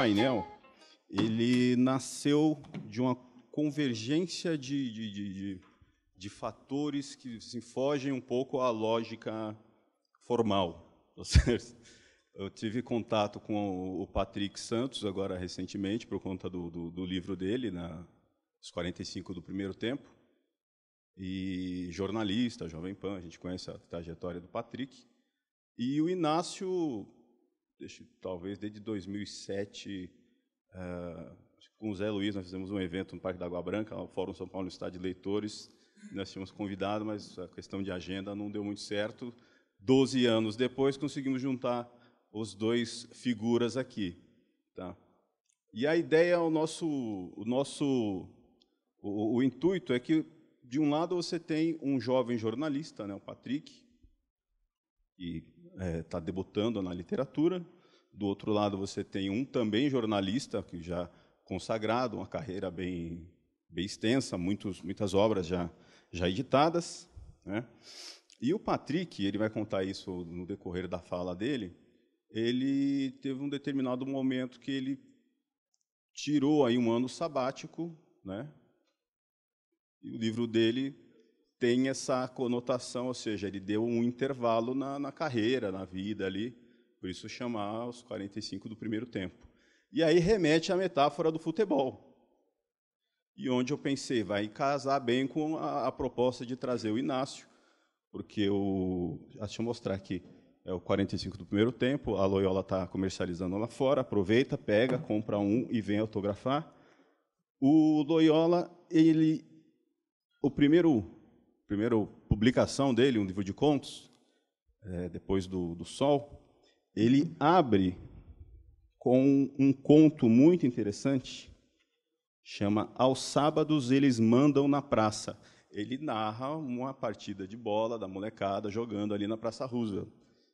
painel, ele nasceu de uma convergência de, de, de, de, de fatores que se assim, fogem um pouco à lógica formal. Eu tive contato com o Patrick Santos agora recentemente, por conta do, do, do livro dele, na, Os 45 do Primeiro Tempo, e jornalista, Jovem Pan, a gente conhece a trajetória do Patrick. E o Inácio deixa, talvez desde 2007, uh, eh, com o Zé Luiz, nós fizemos um evento no Parque da Água Branca, Fórum São Paulo Estado de Leitores. Nós tínhamos convidado, mas a questão de agenda não deu muito certo. Doze anos depois, conseguimos juntar os dois figuras aqui. Tá? E a ideia, o nosso, o nosso o, o intuito é que, de um lado, você tem um jovem jornalista, né, o Patrick, e está é, tá debutando na literatura. Do outro lado, você tem um também jornalista, que já consagrado, uma carreira bem, bem extensa, muitos, muitas obras já, já editadas. Né? E o Patrick, ele vai contar isso no decorrer da fala dele, ele teve um determinado momento que ele tirou aí um ano sabático, né? E o livro dele tem essa conotação, ou seja, ele deu um intervalo na, na carreira, na vida ali, por isso chamar os 45 do primeiro tempo. E aí remete à metáfora do futebol. E onde eu pensei, vai casar bem com a, a proposta de trazer o Inácio, porque o. Ah, deixa eu mostrar aqui. É o 45 do primeiro tempo, a Loyola está comercializando lá fora, aproveita, pega, compra um e vem autografar. O Loyola, ele. O primeiro primeira publicação dele, um livro de contos, é, depois do, do Sol, ele abre com um conto muito interessante, chama Aos Sábados Eles Mandam na Praça. Ele narra uma partida de bola da molecada jogando ali na Praça Roosevelt.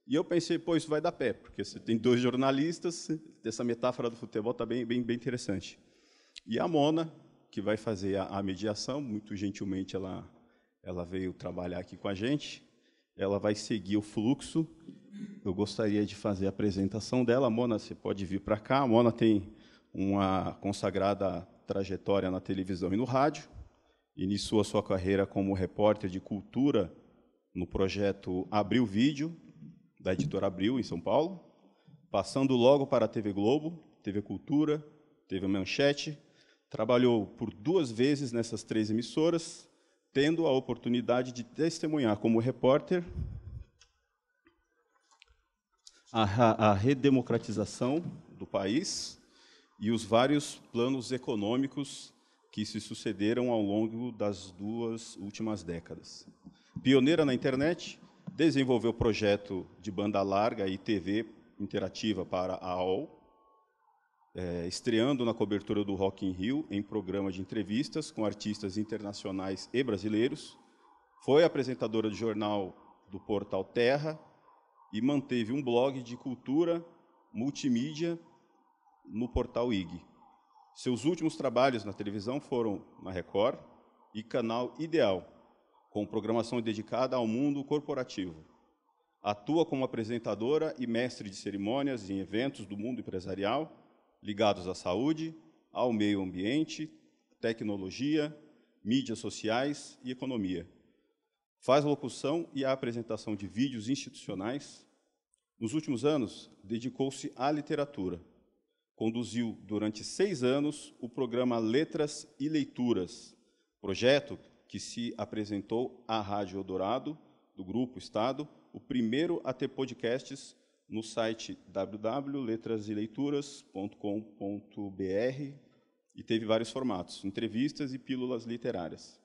E eu pensei, pô, isso vai dar pé, porque você tem dois jornalistas, essa metáfora do futebol está bem, bem, bem interessante. E a Mona, que vai fazer a, a mediação, muito gentilmente ela ela veio trabalhar aqui com a gente. Ela vai seguir o fluxo. Eu gostaria de fazer a apresentação dela. Mona, você pode vir para cá. A Mona tem uma consagrada trajetória na televisão e no rádio. Iniciou a sua carreira como repórter de cultura no projeto Abril Vídeo, da editora Abril, em São Paulo, passando logo para a TV Globo, TV Cultura, TV Manchete. Trabalhou por duas vezes nessas três emissoras, tendo a oportunidade de testemunhar como repórter a, a redemocratização do país e os vários planos econômicos que se sucederam ao longo das duas últimas décadas. Pioneira na internet, desenvolveu o projeto de banda larga e TV interativa para a AOL, é, estreando na cobertura do Rock in Rio em programa de entrevistas com artistas internacionais e brasileiros. Foi apresentadora de jornal do portal Terra e manteve um blog de cultura multimídia no portal IG. Seus últimos trabalhos na televisão foram na Record e Canal Ideal, com programação dedicada ao mundo corporativo. Atua como apresentadora e mestre de cerimônias em eventos do mundo empresarial ligados à saúde, ao meio ambiente, tecnologia, mídias sociais e economia. Faz locução e a apresentação de vídeos institucionais. Nos últimos anos, dedicou-se à literatura. Conduziu durante seis anos o programa Letras e Leituras, projeto que se apresentou à Rádio Eldorado, do Grupo Estado, o primeiro a ter podcasts no site www.letrasileituras.com.br e teve vários formatos, entrevistas e pílulas literárias.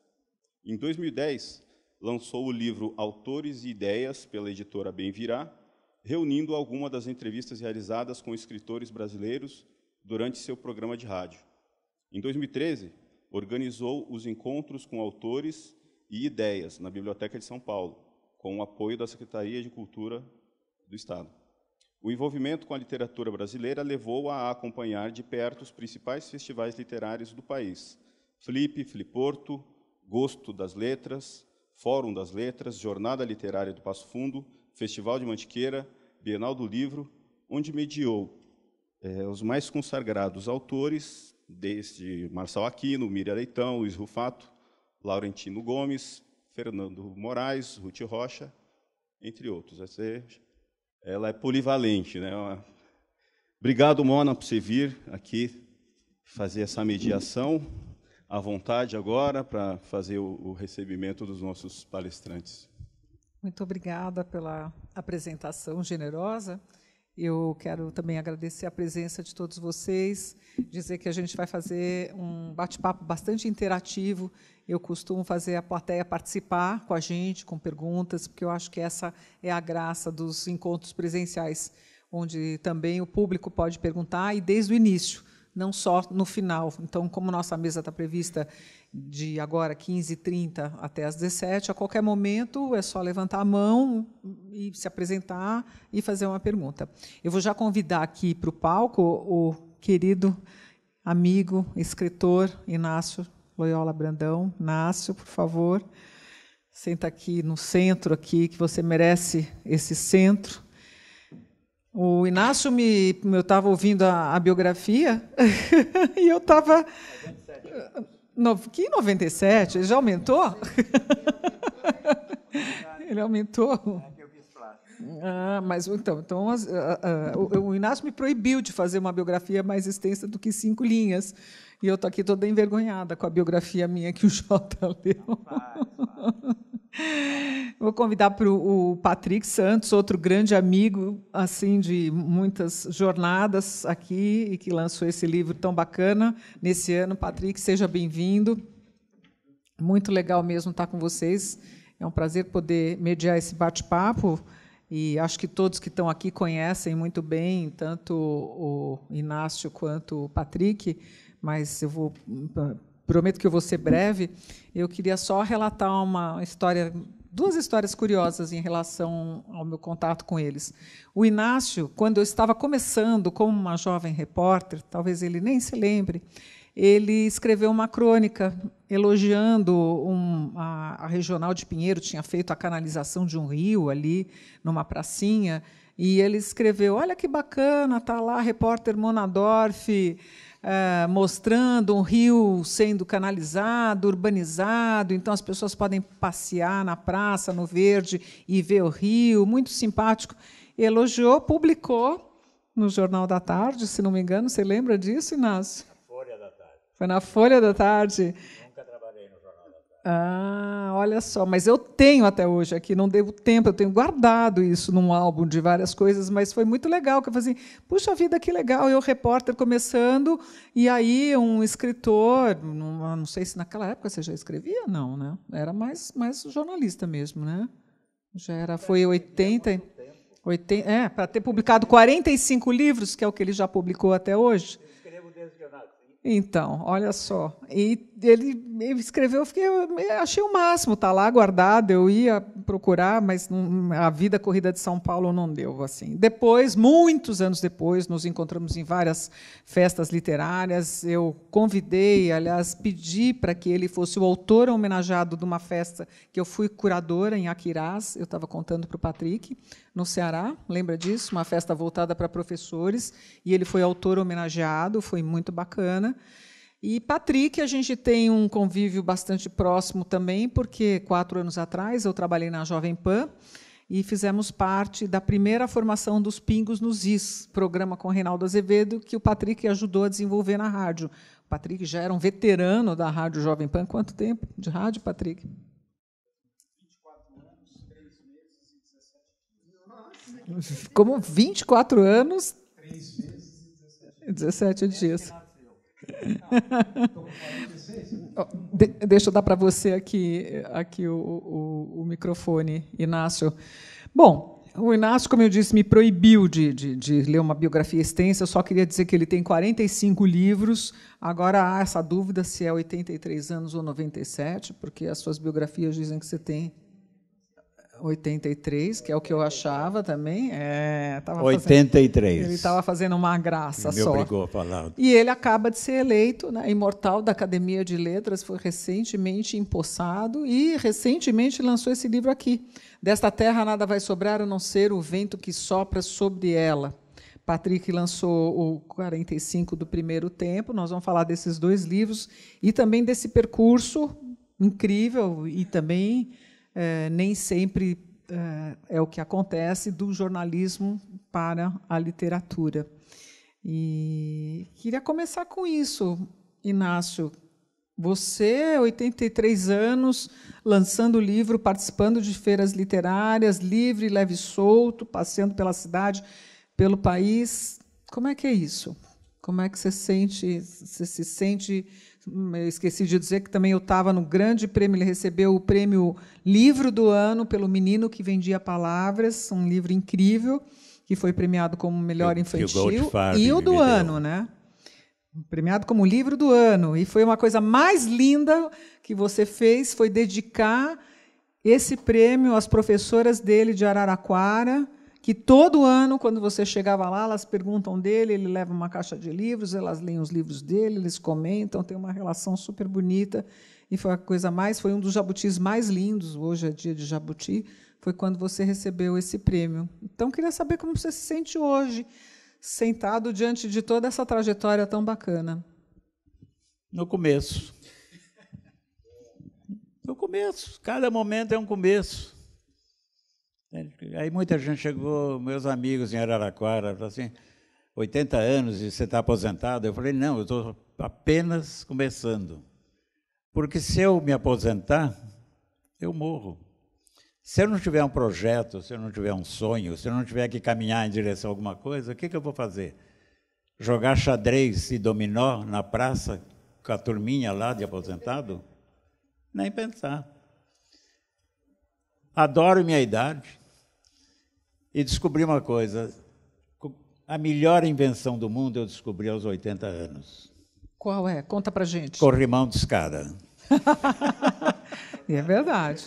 Em 2010, lançou o livro Autores e Ideias pela editora Bem Virá, reunindo algumas das entrevistas realizadas com escritores brasileiros durante seu programa de rádio. Em 2013, organizou os encontros com autores e ideias na Biblioteca de São Paulo, com o apoio da Secretaria de Cultura do Estado. O envolvimento com a literatura brasileira levou-a acompanhar de perto os principais festivais literários do país: Flip, Fliporto, Gosto das Letras, Fórum das Letras, Jornada Literária do Passo Fundo, Festival de Mantiqueira, Bienal do Livro, onde mediou eh, os mais consagrados autores, desde Marçal Aquino, Miriam Leitão, Luiz Rufato, Laurentino Gomes, Fernando Moraes, Ruth Rocha, entre outros. Essa é ela é polivalente. Né? Obrigado, Mona, por você vir aqui fazer essa mediação à vontade agora para fazer o, recebimento dos nossos palestrantes. Muito obrigada pela apresentação generosa. Eu quero também agradecer a presença de todos vocês, dizer que a gente vai fazer um bate-papo bastante interativo. Eu costumo fazer a plateia participar com a gente, com perguntas, porque eu acho que essa é a graça dos encontros presenciais, onde também o público pode perguntar e desde o início não só no final. Então, como nossa mesa está prevista de agora 15h30 até as 17 a qualquer momento é só levantar a mão e se apresentar e fazer uma pergunta. Eu vou já convidar aqui para o palco o querido amigo, escritor Inácio Loyola Brandão. Inácio, por favor, senta aqui no centro aqui, que você merece esse centro o Inácio me. Eu estava ouvindo a, a biografia e eu estava. Que 97? Ele já aumentou? Ele aumentou. É ah, mas então, então as, a, ah, a, ah, o, o Inácio me proibiu de fazer uma biografia mais extensa do que cinco linhas. E eu estou aqui toda envergonhada com a biografia minha que o Jota leu. Não, faz, faz. Vou convidar para o Patrick Santos, outro grande amigo assim de muitas jornadas aqui e que lançou esse livro tão bacana nesse ano. Patrick, seja bem-vindo. Muito legal mesmo estar com vocês. É um prazer poder mediar esse bate-papo e acho que todos que estão aqui conhecem muito bem tanto o Inácio quanto o Patrick, mas eu vou hum, Prometo que eu vou ser breve. Eu queria só relatar uma história, duas histórias curiosas em relação ao meu contato com eles. O Inácio, quando eu estava começando como uma jovem repórter, talvez ele nem se lembre, ele escreveu uma crônica elogiando um, a, a, regional de Pinheiro, tinha feito a canalização de um rio ali, numa pracinha, e ele escreveu: Olha que bacana, está lá, repórter Monadorf eh, mostrando um rio sendo canalizado, urbanizado, então as pessoas podem passear na praça, no verde, e ver o rio, muito simpático. Elogiou, publicou no Jornal da Tarde, se não me engano, você lembra disso, Inácio? Folha da Tarde. Foi na Folha da Tarde. Ah, olha só, mas eu tenho até hoje aqui, não devo tempo, eu tenho guardado isso num álbum de várias coisas, mas foi muito legal, que eu falei assim, puxa vida, que legal, eu repórter começando, e aí um escritor, não, não sei se naquela época você já escrevia, não, né? Era mais, mais jornalista mesmo, né? Já era, foi 80, 80 é, para ter publicado 45 livros, que é o que ele já publicou até hoje. Então, olha só. E ele, escreveu, eu, fiquei, eu achei o máximo, tá lá guardado, eu ia procurar, mas a vida corrida de São Paulo não deu assim. Depois, muitos anos depois, nos encontramos em várias festas literárias. Eu convidei, aliás, pedi para que ele fosse o autor homenageado de uma festa que eu fui curadora em Aquirás, eu estava contando para o Patrick, no Ceará, lembra disso? Uma festa voltada para professores, e ele foi autor homenageado, foi muito bacana. E Patrick, a gente tem um convívio bastante próximo também, porque quatro anos atrás eu trabalhei na Jovem Pan e fizemos parte da primeira formação dos Pingos nos Is, programa com Reinaldo Azevedo, que o Patrick ajudou a desenvolver na rádio. O Patrick já era um veterano da Rádio Jovem Pan. Quanto tempo de rádio, Patrick? 24 anos, 3 meses e 17 dias. Como 24 anos? 3 meses e 17 dias. 17 dias. De, deixa eu dar para você aqui, aqui o, o, o, microfone, Inácio. Bom, o Inácio, como eu disse, me proibiu de, de, de ler uma biografia extensa. Eu só queria dizer que ele tem 45 livros. Agora há essa dúvida se é 83 anos ou 97, porque as suas biografias dizem que você tem 83, que é o que eu achava também. É, tava 83. Fazendo, ele estava fazendo uma graça Me só. Obrigou a falar. E ele acaba de ser eleito né, imortal da Academia de Letras, foi recentemente empossado e recentemente lançou esse livro aqui. Desta terra nada vai sobrar a não ser o vento que sopra sobre ela. Patrick lançou o 45 do primeiro tempo. Nós vamos falar desses dois livros e também desse percurso incrível e também é, nem sempre é, é o que acontece do jornalismo para a literatura. E queria começar com isso, Inácio. Você, 83 anos, lançando livro, participando de feiras literárias, livre, leve e solto, passeando pela cidade, pelo país. Como é que é isso? Como é que você sente? Você se sente Hum, eu esqueci de dizer que também eu estava no grande prêmio, ele recebeu o prêmio Livro do Ano pelo Menino que Vendia Palavras, um livro incrível, que foi premiado como melhor infantil e o do ano, né? Premiado como livro do ano. E foi uma coisa mais linda que você fez, foi dedicar esse prêmio às professoras dele de Araraquara, que todo ano, quando você chegava lá, elas perguntam dele, ele leva uma caixa de livros, elas leem os livros dele, eles comentam, tem uma relação super bonita. E foi a coisa mais, foi um dos jabutis mais lindos, hoje é dia de jabuti, foi quando você recebeu esse prêmio. Então, queria saber como você se sente hoje, sentado diante de toda essa trajetória tão bacana. No começo. No começo, cada momento é um começo. Né? Aí muita gente chegou, meus amigos em Araraquara, falou assim, 80 anos e você está aposentado? Eu falei, não, eu estou apenas começando. Porque se eu me aposentar, eu morro. Se eu não tiver um projeto, se eu não tiver um sonho, se eu não tiver que caminhar em direção a alguma coisa, o que, que eu vou fazer? Jogar xadrez e dominó na praça com a turminha lá de aposentado? Nem pensar. Adoro minha idade, e descobri uma coisa. A melhor invenção do mundo eu descobri aos 80 anos. Qual é? Conta pra gente. Corrimão de escada. é verdade.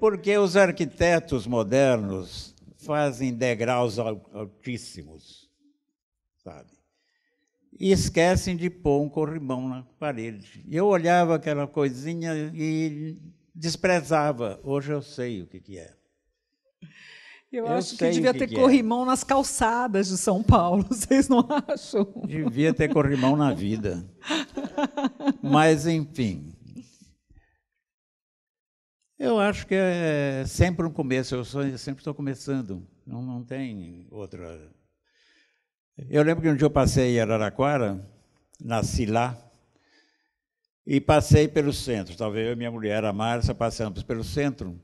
Porque os arquitetos modernos fazem degraus altíssimos, sabe? E esquecem de pôr um corrimão na parede. E Eu olhava aquela coisinha e desprezava. Hoje eu sei o que, que é. Eu, eu acho que devia que ter que é. corrimão é. nas calçadas de São Paulo, vocês não acham? Devia ter corrimão na vida. Mas, enfim. Eu acho que é sempre um começo, eu, sou, eu sempre estou começando, não, não tem outra. Eu lembro que um dia eu passei em Araraquara, nasci lá, e passei pelo centro, talvez eu e minha mulher, a Márcia, passamos pelo centro,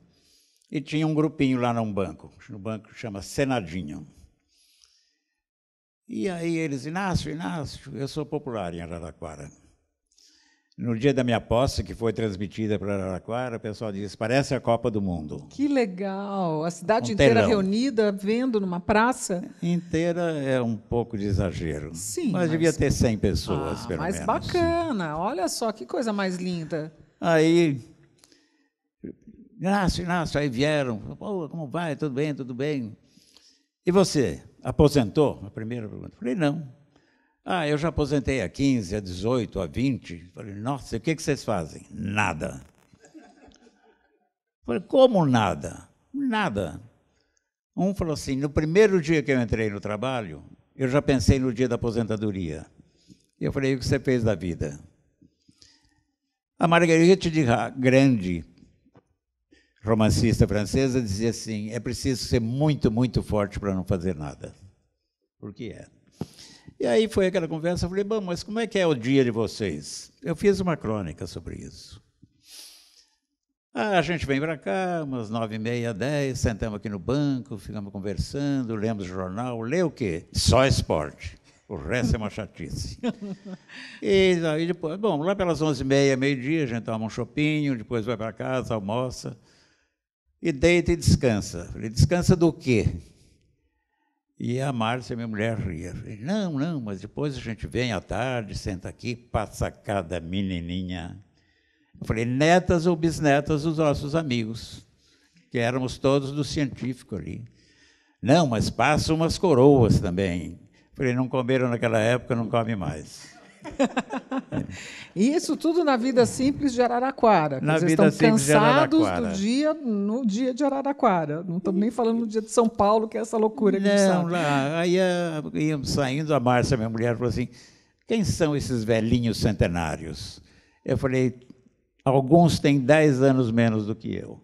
e tinha um grupinho lá num banco, no um banco que chama Senadinho. E aí eles, Inácio, Inácio, eu sou popular em Araraquara. No dia da minha posse, que foi transmitida para Araraquara, o pessoal disse: parece a Copa do Mundo. Que legal! A cidade um inteira telão. reunida, vendo numa praça. Inteira é um pouco de exagero. Sim. Mas, mas... devia ter 100 pessoas, ah, pelo mas menos. Mas bacana! Olha só que coisa mais linda. Aí Inácio, Inácio, aí vieram. Pô, como vai? Tudo bem, tudo bem. E você, aposentou? A primeira pergunta. Falei, não. Ah, eu já aposentei a 15, a 18, a 20. Falei, nossa, o que, que vocês fazem? Nada. Falei, como nada? Nada. Um falou assim: no primeiro dia que eu entrei no trabalho, eu já pensei no dia da aposentadoria. E eu falei: o que você fez da vida? A te de Grande romancista francesa, dizia assim: é preciso ser muito, muito forte para não fazer nada. Porque é. E aí foi aquela conversa, eu falei, bom, mas como é que é o dia de vocês? Eu fiz uma crônica sobre isso. Ah, a gente vem para cá, umas nove e meia, dez, sentamos aqui no banco, ficamos conversando, lemos jornal, lê o quê? Só esporte. O resto é uma chatice. e aí depois, bom, lá pelas onze e meia, meio-dia, a gente toma um chopinho, depois vai para casa, almoça e deita e descansa. Falei, descansa do quê? E a Márcia, minha mulher, ria. Falei, não, não, mas depois a gente vem à tarde, senta aqui, passa cada menininha. Eu falei, netas ou bisnetas dos nossos amigos, que éramos todos do científico ali. Não, mas passa umas coroas também. Eu falei, não comeram naquela época, não come mais. E isso tudo na vida simples de Araraquara. Na vida estão simples cansados de Araraquara. do dia no dia de Araraquara. Não estou nem falando no dia de São Paulo, que é essa loucura que Não, lá, aí ah, íamos saindo, a Márcia, minha mulher, falou assim: quem são esses velhinhos centenários? Eu falei, alguns têm 10 anos menos do que eu.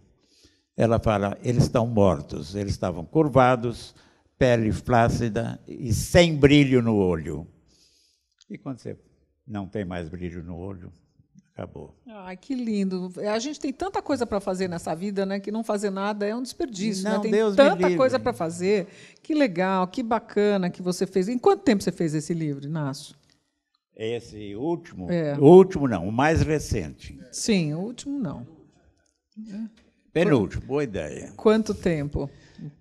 Ela fala, eles estão mortos, eles estavam curvados, pele flácida e sem brilho no olho. E quando você não tem mais brilho no olho, acabou. Ai, que lindo. A gente tem tanta coisa para fazer nessa vida, né? Que não fazer nada é um desperdício. Né? Não, né? Tem Deus tanta coisa para fazer. Que legal, que bacana que você fez. Em quanto tempo você fez esse livro, Inácio? Esse último? É. O último não, o mais recente. Sim, o último não. Penúltimo, boa ideia. Quanto tempo?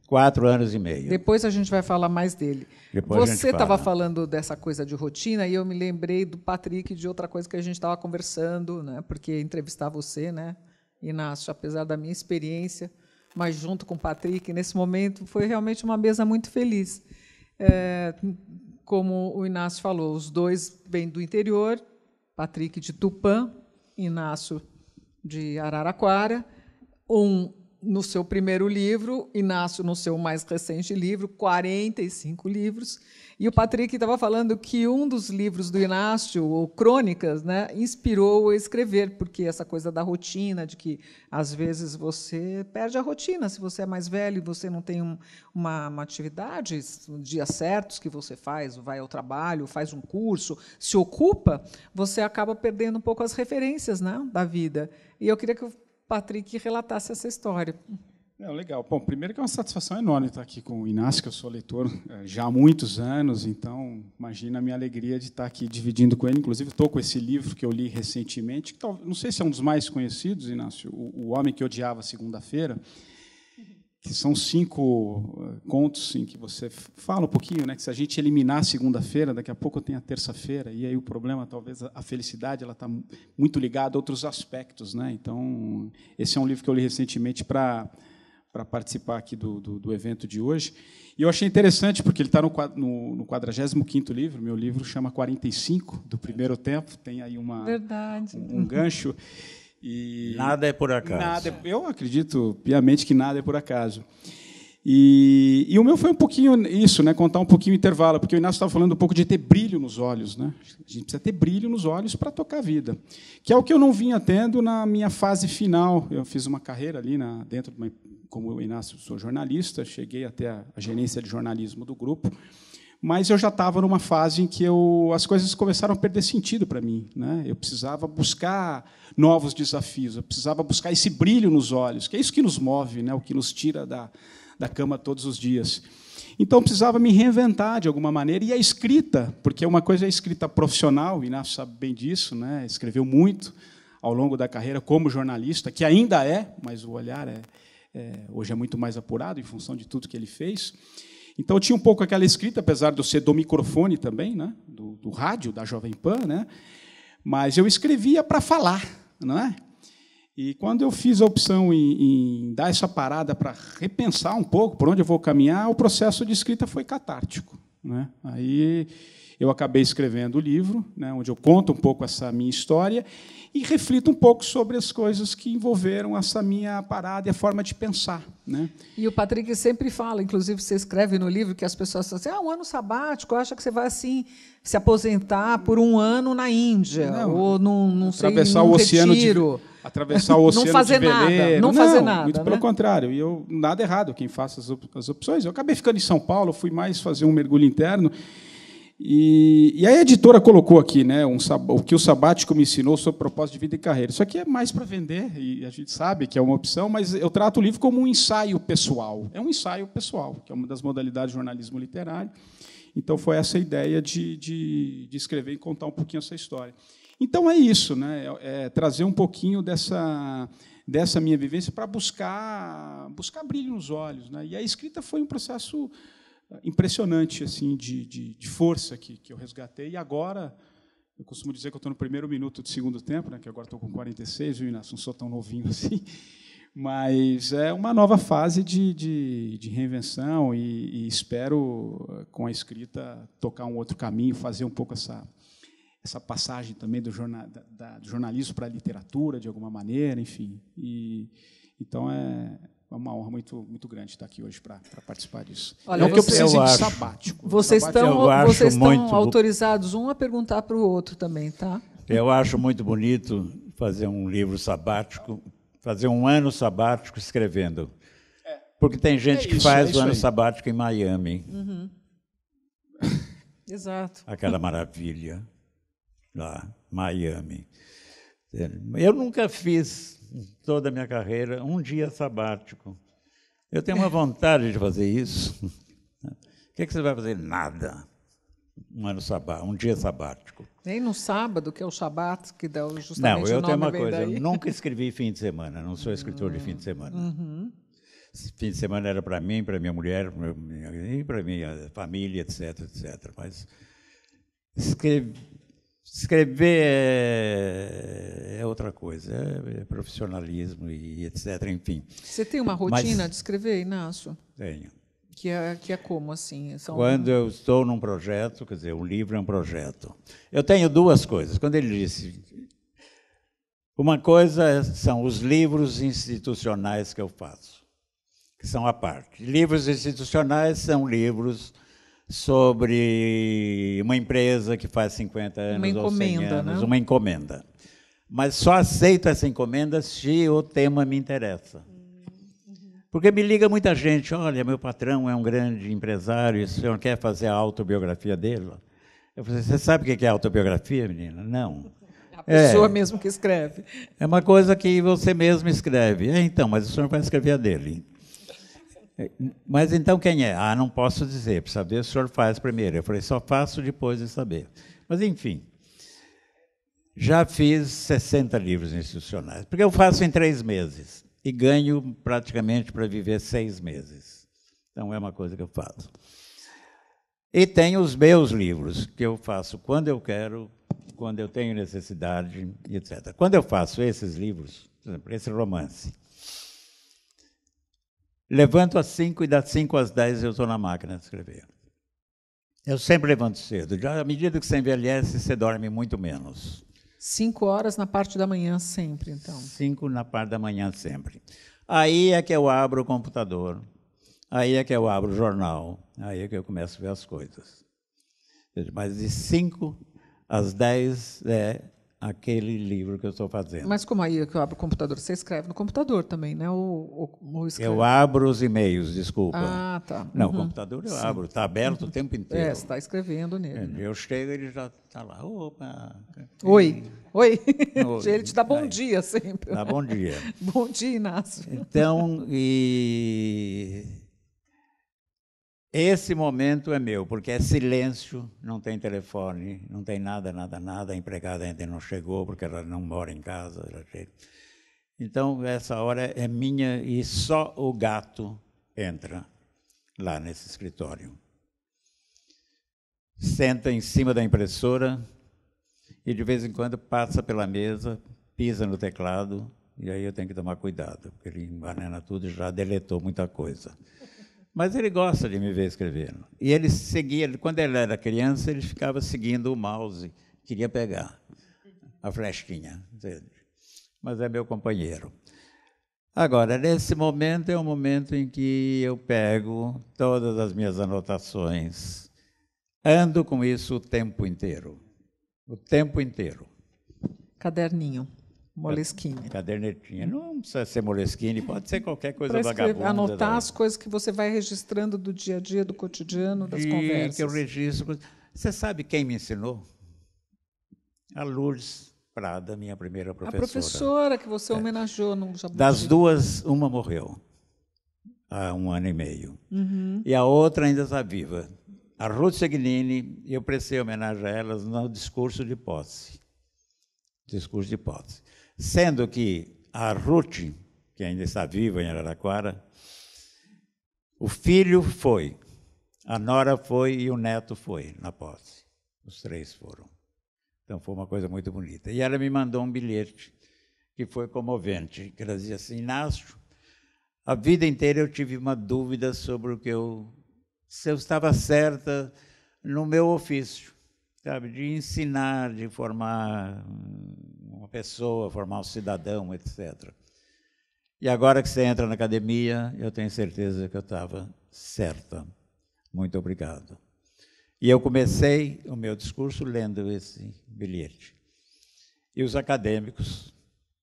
Quatro anos e meio. Depois a gente vai falar mais dele. Depois Você estava fala. falando dessa coisa de rotina e eu me lembrei do Patrick de outra coisa que a gente estava conversando, né? Porque entrevistar você, né, Inácio, apesar da minha experiência, mas junto com o Patrick, nesse momento foi realmente uma mesa muito feliz. É, como o Inácio falou, os dois vêm do interior, Patrick de Tupã, Inácio de Araraquara. Um no seu primeiro livro, Inácio no seu mais recente livro, 45 livros. E o Patrick estava falando que um dos livros do Inácio, ou Crônicas, né, inspirou a escrever, porque essa coisa da rotina, de que às vezes você perde a rotina, se você é mais velho e você não tem um, uma, uma atividade, dias certos que você faz, vai ao trabalho, faz um curso, se ocupa, você acaba perdendo um pouco as referências né, da vida. E eu queria que o Patrick relatasse essa história. É, legal. Bom, primeiro que é uma satisfação enorme estar aqui com o Inácio, que eu sou leitor eh, já há muitos anos, então imagina a minha alegria de estar aqui dividindo com ele. Inclusive, estou com esse livro que eu li recentemente, que não sei se é um dos mais conhecidos, Inácio, O Homem que Odiava Segunda-feira que são cinco eh, contos em que você fala um pouquinho, né? Que se a gente eliminar a segunda-feira, daqui a pouco tem a terça-feira e aí o problema, talvez a felicidade, ela está muito ligada a outros aspectos, né? Então esse é um livro que eu li recentemente para para participar aqui do, do, do, evento de hoje. E eu achei interessante, porque ele está no, no, no 45 livro, meu livro chama 45, do primeiro tempo, tem aí uma, Verdade. um gancho. E nada é por acaso. Nada, é, eu acredito piamente que nada é por acaso. E, e, o meu foi um pouquinho isso, né? Contar um pouquinho o intervalo, porque o Inácio estava falando um pouco de ter brilho nos olhos, né? A gente precisa ter brilho nos olhos para tocar a vida, que é o que eu não vinha tendo na minha fase final. Eu fiz uma carreira ali na, dentro de uma, como o Inácio, sou jornalista, cheguei até a, a gerência de jornalismo do grupo mas eu já estava numa fase em que eu, as coisas começaram a perder sentido para mim. Né? Eu precisava buscar novos desafios, eu precisava buscar esse brilho nos olhos, que é isso que nos move, né? o que nos tira da, da cama todos os dias. Então eu precisava me reinventar de alguma maneira, e a escrita, porque uma coisa é a escrita profissional, o Inácio sabe bem disso, né? escreveu muito ao longo da carreira como jornalista, que ainda é, mas o olhar é, é hoje é muito mais apurado em função de tudo que ele fez. Então eu tinha um pouco aquela escrita, apesar de eu ser do microfone também, né? do, do rádio da Jovem Pan, né? mas eu escrevia para falar. né. E quando eu fiz a opção em, em dar essa parada para repensar um pouco por onde eu vou caminhar, o processo de escrita foi catártico. Né? Aí eu acabei escrevendo o livro, né, onde eu conto um pouco essa minha história, e reflita um pouco sobre as coisas que envolveram essa minha parada e a forma de pensar. Né? E o Patrick sempre fala, inclusive você escreve no livro, que as pessoas falam assim: ah, um ano sabático, acha que você vai assim se aposentar por um ano na Índia, não, ou num, não sei, atravessar o oceano retiro. De, atravessar o oceano não fazer de Nada, não, não fazer nada. Muito né? pelo contrário. E eu, nada errado, quem faça as opções. Eu acabei ficando em São Paulo, fui mais fazer um mergulho interno. E, e, a editora colocou aqui né, um, o que o sabático me ensinou sobre propósito de vida e carreira. Isso aqui é mais para vender, e a gente sabe que é uma opção, mas eu trato o livro como um ensaio pessoal. É um ensaio pessoal, que é uma das modalidades de jornalismo literário. Então, foi essa a ideia de, de, de escrever e contar um pouquinho essa história. Então, é isso, né? É, é trazer um pouquinho dessa, dessa minha vivência para buscar, buscar brilho nos olhos. Né? E a escrita foi um processo impressionante assim de, de, de força que, que eu resgatei. E agora, eu costumo dizer que eu estou no primeiro minuto do segundo tempo, né, que agora estou com 46, viu, Inácio? Não sou tão novinho assim. Mas é uma nova fase de, de, de reinvenção e, e, espero, com a escrita, tocar um outro caminho, fazer um pouco essa, essa passagem também do, jornal, da, do jornalismo para a literatura, de alguma maneira, enfim. E, então, é, é uma honra muito, muito grande estar aqui hoje para participar disso. Olha, o que eu preciso de sabático. Vocês estão, vocês estão autorizados um a perguntar para o outro também, tá? Eu acho muito bonito fazer um livro sabático, fazer um ano sabático escrevendo. É. Porque tem gente é isso, que faz é o ano aí. sabático em Miami. Uhum. Exato. Aquela maravilha lá, Miami. Eu nunca fiz toda a minha carreira, um dia sabático. Eu tenho uma vontade de fazer isso. O que, é que você vai fazer? Nada. Um ano sabático, um dia sabático. Nem no sábado, que é o shabat, que dá justamente Não, eu o nome tenho uma coisa, daí. eu nunca escrevi fim de semana, não sou escritor de fim de semana. Uhum. Fim de semana era para mim, para minha mulher, para minha família, etc, etc. Mas escrevi, Escrever é, é outra coisa, é, é profissionalismo e etc. Enfim. Você tem uma rotina Mas, de escrever, Inácio? Tenho. Que é, que é como assim? São... Quando eu estou num projeto, quer dizer, um livro é um projeto. Eu tenho duas coisas. Quando ele disse. Uma coisa é, são os livros institucionais que eu faço, que são a parte. Livros institucionais são livros sobre uma empresa que faz 50 anos ou 100 anos, né? uma encomenda. Mas só aceito essa encomenda se o tema me interessa. Porque me liga muita gente, olha, meu patrão é um grande empresário, o senhor quer fazer a autobiografia dele? Eu falei, você sabe o que é autobiografia, menina? Não. É a pessoa é, mesmo que escreve. É uma coisa que você mesmo escreve. É, então, mas o senhor vai escrever a dele. Mas então quem é? Ah, não posso dizer, para saber o senhor faz primeiro. Eu falei, só faço depois de saber. Mas enfim, já fiz 60 livros institucionais, porque eu faço em três meses e ganho praticamente para viver seis meses. Então é uma coisa que eu faço. E tenho os meus livros, que eu faço quando eu quero, quando eu tenho necessidade, etc. Quando eu faço esses livros, por exemplo, esse romance, Levanto às 5 e das 5 às 10 eu estou na máquina de escrever. Eu sempre levanto cedo. Já à medida que você envelhece, você dorme muito menos. Cinco horas na parte da manhã sempre, então. Cinco na parte da manhã sempre. Aí é que eu abro o computador, aí é que eu abro o jornal, aí é que eu começo a ver as coisas. Mas de cinco às dez é aquele livro que eu estou fazendo. Mas como aí que eu abro o computador, você escreve no computador também, né? Ou, ou, ou eu abro os e-mails, desculpa. Ah, tá. Não, uhum. o computador eu Sim. abro, está aberto uhum. o tempo inteiro. É, você está escrevendo nele. É, né? eu chego, e ele já está lá. Opa. Oi. Oi. Oi. ele te dá bom Ai. dia sempre. Dá bom dia. bom dia, Inácio. Então, e esse momento é meu, porque é silêncio, não tem telefone, não tem nada, nada, nada. A empregada ainda não chegou, porque ela não mora em casa. Então, essa hora é minha e só o gato entra lá nesse escritório. Senta em cima da impressora e, de vez em quando, passa pela mesa, pisa no teclado, e aí eu tenho que tomar cuidado, porque ele envenena tudo e já deletou muita coisa. Mas ele gosta de me ver escrevendo. E ele seguia, quando ele era criança, ele ficava seguindo o mouse, queria pegar a flechinha. Mas é meu companheiro. Agora, nesse momento é um momento em que eu pego todas as minhas anotações, ando com isso o tempo inteiro. O tempo inteiro. Caderninho. Moleskine. Cadernetinha. Não precisa ser Moleskine, pode ser qualquer coisa Parece vagabunda. Anotar daí. as coisas que você vai registrando do dia a dia, do cotidiano, das e conversas. que eu registro. Você sabe quem me ensinou? A Lourdes Prada, minha primeira professora. A professora que você é. homenageou é. no Jabuti. Das duas, uma morreu há um ano e meio. Uhum. E a outra ainda está viva. A Ruth Segnini, eu prestei homenagem a elas no discurso de posse. Discurso de posse. Sendo que a Ruth, que ainda está viva em Araraquara, o filho foi, a nora foi e o neto foi na posse. Os três foram. Então foi uma coisa muito bonita. E ela me mandou um bilhete que foi comovente, que ela dizia assim, Inácio, a vida inteira eu tive uma dúvida sobre o que eu... se eu estava certa no meu ofício, sabe, de ensinar, de formar uma pessoa, formar um cidadão, etc. E agora que você entra na academia, eu tenho certeza que eu estava certa. Muito obrigado. E eu comecei o meu discurso lendo esse bilhete. E os acadêmicos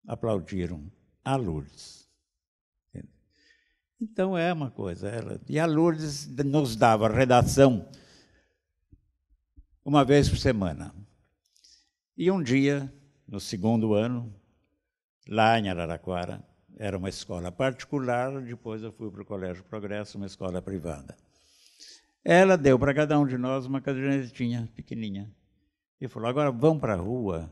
aplaudiram a Lourdes. Então é uma coisa. Ela... E a Lourdes nos dava redação uma vez por semana. E um dia no segundo ano, lá em Araraquara. Era uma escola particular, depois eu fui para o Colégio Progresso, uma escola privada. Ela deu para cada um de nós uma cadernetinha pequenininha e falou: agora vão para a rua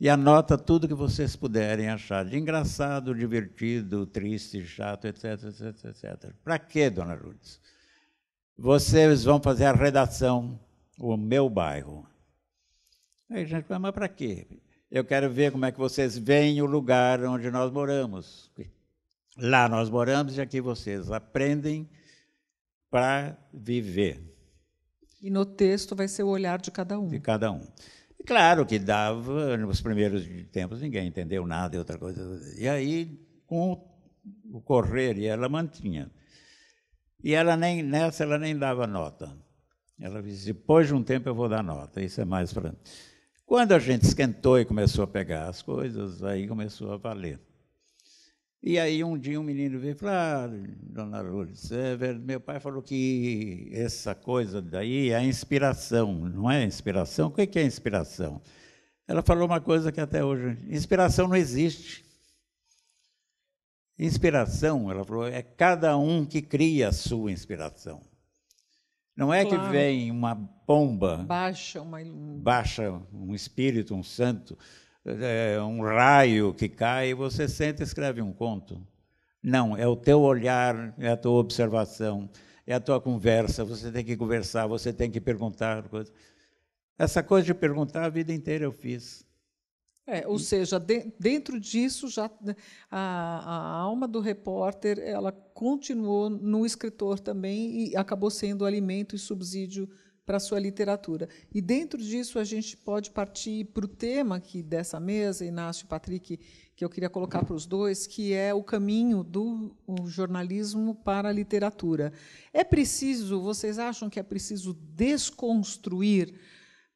e anota tudo que vocês puderem achar de engraçado, divertido, triste, chato, etc, etc, etc. Para quê, dona Lourdes? Vocês vão fazer a redação, o meu bairro. Aí a gente fala, mas para quê? Eu quero ver como é que vocês veem o lugar onde nós moramos. Lá nós moramos e aqui vocês aprendem para viver. E no texto vai ser o olhar de cada um. De cada um. E claro que dava, nos primeiros tempos ninguém entendeu nada e outra coisa. E aí, com o correr, e ela mantinha. E ela nem nessa ela nem dava nota. Ela disse: depois de um tempo eu vou dar nota. Isso é mais para quando a gente esquentou e começou a pegar as coisas, aí começou a valer. E aí um dia um menino veio e falou, ah, dona Lourdes, é, meu pai falou que essa coisa daí é a inspiração, não é inspiração? O que é inspiração? Ela falou uma coisa que até hoje, inspiração não existe. Inspiração, ela falou, é cada um que cria a sua inspiração. Não é claro. que vem uma bomba. Baixa, uma... baixa um espírito, um santo, é, um raio que cai e você senta e escreve um conto. Não, é o teu olhar, é a tua observação, é a tua conversa. Você tem que conversar, você tem que perguntar. Coisa. Essa coisa de perguntar a vida inteira eu fiz. É, ou seja, de, dentro disso já né, a, a alma do repórter ela continuou no escritor também e acabou sendo alimento e subsídio para a sua literatura. E dentro disso a gente pode partir para o tema aqui dessa mesa, Inácio e Patrick, que eu queria colocar para os dois, que é o caminho do jornalismo para a literatura. É preciso, vocês acham que é preciso desconstruir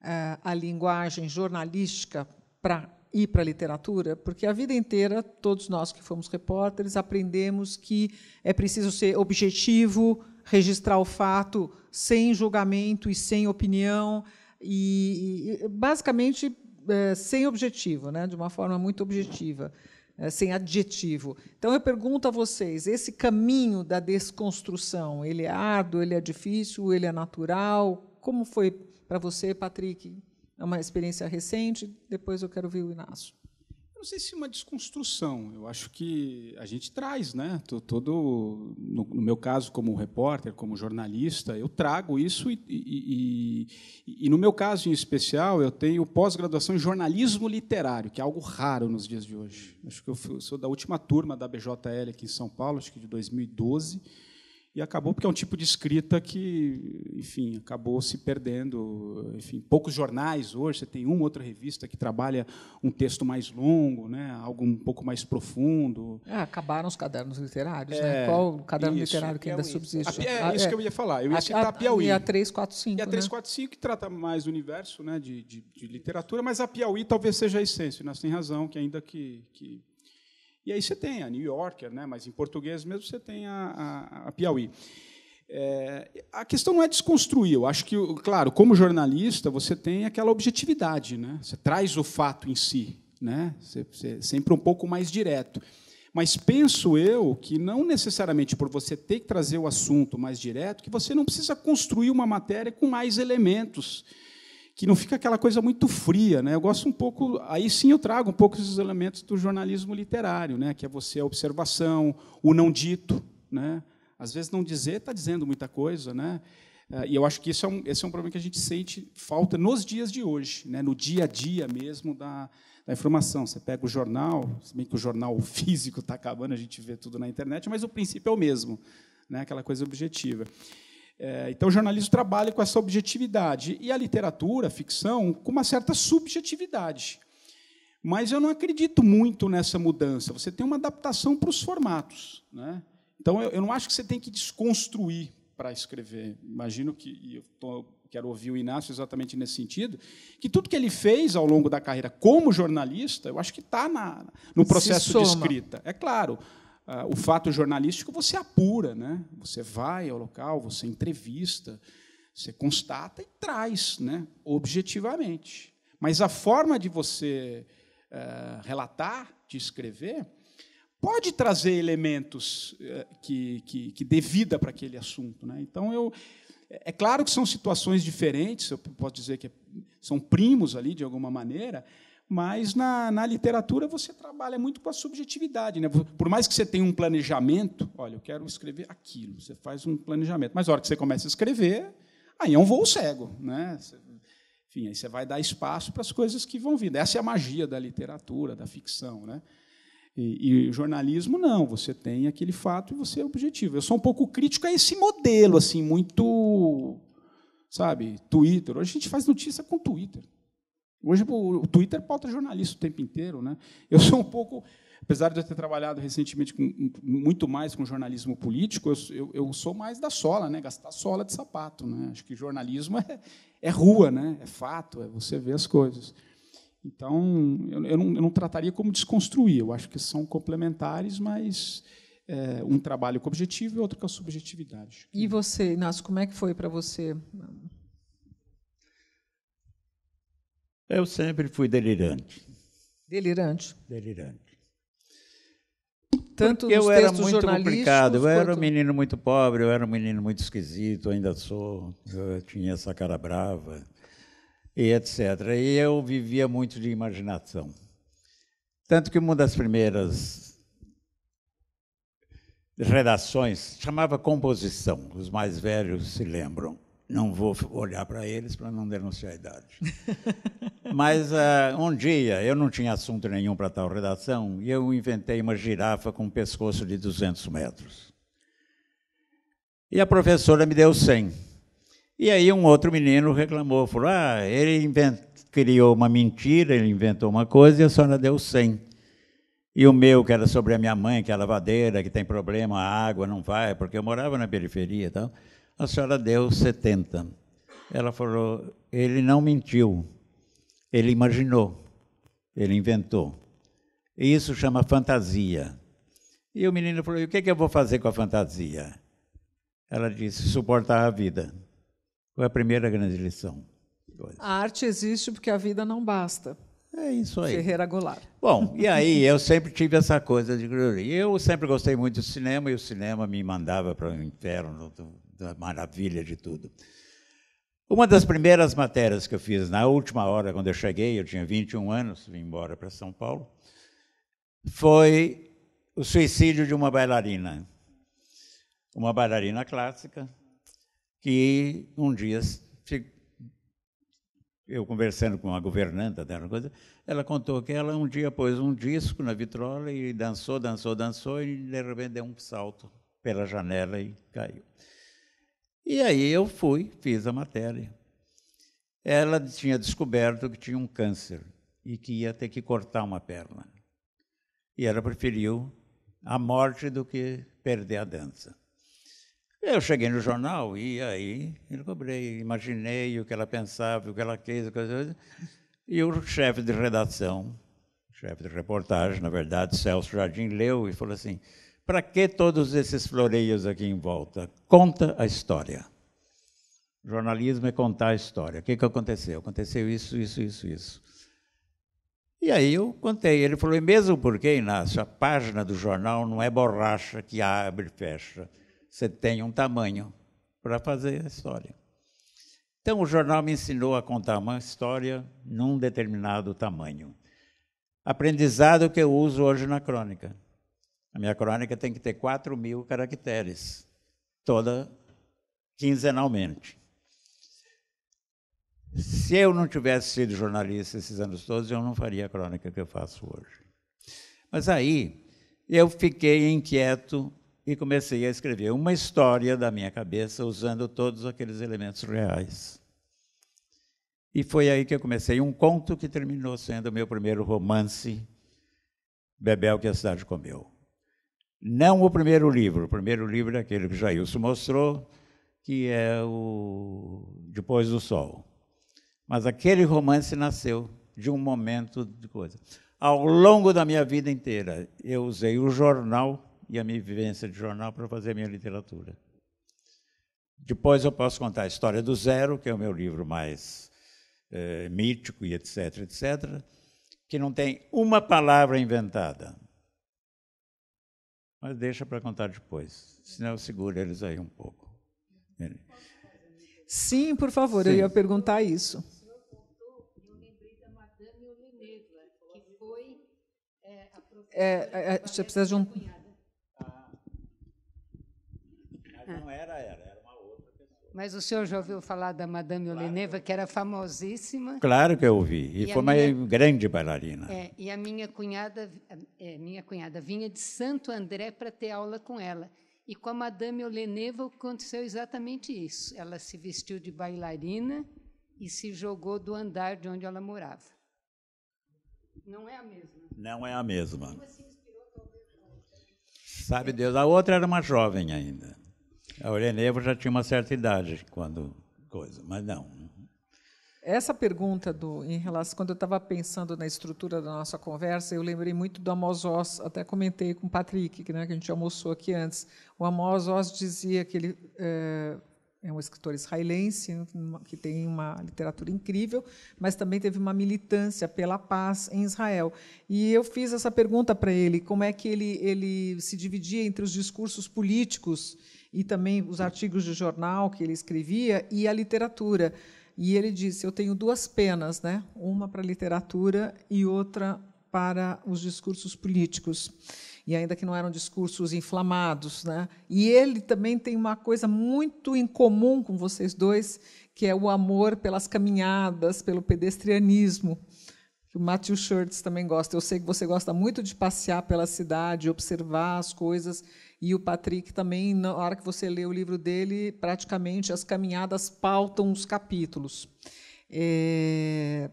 uh, a linguagem jornalística para ir para a literatura, porque a vida inteira, todos nós que fomos repórteres, aprendemos que é preciso ser objetivo, registrar o fato sem julgamento e sem opinião, e, e basicamente é, sem objetivo, né? de uma forma muito objetiva. É, sem adjetivo. Então eu pergunto a vocês, esse caminho da desconstrução, ele é árduo, ele é difícil, ele é natural? Como foi para você, Patrick? é uma experiência recente, depois eu quero ouvir o Inácio. não sei se é uma desconstrução, eu acho que a gente traz, né? Todo, no, no meu caso, como repórter, como jornalista, eu trago isso e, e, e, e no meu caso em especial, eu tenho pós-graduação em jornalismo literário, que é algo raro nos dias de hoje. Acho que eu sou da última turma da BJL aqui em São Paulo, acho que de 2012 e acabou porque é um tipo de escrita que, enfim, acabou se perdendo. Enfim, poucos jornais hoje, você tem uma outra revista que trabalha um texto mais longo, né, algo um pouco mais profundo. É, acabaram os cadernos literários, né? é, né? Qual o caderno isso, literário que é ainda subsiste? é, é, ah, é isso que eu ia falar. Eu ia a, ah, citar a, Piauí. E a 345. E a 345 né? que trata mais do universo, né, de, de, de, literatura, mas a Piauí talvez seja a essência. Nós né? tem razão que ainda que, que e aí você tem a New Yorker, né? mas em português mesmo você tem a, a, a Piauí. É, a questão não é desconstruir. Eu acho que, claro, como jornalista, você tem aquela objetividade. Né? Você traz o fato em si. Né? Você, você é sempre um pouco mais direto. Mas penso eu que não necessariamente por você ter que trazer o assunto mais direto, que você não precisa construir uma matéria com mais elementos que não fica aquela coisa muito fria, né? Eu gosto um pouco, aí sim eu trago um pouco esses elementos do jornalismo literário, né? Que é você a observação, o não dito, né? Às vezes não dizer está dizendo muita coisa, né? Eh, e eu acho que isso é um, esse é um problema que a gente sente falta nos dias de hoje, né? No dia a dia mesmo da, da informação. Você pega o jornal, se bem que o jornal físico está acabando, a gente vê tudo na internet, mas o princípio é o mesmo, né? Aquela coisa objetiva. É, então, o jornalismo trabalha com essa objetividade. E a literatura, a ficção, com uma certa subjetividade. Mas eu não acredito muito nessa mudança. Você tem uma adaptação para os formatos. Né? Então, eu, eu, não acho que você tem que desconstruir para escrever. Imagino que, e eu tô, quero ouvir o Inácio exatamente nesse sentido, que tudo que ele fez ao longo da carreira como jornalista, eu acho que está no processo de escrita. É claro, ah, o fato jornalístico, você apura, né? Você vai ao local, você entrevista, você constata e traz, né? Objetivamente. Mas a forma de você eh, relatar, de escrever, pode trazer elementos eh, que, que, que dê vida para aquele assunto. Né? Então, eu, é, é claro que são situações diferentes, eu posso dizer que são primos ali, de alguma maneira, mas na, na literatura você trabalha muito com a subjetividade. Né? Por mais que você tenha um planejamento, olha, eu quero escrever aquilo, você faz um planejamento, mas na hora que você começa a escrever, aí é um voo cego. Né? Enfim, aí você vai dar espaço para as coisas que vão vindo. Essa é a magia da literatura, da ficção. Né? E, e jornalismo, não, você tem aquele fato e você é objetivo. Eu sou um pouco crítico a esse modelo, assim, muito. Sabe, Twitter. Hoje a gente faz notícia com Twitter. Hoje o Twitter pauta jornalista o tempo inteiro. Né? Eu sou um pouco, apesar de eu ter trabalhado recentemente com, muito mais com jornalismo político, eu, eu, sou mais da sola, né? gastar sola de sapato. Né? Acho que jornalismo é, é rua, né? é fato, é você ver as coisas. Então, eu, eu, não, eu não trataria como desconstruir, eu acho que são complementares, mas é, um trabalho com objetivo e outro com a subjetividade. E você, Inácio, como é que foi para você Eu sempre fui delirante. Delirante? Delirante. Tanto Porque eu era muito complicado, eu quanto... era um menino muito pobre, eu era um menino muito esquisito, ainda sou, eu tinha essa cara brava, e etc. E eu vivia muito de imaginação. Tanto que uma das primeiras redações chamava composição, os mais velhos se lembram não vou olhar para eles para não denunciar a idade. Mas uh, um dia eu não tinha assunto nenhum para tal redação e eu inventei uma girafa com um pescoço de 200 metros. E a professora me deu 100. E aí um outro menino reclamou, falou: Ah, ele criou uma mentira, ele inventou uma coisa e a senhora deu 100. E o meu, que era sobre a minha mãe, que é lavadeira, que tem problema, a água não vai, porque eu morava na periferia e tal a senhora deu 70. Ela falou, ele não mentiu, ele imaginou, ele inventou. E isso chama fantasia. E o menino falou, e o que, é que eu vou fazer com a fantasia? Ela disse, suportar a vida. Foi a primeira grande lição. A arte existe porque a vida não basta. É isso aí. Ferreira Goulart. Bom, e aí eu sempre tive essa coisa de eu sempre gostei muito do cinema e o cinema me mandava para o inferno da maravilha de tudo. Uma das primeiras matérias que eu fiz na última hora, quando eu cheguei, eu tinha 21 anos, vim embora para São Paulo, foi o suicídio de uma bailarina. Uma bailarina clássica que um dia, eu conversando com a governanta dela, coisa, ela contou que ela um dia pôs um disco na vitrola e dançou, dançou, dançou e de repente deu um salto pela janela e caiu. E aí eu fui, fiz a matéria. Ela tinha descoberto que tinha um câncer e que ia ter que cortar uma perna. E ela preferiu a morte do que perder a dança. Eu cheguei no jornal e aí eu cobrei, imaginei o que ela pensava, o que ela quis, coisa, e o chefe de redação, chefe de reportagem, na verdade, Celso Jardim, leu e falou assim: para que todos esses floreios aqui em volta? Conta a história. Jornalismo é contar a história. O que, que aconteceu? Aconteceu isso, isso, isso, isso. E aí eu contei. Ele falou, e mesmo porque, Inácio, a página do jornal não é borracha que abre e fecha. Você tem um tamanho para fazer a história. Então, o jornal me ensinou a contar uma história num determinado tamanho. Aprendizado que eu uso hoje na crônica. A minha crônica tem que ter 4 mil caracteres, toda quinzenalmente. Se eu não tivesse sido jornalista esses anos todos, eu não faria a crônica que eu faço hoje. Mas aí eu fiquei inquieto e comecei a escrever uma história da minha cabeça usando todos aqueles elementos reais. E foi aí que eu comecei um conto que terminou sendo o meu primeiro romance, Bebel que a cidade comeu. Não o primeiro livro, o primeiro livro é aquele que Jailson mostrou, que é o Depois do Sol. Mas aquele romance nasceu de um momento de coisa. Ao longo da minha vida inteira, eu usei o jornal e a minha vivência de jornal para fazer a minha literatura. Depois eu posso contar a história do Zero, que é o meu livro mais é, mítico e etc, etc, que não tem uma palavra inventada. Mas deixa para contar depois, senão eu seguro eles aí um pouco. Sim, por favor, Sim. eu ia perguntar isso. É é, é, é, você precisa de um. Mas o senhor já ouviu falar da Madame Oleneva, que era famosíssima? Claro que eu ouvi. E, e foi uma grande bailarina. É, e a minha cunhada, é, minha cunhada vinha de Santo André para ter aula com ela. E com a Madame Oleneva aconteceu exatamente isso. Ela se vestiu de bailarina e se jogou do andar de onde ela morava. Não é a mesma. Não é a mesma. Sabe Deus, a outra era uma jovem ainda. A Oreneva já tinha uma certa idade quando coisa, mas não. Essa pergunta do em relação quando eu estava pensando na estrutura da nossa conversa, eu lembrei muito do Amos Oz, até comentei com o Patrick, que, né, que a gente almoçou aqui antes. O Amos Oz dizia que ele é, é um escritor israelense que tem uma literatura incrível, mas também teve uma militância pela paz em Israel. E eu fiz essa pergunta para ele, como é que ele, ele se dividia entre os discursos políticos e também os artigos de jornal que ele escrevia e a literatura. E ele disse: Eu tenho duas penas, né? uma para a literatura e outra para os discursos políticos. E ainda que não eram discursos inflamados. Né? E ele também tem uma coisa muito em comum com vocês dois, que é o amor pelas caminhadas, pelo pedestrianismo o Matthew Shirts também gosta. Eu sei que você gosta muito de passear pela cidade, observar as coisas e o Patrick também, na hora que você lê o livro dele, praticamente as caminhadas pautam os capítulos. É,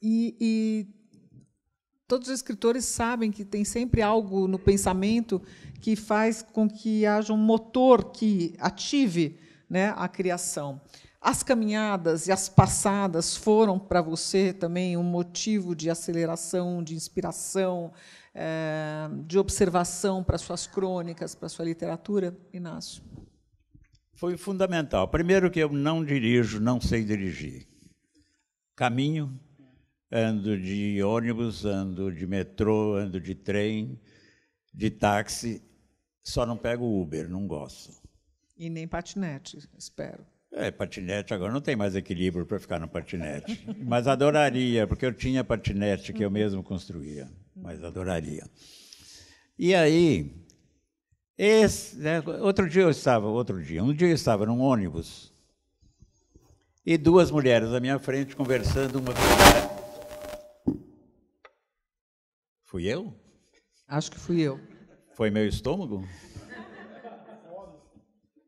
e, e todos os escritores sabem que tem sempre algo no pensamento que faz com que haja um motor que ative né, a criação. As caminhadas e as passadas foram para você também um motivo de aceleração, de inspiração, é, de observação para suas crônicas, para sua literatura, Inácio? Foi fundamental. Primeiro que eu não dirijo, não sei dirigir. Caminho, ando de ônibus, ando de metrô, ando de trem, de táxi, só não pego Uber, não gosto. E nem patinete, espero. É, patinete agora não tem mais equilíbrio para ficar no patinete. Mas adoraria, porque eu tinha patinete que eu mesmo construía mas adoraria. E aí, esse, né, outro dia eu estava, outro dia, um dia eu estava num ônibus e duas mulheres à minha frente conversando uma Fui eu? Acho que fui eu. Foi meu estômago?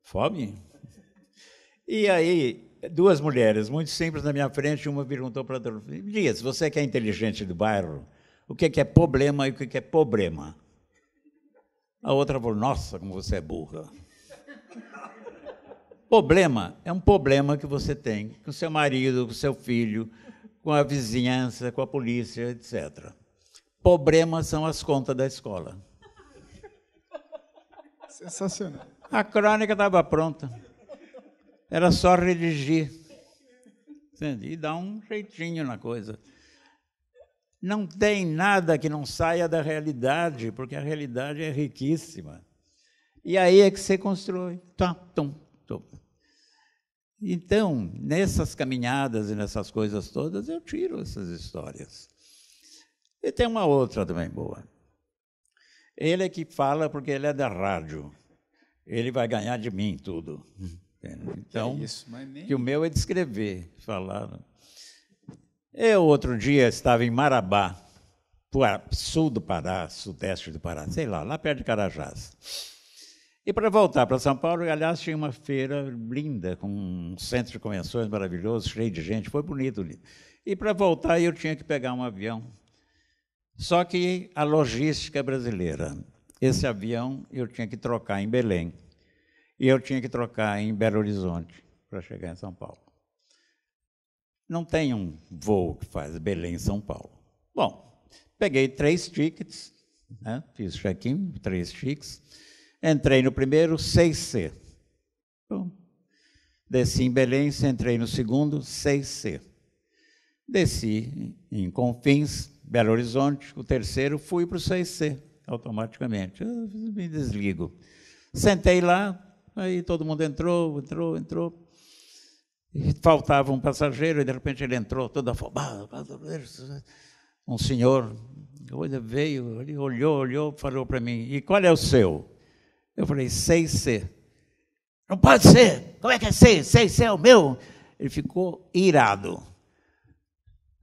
Fome? E aí, duas mulheres muito simples na minha frente, uma perguntou para a outra: Dias, você que é inteligente do bairro, o é que é problema e o é que é problema. A outra falou: Nossa, como você é burra. problema é um problema que você tem com seu marido, com seu filho, com a vizinhança, com a polícia, etc. Problemas são as contas da escola. Sensacional. A crônica estava pronta. Era só redigir. Entende? E dar um jeitinho na coisa. Não tem nada que não saia da realidade, porque a realidade é riquíssima. E aí é que você constrói. Tá, Então, nessas caminhadas e nessas coisas todas, eu tiro essas histórias. E tem uma outra também boa. Ele é que fala porque ele é da rádio. Ele vai ganhar de mim tudo. Hum. Então, que, que o meu é de escrever, falar. Eu, outro dia, estava em Marabá, sul do Pará, sudeste do Pará, sei lá, lá perto de Carajás. E para voltar para São Paulo, aliás, tinha uma feira linda, com um centro de convenções maravilhoso, cheio de gente, foi bonito. E para voltar, eu tinha que pegar um avião. Só que a logística é brasileira, esse avião eu tinha que trocar em Belém, e eu tinha que trocar em Belo Horizonte para chegar em São Paulo não tem um voo que faz Belém-São Paulo. Bom, peguei três tickets, né? fiz check-in, três tickets, entrei no primeiro, 6C. Bom, desci em Belém, entrei no segundo, 6C. Desci em Confins, Belo Horizonte, o terceiro, fui para o 6C automaticamente. Eu me desligo. Sentei lá, aí todo mundo entrou, entrou, entrou faltava um passageiro e de repente ele entrou todo afobado. Um senhor veio, ele olhou, olhou, falou para mim: E qual é o seu? Eu falei: 6C. Não pode ser! Como é que é 6? 6C é o meu? Ele ficou irado.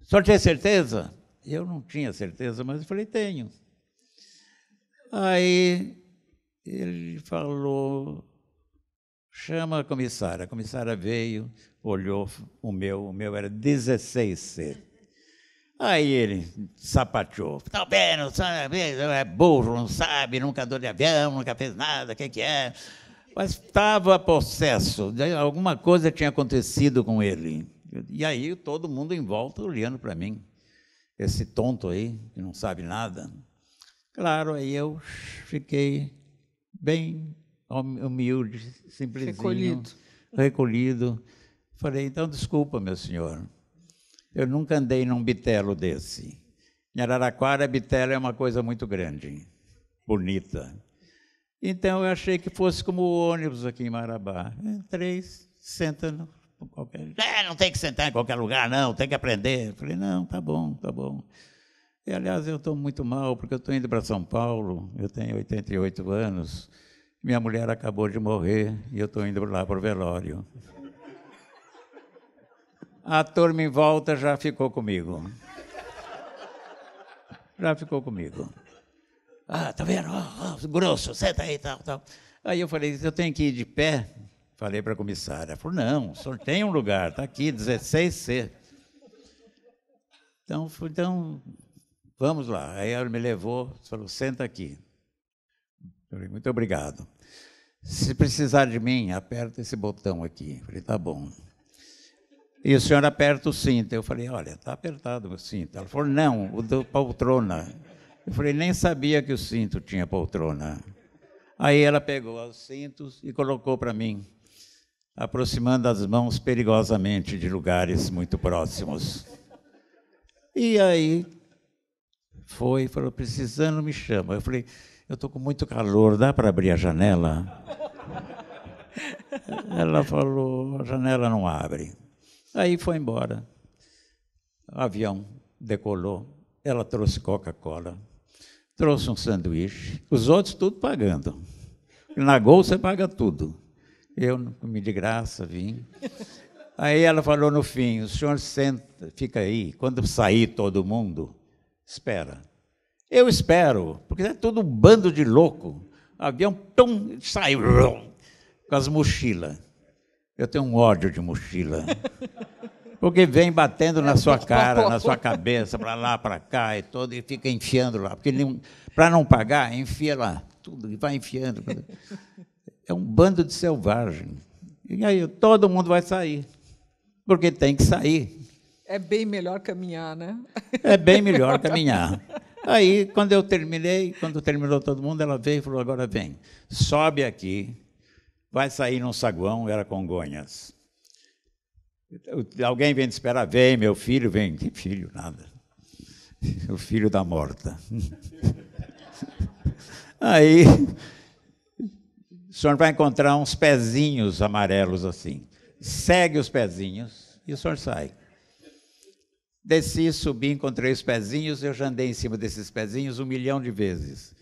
Só tinha certeza? Eu não tinha certeza, mas eu falei: Tenho. Aí ele falou: chama a comissária. A comissária veio, olhou o meu, o meu era 16C. Aí ele sapateou. Tá vendo, sabe, é, é burro, não sabe, nunca andou de avião, nunca fez nada, o que, que é? Mas estava possesso processo, alguma coisa tinha acontecido com ele. E aí todo mundo em volta olhando para mim. Esse tonto aí, que não sabe nada. Claro, aí eu fiquei bem hum, humilde, simplesinho. Recolhido. Recolhido Falei, então desculpa, meu senhor. Eu nunca andei num bitelo desse. Em Araraquara, bitelo é uma coisa muito grande, bonita. Então eu achei que fosse como o ônibus aqui em Marabá. Entrei, senta no qualquer. É, não tem que sentar em qualquer lugar, não, tem que aprender. falei, não, tá bom, tá bom. E, aliás, eu estou muito mal, porque eu estou indo para São Paulo, eu tenho 88 anos, minha mulher acabou de morrer e eu estou indo lá para o velório a turma em volta já ficou comigo. Já ficou comigo. Ah, tá vendo? Oh, oh, grosso, senta aí, tal, tal. Aí eu falei, eu tenho que ir de pé? Falei para a comissária. Ela falou, não, o tem um lugar, está aqui, 16C. Então, fui, então, vamos lá. Aí ela me levou, falou, senta aqui. falei, muito obrigado. Se precisar de mim, aperta esse botão aqui. falei, tá bom. E o senhor aperta o cinto. Eu falei, olha, está apertado o cinto. Ela falou, não, o da poltrona. Eu falei, nem sabia que o cinto tinha poltrona. Aí ela pegou os cintos e colocou para mim, aproximando as mãos perigosamente de lugares muito próximos. E aí foi, falou, precisando, me chama. Eu falei, eu estou com muito calor, dá para abrir a janela? Ela falou, a janela não abre. Aí foi embora. O avião decolou. Ela trouxe Coca-Cola, trouxe um sanduíche, os outros tudo pagando. Na Gol você paga tudo. Eu comi de graça, vim. Aí ela falou no fim: o senhor senta, fica aí. Quando sair todo mundo, espera. Eu espero, porque é todo um bando de louco. O avião pum, sai com as mochilas. Eu tenho um ódio de mochila. Porque vem batendo na sua cara, na sua cabeça, para lá, para cá e todo, e fica enfiando lá. Porque para não pagar, enfia lá tudo e vai enfiando. É um bando de selvagem. E aí todo mundo vai sair, porque tem que sair. É bem melhor caminhar, né? É bem melhor caminhar. Aí, quando eu terminei, quando terminou todo mundo, ela veio e falou: agora vem, sobe aqui, vai sair num saguão, era Congonhas. Alguém vem te esperar, vem, meu filho, vem. Que filho, nada. O filho da morta. Aí, o senhor vai encontrar uns pezinhos amarelos assim. Segue os pezinhos e o senhor sai. Desci, subi, encontrei os pezinhos, eu já andei em cima desses pezinhos um milhão de vezes.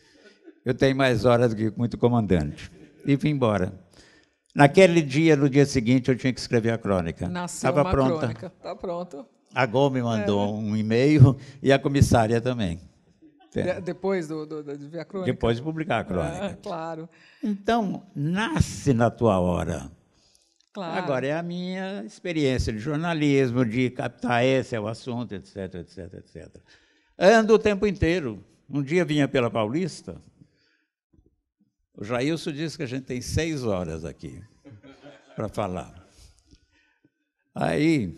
Eu tenho mais horas do que muito comandante. E vim embora. Naquele dia, no dia seguinte, eu tinha que escrever a crônica. Nasceu Tava uma pronta. crônica. Está pronto. A Gol me mandou é. um e-mail e a comissária também. De, depois do, do, do, a crônica? Depois de publicar a ah, crônica. É, claro. Então, nasce na tua hora. Claro. Agora, é a minha experiência de jornalismo, de captar esse é o assunto, etc, etc, etc. Ando o tempo inteiro. Um dia vinha pela Paulista, o Jailson disse que a gente tem seis horas aqui para falar. Aí,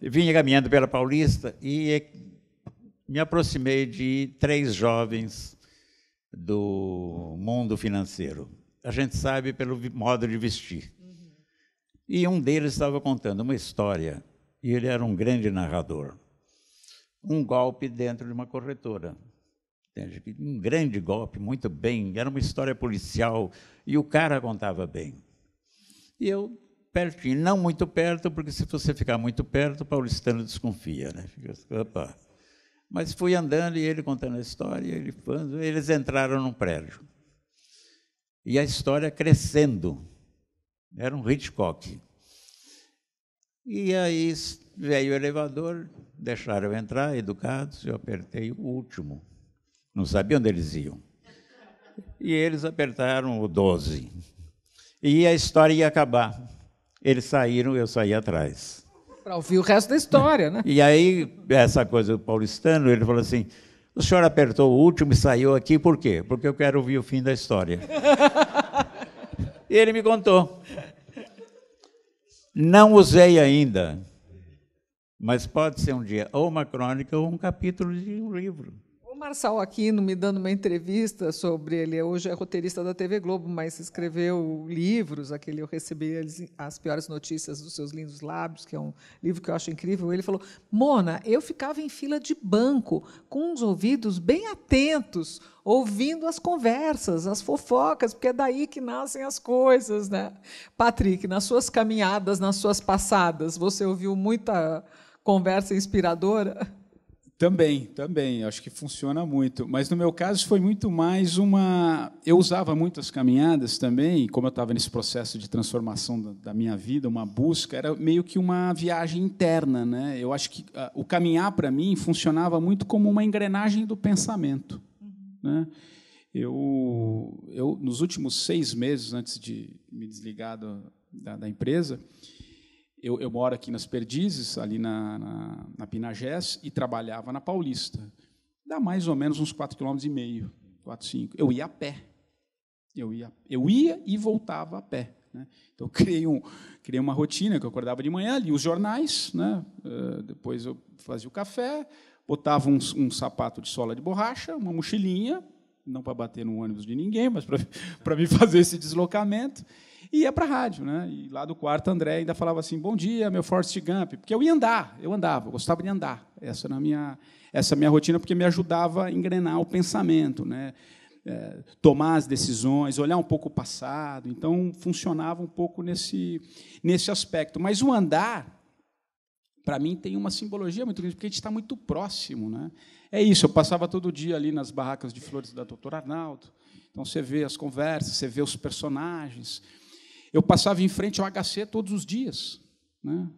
vinha caminhando pela Paulista e me aproximei de três jovens do mundo financeiro. A gente sabe pelo modo de vestir. E um deles estava contando uma história, e ele era um grande narrador. Um golpe dentro de uma corretora. Um grande golpe, muito bem. Era uma história policial e o cara contava bem. E eu, pertinho, não muito perto, porque se você ficar muito perto, o paulistano desconfia. Né? Fica, assim, opa. Mas fui andando e ele contando a história, ele falando, eles entraram num prédio. E a história crescendo. Era um Hitchcock. E aí veio o elevador, deixaram eu entrar, educados, eu apertei o último. Não sabia onde eles iam. E eles apertaram o 12. E a história ia acabar. Eles saíram, eu saí atrás. Para ouvir o resto da história, né? E aí, essa coisa do paulistano, ele falou assim: o senhor apertou o último e saiu aqui, por quê? Porque eu quero ouvir o fim da história. e ele me contou. Não usei ainda, mas pode ser um dia ou uma crônica ou um capítulo de um livro. O Marçal Aquino, me dando uma entrevista sobre ele, hoje é roteirista da TV Globo, mas escreveu livros, aquele Eu Recebi As Piores Notícias dos Seus Lindos Lábios, que é um livro que eu acho incrível. Ele falou: Mona, eu ficava em fila de banco, com os ouvidos bem atentos, ouvindo as conversas, as fofocas, porque é daí que nascem as coisas. Né? Patrick, nas suas caminhadas, nas suas passadas, você ouviu muita conversa inspiradora? Também, também, acho que funciona muito. Mas no meu caso foi muito mais uma. Eu usava muitas caminhadas também, como eu estava nesse processo de transformação da minha vida, uma busca, era meio que uma viagem interna. Né? Eu acho que ah, o caminhar para mim funcionava muito como uma engrenagem do pensamento. Uhum. Né? Eu, eu, nos últimos seis meses, antes de me desligar do, da, da empresa, eu, eu moro aqui nas Perdizes, ali na, na, na Pinagés, e trabalhava na Paulista. Dá mais ou menos uns 4,5 km, e meio, 4, 5. Eu ia a pé. Eu ia, eu ia e voltava a pé. Né? Então, eu criei, um, criei uma rotina, que eu acordava de manhã, lia os jornais, né? Uh, depois eu fazia o café, botava um, um sapato de sola de borracha, uma mochilinha, não para bater no ônibus de ninguém, mas para me fazer esse deslocamento e ia para a rádio, né? E lá do quarto, André ainda falava assim: "Bom dia, meu Forrest Gump", porque eu ia andar, eu andava, eu gostava de andar. Essa era a minha essa é minha rotina porque me ajudava a engrenar o pensamento, né? É, tomar as decisões, olhar um pouco o passado. Então funcionava um pouco nesse nesse aspecto. Mas o andar para mim tem uma simbologia muito grande, porque a gente está muito próximo, né? É isso, eu passava todo dia ali nas barracas de flores da doutora Arnaldo. Então você vê as conversas, você vê os personagens, eu passava em frente ao HC todos os dias. Né?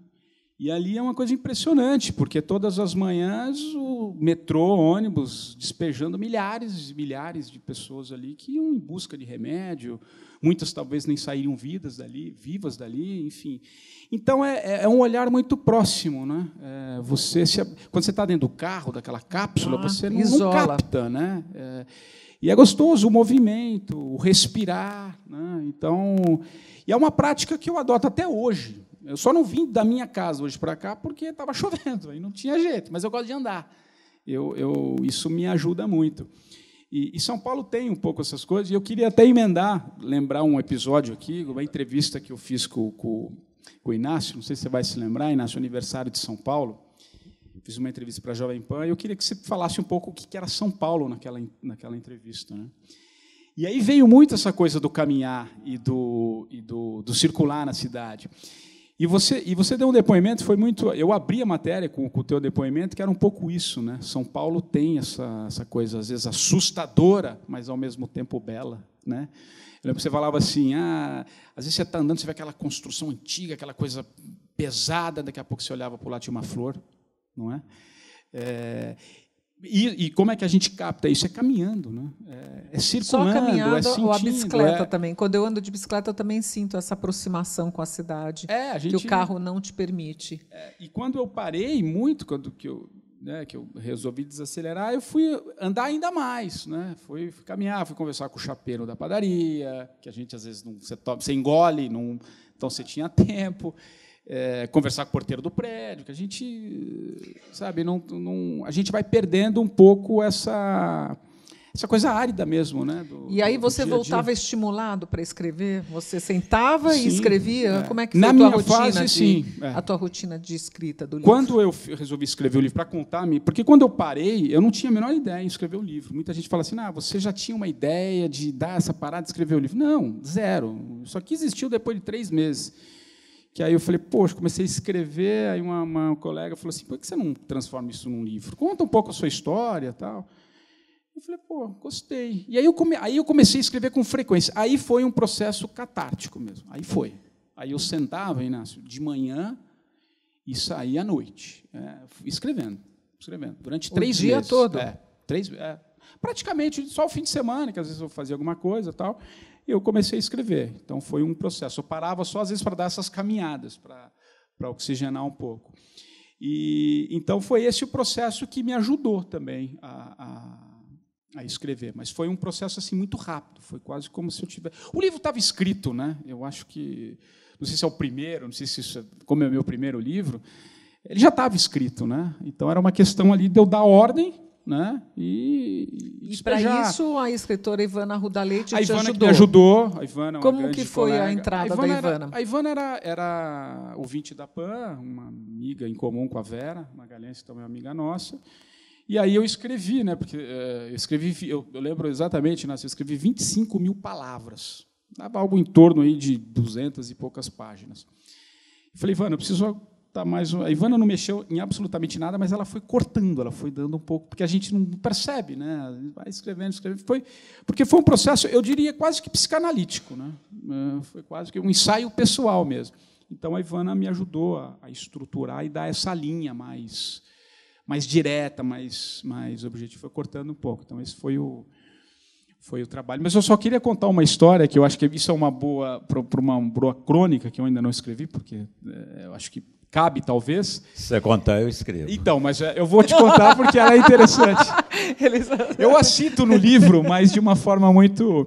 E ali é uma coisa impressionante, porque todas as manhãs o metrô, ônibus, despejando milhares e milhares de pessoas ali que iam em busca de remédio, muitas talvez nem saíram vidas dali, vivas dali, enfim. Então é, é, é um olhar muito próximo, né? É, você se, quando você está dentro do carro, daquela cápsula, ah, você não, isola. não capta, né? É, e é gostoso o movimento, o respirar, né? Então e é uma prática que eu adoto até hoje. Eu só não vim da minha casa hoje para cá porque estava chovendo, aí não tinha jeito, mas eu gosto de andar. Eu, eu, isso me ajuda muito. E, e, São Paulo tem um pouco essas coisas, e eu queria até emendar, lembrar um episódio aqui, uma entrevista que eu fiz com, com, com o Inácio, não sei se você vai se lembrar, Inácio, aniversário de São Paulo. Fiz uma entrevista para a Jovem Pan, e eu queria que você falasse um pouco o que era São Paulo naquela, naquela entrevista. Né? E aí veio muito essa coisa do caminhar e do, e do, do circular na cidade. E você, e você deu um depoimento, foi muito. Eu abri a matéria com, com o teu depoimento, que era um pouco isso, né? São Paulo tem essa, essa coisa, às vezes, assustadora, mas ao mesmo tempo bela. Né? Eu lembro que você falava assim: ah, às vezes você está andando, você vê aquela construção antiga, aquela coisa pesada, daqui a pouco você olhava para o lado tinha uma flor, não é? é e, e, como é que a gente capta isso? É caminhando, né? é, é circulando, Só é caminhando é sentindo, ou a bicicleta é... também. Quando eu ando de bicicleta, eu também sinto essa aproximação com a cidade é, a gente... que o carro não te permite. É, e quando eu parei muito, quando que eu, né, que eu resolvi desacelerar, eu fui andar ainda mais, né? Fui, fui caminhar, fui conversar com o chapeiro da padaria, que a gente às vezes não, você, você engole, não, então você tinha tempo é, conversar com o porteiro do prédio, que a gente sabe, não, não, a gente vai perdendo um pouco essa essa coisa árida mesmo, né? Do, e aí você dia -dia. voltava estimulado para escrever? Você sentava sim, e escrevia? É. Como é que foi Na a tua minha rotina fase, de, sim. É. A tua rotina de escrita do livro? Quando eu resolvi escrever o livro para contar, me porque quando eu parei, eu não tinha a menor ideia em escrever o livro. Muita gente fala assim: "Ah, você já tinha uma ideia de dar essa parada de escrever o livro?" Não, zero. Isso aqui existiu depois de três meses que aí eu falei, poxa, comecei a escrever, aí uma, uma colega falou assim, por que você não transforma isso num livro? Conta um pouco a sua história tal. Eu falei, pô, gostei. E aí eu, come, aí eu comecei a escrever com frequência. Aí foi um processo catártico mesmo, aí foi. Aí eu sentava, Inácio, de manhã e saía à noite, é, escrevendo, escrevendo, durante três dias. O dia meses. todo? É, três, é, praticamente só o fim de semana, que às vezes eu fazia alguma coisa tal. E eu comecei a escrever. Então foi um processo. Eu parava só às vezes para dar essas caminhadas, para, para oxigenar um pouco. E então foi esse o processo que me ajudou também a, a, a, escrever. Mas foi um processo assim muito rápido. Foi quase como se eu tivesse. O livro estava escrito, né? Eu acho que não sei se é o primeiro, não sei se isso é, como é o meu primeiro livro. Ele já estava escrito, né? Então era uma questão ali de eu dar ordem né? E, e, e para isso a escritora Ivana Rudalete a Ivana ajudou. me ajudou. A Ivana, é Como que foi colega. a entrada a Ivana da Ivana? a Ivana era, era ouvinte da Pan, uma amiga em comum com a Vera Magalhães, que também é amiga nossa. E aí eu escrevi, né? Porque eh, eu escrevi, eu, eu lembro exatamente, né, eu escrevi 25 mil palavras, dava algo em torno aí de 200 e poucas páginas. falei, Ivana, eu preciso tá mais um... A Ivana não mexeu em absolutamente nada, mas ela foi cortando, ela foi dando um pouco, porque a gente não percebe, né? Vai escrevendo, escrevendo. Foi, porque foi um processo, eu diria, quase que psicanalítico, né? Ah, foi quase que um ensaio pessoal mesmo. Então a Ivana me ajudou a, estruturar e dar essa linha mais mais direta, mais mais objetiva foi cortando um pouco. Então esse foi o foi o trabalho. Mas eu só queria contar uma história que eu acho que isso é uma boa para uma boa crônica que eu ainda não escrevi, porque é, eu acho que cabe, talvez. Se você contar, eu escrevo. Então, mas é, eu vou te contar porque ela é interessante. Assim. Eu a cito no livro, mas de uma forma muito.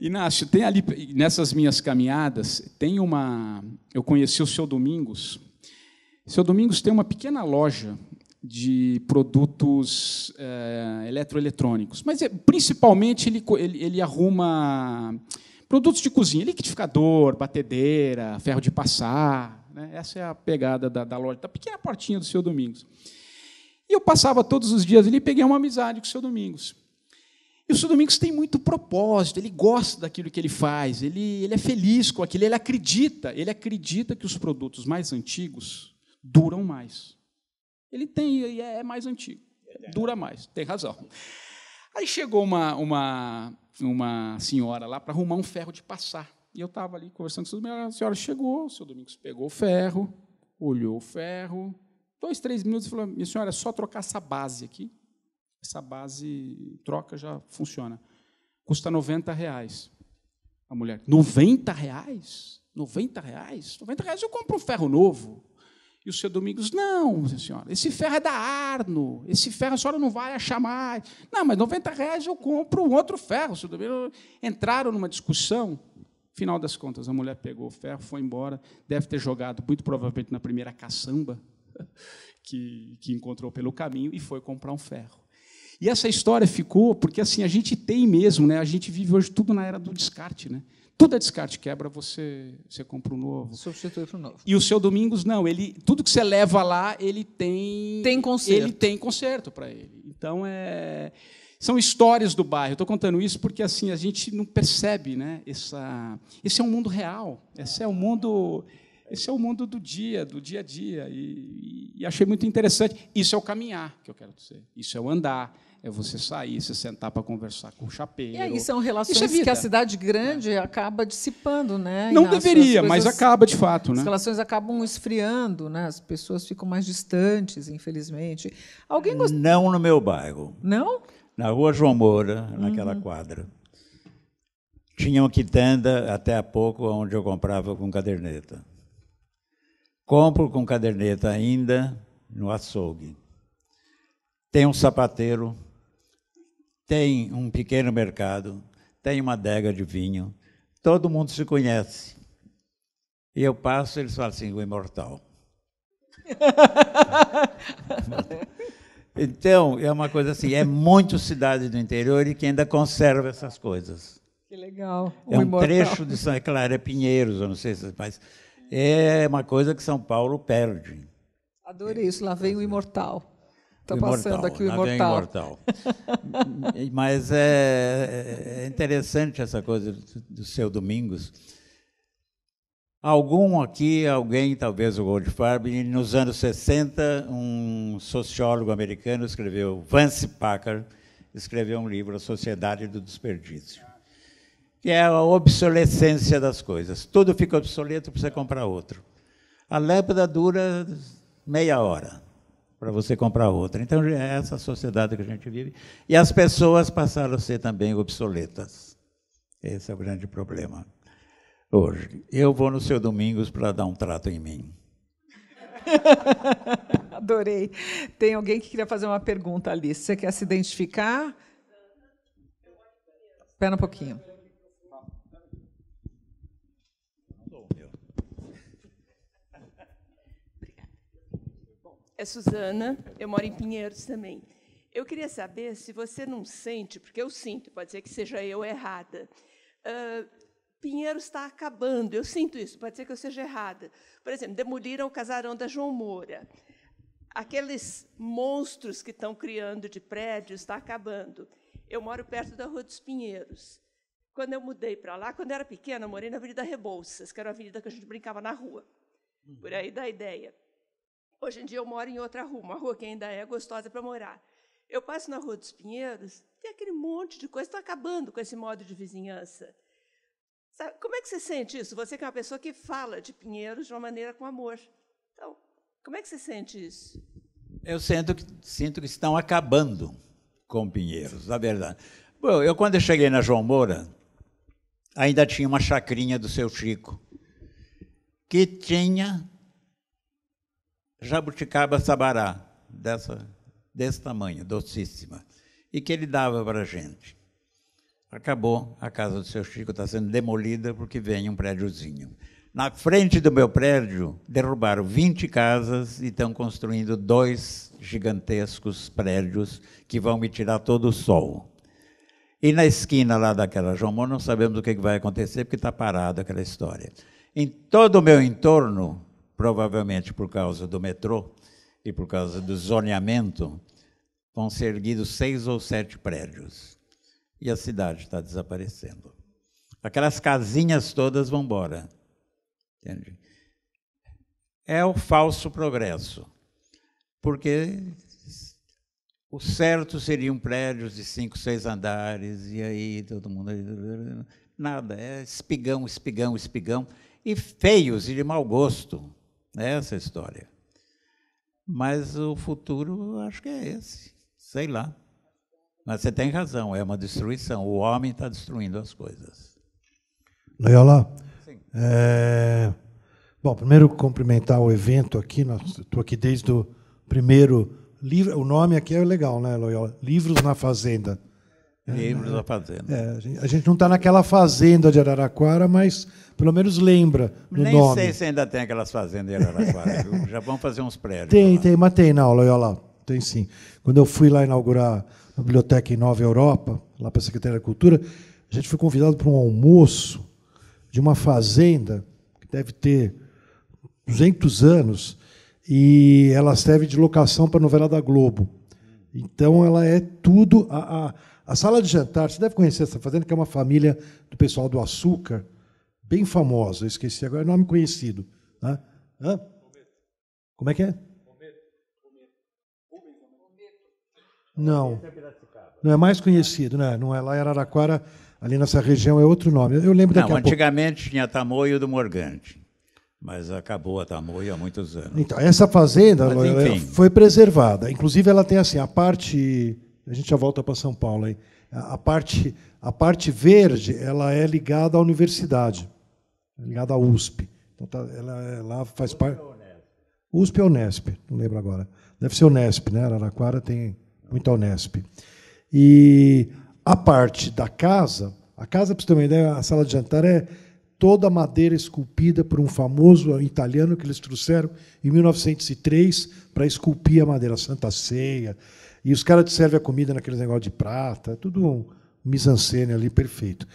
Inácio, tem ali, nessas minhas caminhadas, tem uma. Eu conheci o seu Domingos. O seu Domingos tem uma pequena loja de produtos é, eletroeletrônicos, mas é, principalmente ele, ele, ele arruma produtos de cozinha, liquidificador, batedeira, ferro de passar, né? Essa é a pegada da, da loja, da então, pequena portinha do seu Domingos. E eu passava todos os dias ali e peguei uma amizade com o seu Domingos. E o seu Domingos tem muito propósito, ele gosta daquilo que ele faz, ele, ele é feliz com aquilo, ele acredita, ele acredita que os produtos mais antigos duram mais. Ele tem, é, é mais antigo, dura mais, tem razão. Aí chegou uma, uma, uma senhora lá para arrumar um ferro de passar. E eu estava ali conversando com a senhora chegou, o seu Domingos pegou o ferro, olhou o ferro, dois, três minutos e falou: minha senhora, é só trocar essa base aqui. Essa base troca já funciona. Custa 90 reais. A mulher, 90 reais? 90 reais? 90 reais eu compro um ferro novo. E o seu Domingos, não, senhora, esse ferro é da Arno, esse ferro a senhora não vai achar mais. Não, mas 90 reais eu compro um outro ferro. Seu Domingos, entraram numa discussão Final das contas, a mulher pegou o ferro, foi embora, deve ter jogado, muito provavelmente, na primeira caçamba que, que encontrou pelo caminho e foi comprar um ferro. E essa história ficou, porque assim a gente tem mesmo, né? a gente vive hoje tudo na era do descarte. Né? Tudo é descarte, quebra, você, você compra um novo. Substitui para o novo. E o seu Domingos, não, ele tudo que você leva lá, ele tem. Tem conserto. Ele tem conserto para ele. Então é. São histórias do bairro. Estou contando isso porque assim a gente não percebe, né? Essa, esse é um mundo real. Esse é o um mundo, esse é o um mundo do dia, do dia a dia. E, e, achei muito interessante. Isso é o caminhar que eu quero dizer. Isso é o andar. É você sair, se sentar para conversar com o chapéu. E aí são é relações é que a cidade grande é. acaba dissipando, né? Não deveria, coisas, mas acaba de fato, né? As relações acabam esfriando, né? As pessoas ficam mais distantes, infelizmente. Alguém gost... Não no meu bairro. Não? na rua João Moura, naquela uhum. quadra. Tinha uma quitanda até há pouco onde eu comprava com caderneta. Compro com caderneta ainda no açougue. Tem um sapateiro, tem um pequeno mercado, tem uma adega de vinho. Todo mundo se conhece. E eu passo, eles falam assim, o imortal. Então, é uma coisa assim, é muito cidade do interior e que ainda conserva essas coisas. Que legal. O é um imortal. trecho de São é claro, é Pinheiros, eu não sei se mas é uma coisa que São Paulo perde. Adorei isso, lá vem o imortal. Está passando aqui o imortal. imortal. mas é, é, é interessante essa coisa do seu Domingos Algum aqui, alguém, talvez o Goldfarb, nos anos 60, um sociólogo americano escreveu, Vance Packer, escreveu um livro, A Sociedade do Desperdício, que é a obsolescência das coisas. Tudo fica obsoleto, precisa comprar outro. A lâmpada dura meia hora para você comprar outra. Então, é essa sociedade que a gente vive. E as pessoas passaram a ser também obsoletas. Esse é o grande problema hoje. Eu vou no seu Domingos para dar um trato em mim. Adorei. Tem alguém que queria fazer uma pergunta ali. Você quer se identificar? Espera um pouquinho. É Suzana, eu moro em Pinheiros também. Eu queria saber se você não sente, porque eu sinto, pode ser que seja eu errada, Pinheiro está acabando. Eu sinto isso, pode ser que eu seja errada. Por exemplo, demoliram o casarão da João Moura. Aqueles monstros que estão criando de prédios está acabando. Eu moro perto da Rua dos Pinheiros. Quando eu mudei para lá, quando eu era pequena, eu morei na Avenida Rebouças, que era a avenida que a gente brincava na rua. Uhum. Por aí dá ideia. Hoje em dia eu moro em outra rua, uma rua que ainda é gostosa para morar. Eu passo na Rua dos Pinheiros, tem aquele monte de coisa, está acabando com esse modo de vizinhança. Sabe, como é que você sente isso? Você que é uma pessoa que fala de Pinheiros de uma maneira com amor. Então, como é que você sente isso? Eu sinto que, sinto que estão acabando com Pinheiros, na verdade. Bom, eu quando eu cheguei na João Moura, ainda tinha uma chacrinha do seu Chico, que tinha jabuticaba sabará, dessa, desse tamanho, docíssima, e que ele dava para a gente acabou, a casa do seu Chico está sendo demolida porque vem um prédiozinho. Na frente do meu prédio, derrubaram 20 casas e estão construindo dois gigantescos prédios que vão me tirar todo o sol. E na esquina lá daquela João Moura, não sabemos o que vai acontecer, porque está parada aquela história. Em todo o meu entorno, provavelmente por causa do metrô e por causa do zoneamento, vão ser erguidos seis ou sete prédios e a cidade está desaparecendo. Aquelas casinhas todas vão embora. Entende? É o falso progresso, porque o certo seriam prédios de cinco, seis andares, e aí todo mundo. Nada, é espigão, espigão, espigão, e feios e de mau gosto. É essa a história. Mas o futuro acho que é esse, sei lá. Mas você tem razão, é uma destruição. O homem está destruindo as coisas. Loyola, é, é... bom, primeiro cumprimentar o evento aqui. Estou aqui desde o primeiro livro. O nome aqui é legal, né, Loyola? Livros na Fazenda. Livros na Fazenda. É, a, gente, não está naquela fazenda de Araraquara, mas pelo menos lembra do Nem nome. Nem sei se ainda tem aquelas fazendas de Araraquara. Já vão fazer uns prédios. Tem, lá. tem, mas tem, não, Loyola. Tem sim. Quando eu fui lá inaugurar a biblioteca em Nova Europa, lá para a Secretaria da Cultura, a gente foi convidado para um almoço de uma fazenda que deve ter 200 anos e ela serve de locação para a novela da Globo. Então ela é tudo a, a, a sala de jantar. Você deve conhecer essa fazenda que é uma família do pessoal do açúcar, bem famosa. esqueci agora, é nome conhecido, né? Hã? Como é que é? Não. Não é mais conhecido, né? Não é lá em Araraquara, ali nessa região é outro nome. Eu lembro daqui Não, antigamente pouco. tinha Tamoio do Morgante, mas acabou a Tamoio há muitos anos. Então, essa fazenda mas, foi preservada. Inclusive ela tem assim, a parte, a gente já volta para São Paulo aí. A parte a parte verde, ela é ligada à universidade, é ligada à USP. Então tá, ela, é, lá faz parte USP ou Unesp, não lembro agora. Deve ser Unesp, né? Araraquara tem muito ao Unesp. E a parte da casa, a casa, para você ter uma ideia, a sala de jantar é toda madeira esculpida por um famoso italiano que eles trouxeram em 1903 para esculpir a madeira, a Santa Ceia. E os caras te servem a comida naqueles negócios de prata, é tudo um mise ali perfeito.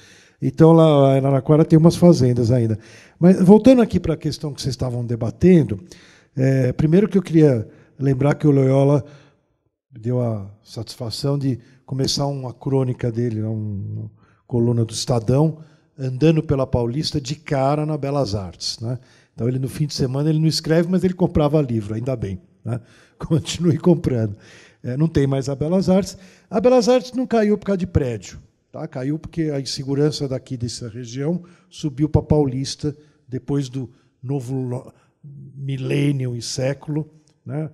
Então, lá em Araraquara tem umas fazendas ainda. Mas, voltando aqui para a questão que vocês estavam debatendo, é, primeiro que eu queria lembrar que o Loyola deu a satisfação de começar uma crônica dele, né, uma coluna do Estadão, andando pela Paulista de cara na Belas Artes. Né? Então ele no fim de semana ele não escreve, mas ele comprava livro, ainda bem. Né? Continue comprando. É, não tem mais a Belas Artes. A Belas Artes não caiu por causa de prédio, tá? caiu porque a insegurança daqui dessa região subiu para a Paulista depois do novo milênio e século. Né?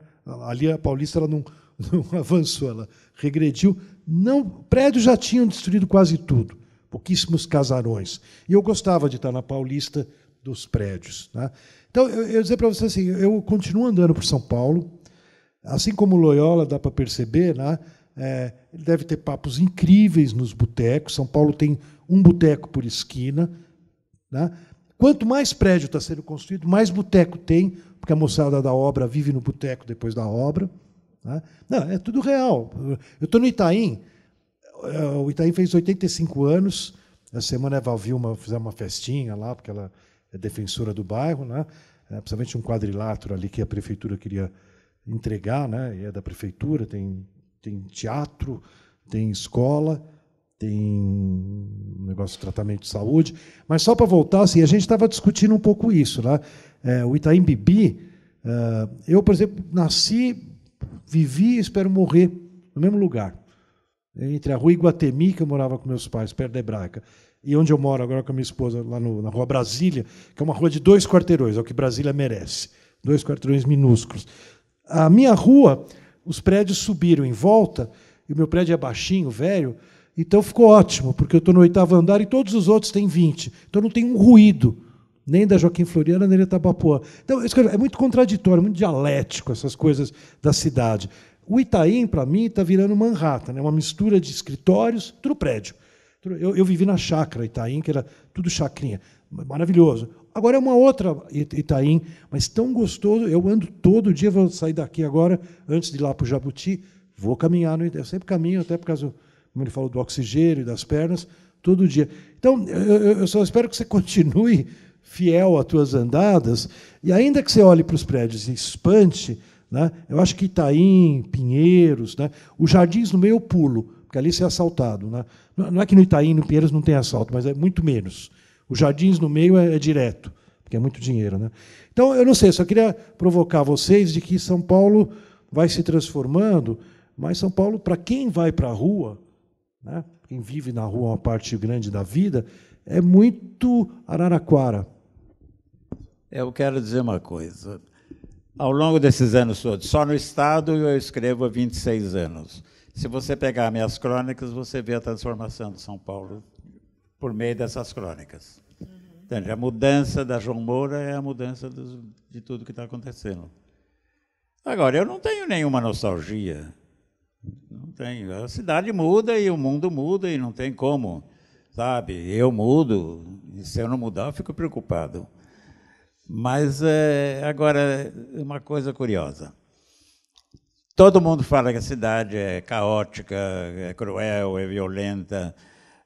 Ali a Paulista ela não não avançou, ela regrediu. Não, prédios já tinham destruído quase tudo, pouquíssimos casarões. E eu gostava de estar na Paulista dos prédios. Né? Então, eu, eu dizer para você assim, eu continuo andando por São Paulo, assim como Loyola dá para perceber, né? É, ele deve ter papos incríveis nos botecos. São Paulo tem um boteco por esquina. Né? Quanto mais prédio está sendo construído, mais boteco tem, porque a moçada da obra vive no boteco depois da obra. Né? Não, é tudo real. Eu estou no Itaim, é, o Itaim fez 85 anos, a semana a Val Vilma fazer uma festinha lá, porque ela é defensora do bairro, né? É, principalmente um quadrilátero ali que a prefeitura queria entregar, né? E é da prefeitura, tem, tem teatro, tem escola, tem negócio de tratamento de saúde. Mas só para voltar, assim, a gente estava discutindo um pouco isso. Né? É, o Itaim Bibi, é, eu, por exemplo, nasci Vivi e espero morrer no mesmo lugar. Entre a rua Iguatemi, que eu morava com meus pais, perto da Hebraica, e onde eu moro agora com a minha esposa, lá no, na rua Brasília, que é uma rua de dois quarteirões, é o que Brasília merece. Dois quarteirões minúsculos. A minha rua, os prédios subiram em volta, e o meu prédio é baixinho, velho, então ficou ótimo, porque eu estou no oitavo andar e todos os outros têm 20. Então não tem um ruído nem da Joaquim Floriano, nem da Itabapuã. Então, é muito contraditório, muito dialético essas coisas da cidade. O Itaim, para mim, está virando Manhattan, né? uma mistura de escritórios, tudo prédio. Eu, eu, vivi na chácara Itaim, que era tudo chacrinha. Maravilhoso. Agora é uma outra Itaim, mas tão gostoso. Eu ando todo dia, vou sair daqui agora, antes de ir lá para o Jabuti, vou caminhar. No, eu sempre caminho, até por causa, como ele falou, do oxigênio e das pernas, todo dia. Então, eu, eu só espero que você continue fiel às tuas andadas, e ainda que você olhe para os prédios e espante, né, eu acho que Itaim, Pinheiros, né, os jardins no meio eu pulo, porque ali você é assaltado. Né? Não é que no Itaim, no Pinheiros não tem assalto, mas é muito menos. Os jardins no meio é, é direto, porque é muito dinheiro. Né? Então, eu não sei, só queria provocar vocês de que São Paulo vai se transformando, mas São Paulo, para quem vai para a rua, né, quem vive na rua uma parte grande da vida, é muito Araraquara eu quero dizer uma coisa. Ao longo desses anos todos, só no Estado eu escrevo há 26 anos. Se você pegar minhas crônicas, você vê a transformação de São Paulo por meio dessas crônicas. Entende? A mudança da João Moura é a mudança dos, de tudo que está acontecendo. Agora, eu não tenho nenhuma nostalgia. Não tenho. A cidade muda e o mundo muda e não tem como. Sabe? Eu mudo. E se eu não mudar, eu fico preocupado. Mas é, agora, uma coisa curiosa. Todo mundo fala que a cidade é caótica, é cruel, é violenta,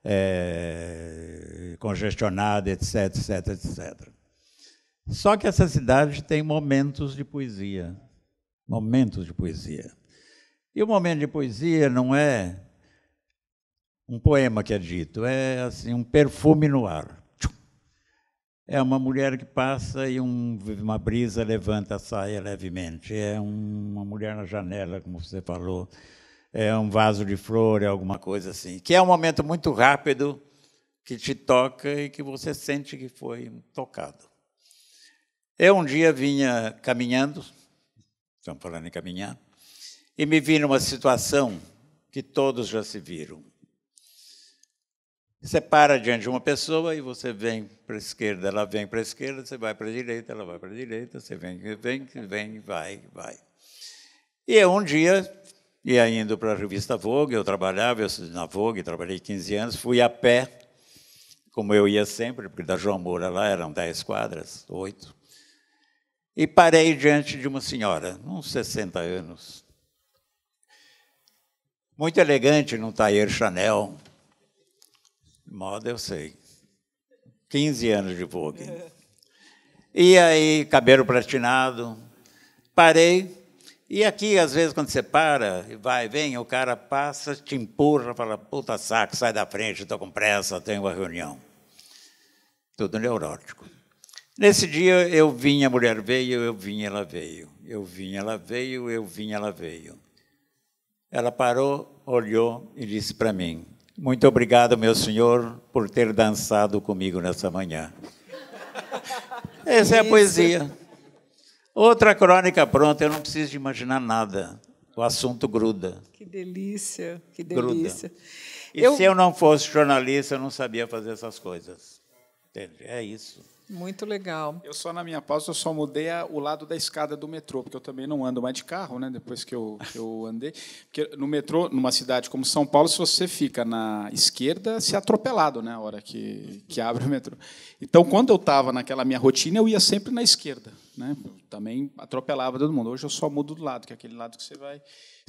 é congestionada, etc, etc, etc. Só que essa cidade tem momentos de poesia. Momentos de poesia. E o momento de poesia não é um poema que é dito, é assim um perfume no ar. É uma mulher que passa e um, uma brisa levanta a saia levemente. É uma mulher na janela, como você falou. É um vaso de flor, é alguma coisa assim. Que é um momento muito rápido que te toca e que você sente que foi tocado. Eu um dia vinha caminhando, estamos falando em caminhar, e me vi numa situação que todos já se viram. Você para diante de uma pessoa e você vem para a esquerda, ela vem para a esquerda, você vai para a direita, ela vai para a direita, você vem, vem, vem, vai, vai. E um dia, e indo para a revista Vogue, eu trabalhava, eu na Vogue, trabalhei 15 anos, fui a pé, como eu ia sempre, porque da João Moura lá eram 10 quadras, 8. E parei diante de uma senhora, uns 60 anos, muito elegante num tailleur Chanel, Moda eu sei. 15 anos de Vogue. E aí, cabelo platinado. Parei. E aqui, às vezes, quando você para e vai e vem, o cara passa, te empurra, fala, puta saco, sai da frente, estou com pressa, tenho uma reunião. Tudo neurótico. Nesse dia eu vim, a mulher veio, eu vim, ela veio. Eu vim, ela veio, eu vim, ela veio. Ela parou, olhou e disse para mim: muito obrigado, meu senhor, por ter dançado comigo nessa manhã. Essa é a poesia. Outra crônica pronta, eu não preciso imaginar nada. O assunto gruda. Que delícia, que delícia. Gruda. E eu... se eu não fosse jornalista, eu não sabia fazer essas coisas. É isso. Muito legal. Eu só na minha pausa eu só mudei a, o lado da escada do metrô, porque eu também não ando mais de carro, né? Depois que eu, que eu andei, porque no metrô, numa cidade como São Paulo, se você fica na esquerda, se é atropelado, né? A hora que que abre o metrô. Então, quando eu estava naquela minha rotina, eu ia sempre na esquerda, né? também atropelava todo mundo. Hoje eu só mudo do lado, que é aquele lado que você vai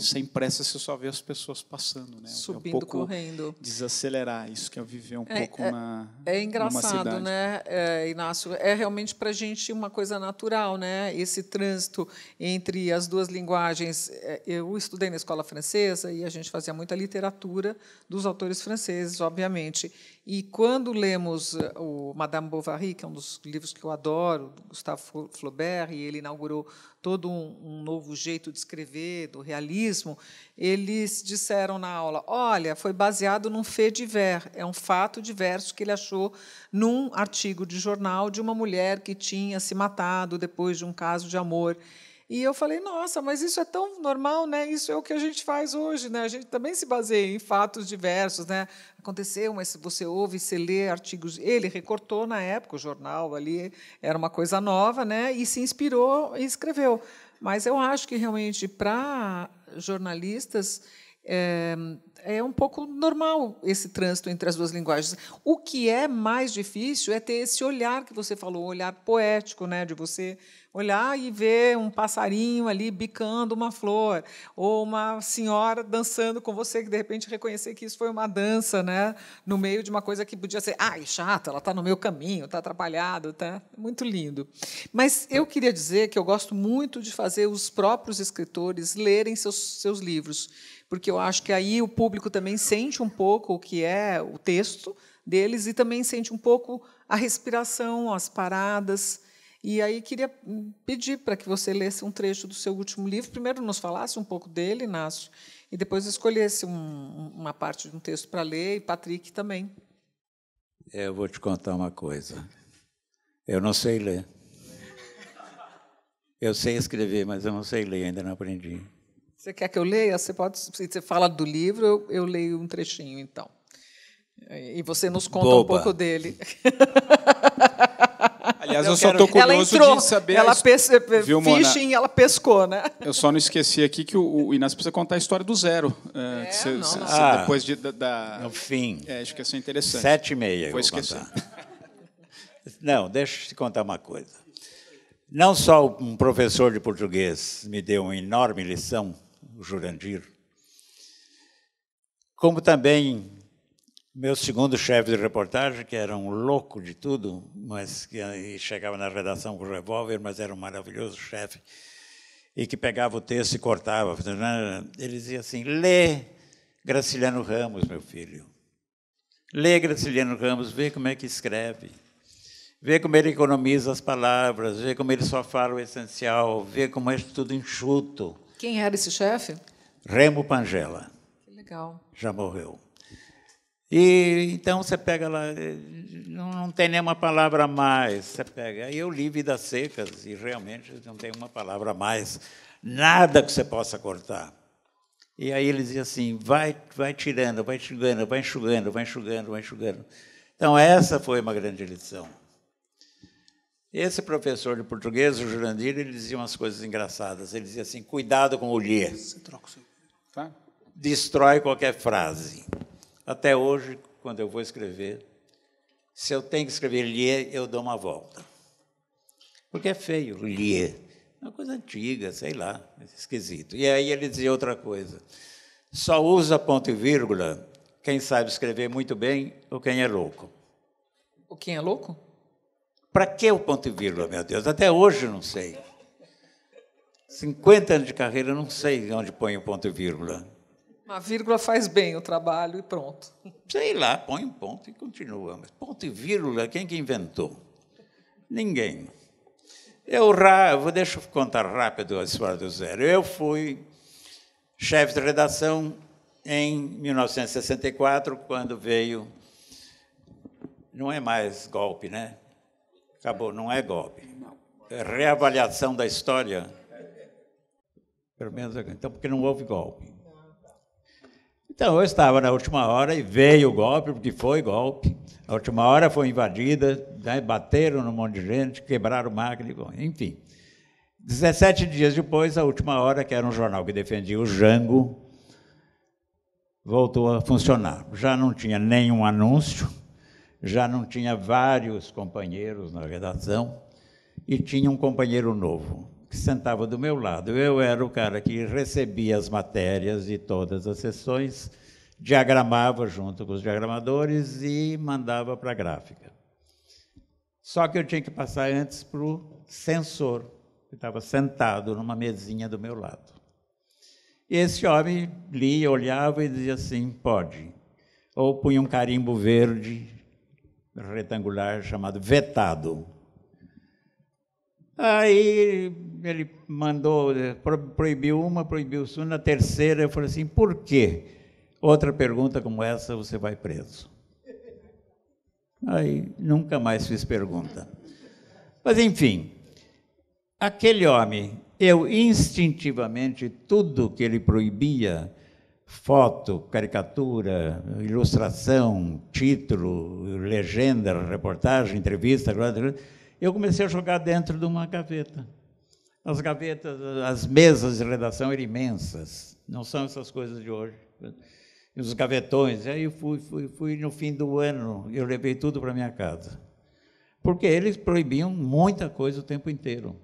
sem pressa você só vê as pessoas passando, né? Subindo, é um pouco correndo. Desacelerar, isso que é viver um é, pouco é, na. É engraçado, né, é, Inácio? É realmente para a gente uma coisa natural, né? Esse trânsito entre as duas linguagens. É, eu estudei na escola francesa e a gente fazia muita literatura dos autores franceses, obviamente. E quando lemos eh, o Madame Bovary, que é um dos livros que eu adoro, Gustave Flaubert, e ele inaugurou todo um, um novo jeito de escrever, do realismo, eles disseram na aula: olha, foi baseado num fait divers, é um fato diverso que ele achou num artigo de jornal de uma mulher que tinha se matado depois de um caso de amor. E eu falei, nossa, mas isso é tão normal, né? Isso é o que a gente faz hoje, né? A gente também se baseia em fatos diversos, né? Aconteceu, mas você ouve, você lê artigos. Ele recortou na época o jornal ali, era uma coisa nova, né? E se inspirou e escreveu. Mas eu acho que realmente para jornalistas é, é um pouco normal esse trânsito entre as duas linguagens. O que é mais difícil é ter esse olhar que você falou, olhar poético, né, de você olhar e ver um passarinho ali bicando uma flor, ou uma senhora dançando com você, que de repente reconhecer que isso foi uma dança, né? No meio de uma coisa que podia ser, ai, chata, ela está no meu caminho, está atrapalhado, tá? É muito lindo. Mas eu queria dizer que eu gosto muito de fazer os próprios escritores lerem seus, seus livros porque eu acho que aí o público também sente um pouco o que é o texto deles e também sente um pouco a respiração, as paradas. E aí queria pedir para que você lesse um trecho do seu último livro. Primeiro nos falasse um pouco dele, Inácio, e depois escolhesse um, uma parte de um texto para ler, e Patrick também. É, eu vou te contar uma coisa. Eu não sei ler. Eu sei escrever, mas eu não sei ler, ainda não aprendi. Você quer que eu leia? Você pode. Se você fala do livro, eu, eu leio um trechinho, então. E você nos conta Boba. um pouco dele. Aliás, eu, eu só estou quero... curioso entrou, de saber. Ela pesca, eh, fishing, ela pescou, né? Eu só não esqueci aqui que o, o Inácio precisa contar a história do zero. Eh, é, cê, não, cê, não. Cê ah, depois de, da, da, No fim. É, acho que isso é interessante. Sete e meia. Vou esquecer. Não, deixa eu te contar uma coisa. Não só um professor de português me deu uma enorme lição o Jurandir. Como também meu segundo chefe de reportagem, que era um louco de tudo, mas que chegava na redação com o revólver, mas era um maravilhoso chefe, e que pegava o texto e cortava. Ele dizia assim: lê Graciliano Ramos, meu filho. Lê Graciliano Ramos, vê como é que escreve. Vê como ele economiza as palavras, vê como ele só fala o essencial, vê como é tudo enxuto. Quem era esse chefe? Remo Pangela. Que legal. Já morreu. E então você pega lá, eh, não, não tem nenhuma palavra a mais. Você pega. Aí eu li Vidas Secas e realmente não tem uma palavra a mais, nada que você possa cortar. E aí ele dizia assim: vai, vai tirando, vai tirando, enxugando, vai enxugando, vai enxugando, vai enxugando. Então essa foi uma grande lição. Esse professor de português, o Jurandir, ele dizia umas coisas engraçadas. Ele dizia assim: cuidado com o lhe. Tá? Destrói qualquer frase. Até hoje, quando eu vou escrever, se eu tenho que escrever lhe, eu dou uma volta. Porque é feio, lhe. É uma coisa antiga, sei lá, esquisito. E aí ele dizia outra coisa: só usa ponto e vírgula quem sabe escrever muito bem ou quem é louco. O quem é louco? Para que o ponto e vírgula, meu Deus? Até hoje não sei. 50 anos de carreira, não sei onde põe o ponto e vírgula. Uma vírgula faz bem o trabalho e pronto. Sei lá, põe um ponto e continua. Mas ponto e vírgula, quem que inventou? Ninguém. Eu, vou, deixa eu contar rápido a história do zero. Eu fui chefe de redação em 1964, quando veio. Não é mais golpe, né? Acabou, não é golpe. É reavaliação da história. Pelo menos, então, porque não houve golpe. Então, eu estava na última hora e veio o golpe, porque foi golpe. A última hora foi invadida, né, bateram num monte de gente, quebraram máquina, enfim. 17 dias depois, a última hora, que era um jornal que defendia o Jango, voltou a funcionar. Já não tinha nenhum anúncio, já não tinha vários companheiros na redação e tinha um companheiro novo que sentava do meu lado. Eu era o cara que recebia as matérias de todas as sessões, diagramava junto com os diagramadores e mandava para a gráfica. Só que eu tinha que passar antes para o censor, que estava sentado numa mesinha do meu lado. E esse homem lia, olhava e dizia assim: pode. Ou punha um carimbo verde retangular chamado Vetado. Aí ele mandou, proibiu uma, proibiu segunda, na terceira eu falei assim, por quê? Outra pergunta como essa, você vai preso. Aí nunca mais fiz pergunta. Mas enfim, aquele homem, eu instintivamente, tudo que ele proibia, foto, caricatura, ilustração, título, legenda, reportagem, entrevista, eu comecei a jogar dentro de uma gaveta. As gavetas, as mesas de redação eram imensas, não são essas coisas de hoje. E os gavetões, aí eu fui, fui, fui no fim do ano, eu levei tudo para minha casa. Porque eles proibiam muita coisa o tempo inteiro.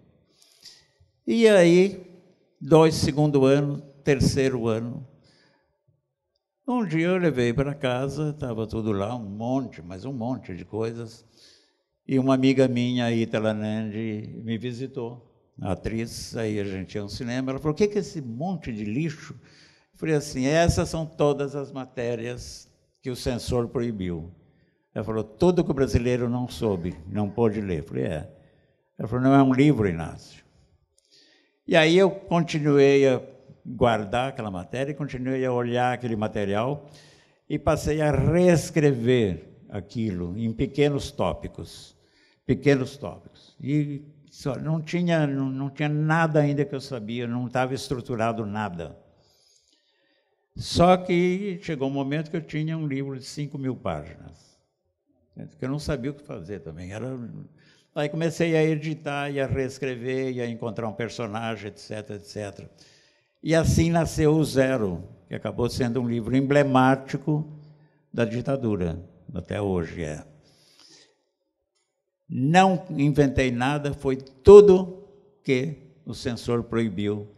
E aí, dois, segundo ano, terceiro ano, um dia eu levei para casa, estava tudo lá, um monte, mas um monte de coisas. E uma amiga minha, Itala Nandi, me visitou, atriz, aí a gente ia ao cinema. Ela falou: o que é esse monte de lixo? Eu falei assim: é, essas são todas as matérias que o censor proibiu. Ela falou: tudo que o brasileiro não soube, não pôde ler. Eu falei: é. Ela falou: não é um livro, Inácio. E aí eu continuei a guardar aquela matéria e continuei a olhar aquele material e passei a reescrever aquilo em pequenos tópicos, pequenos tópicos. E só, não tinha não, não tinha nada ainda que eu sabia, não estava estruturado nada. Só que chegou um momento que eu tinha um livro de 5 mil páginas, né, que eu não sabia o que fazer também. Era... Aí comecei a editar, e a reescrever, e a encontrar um personagem, etc, etc. E assim nasceu o Zero, que acabou sendo um livro emblemático da ditadura, até hoje é. Não inventei nada, foi tudo que o censor proibiu,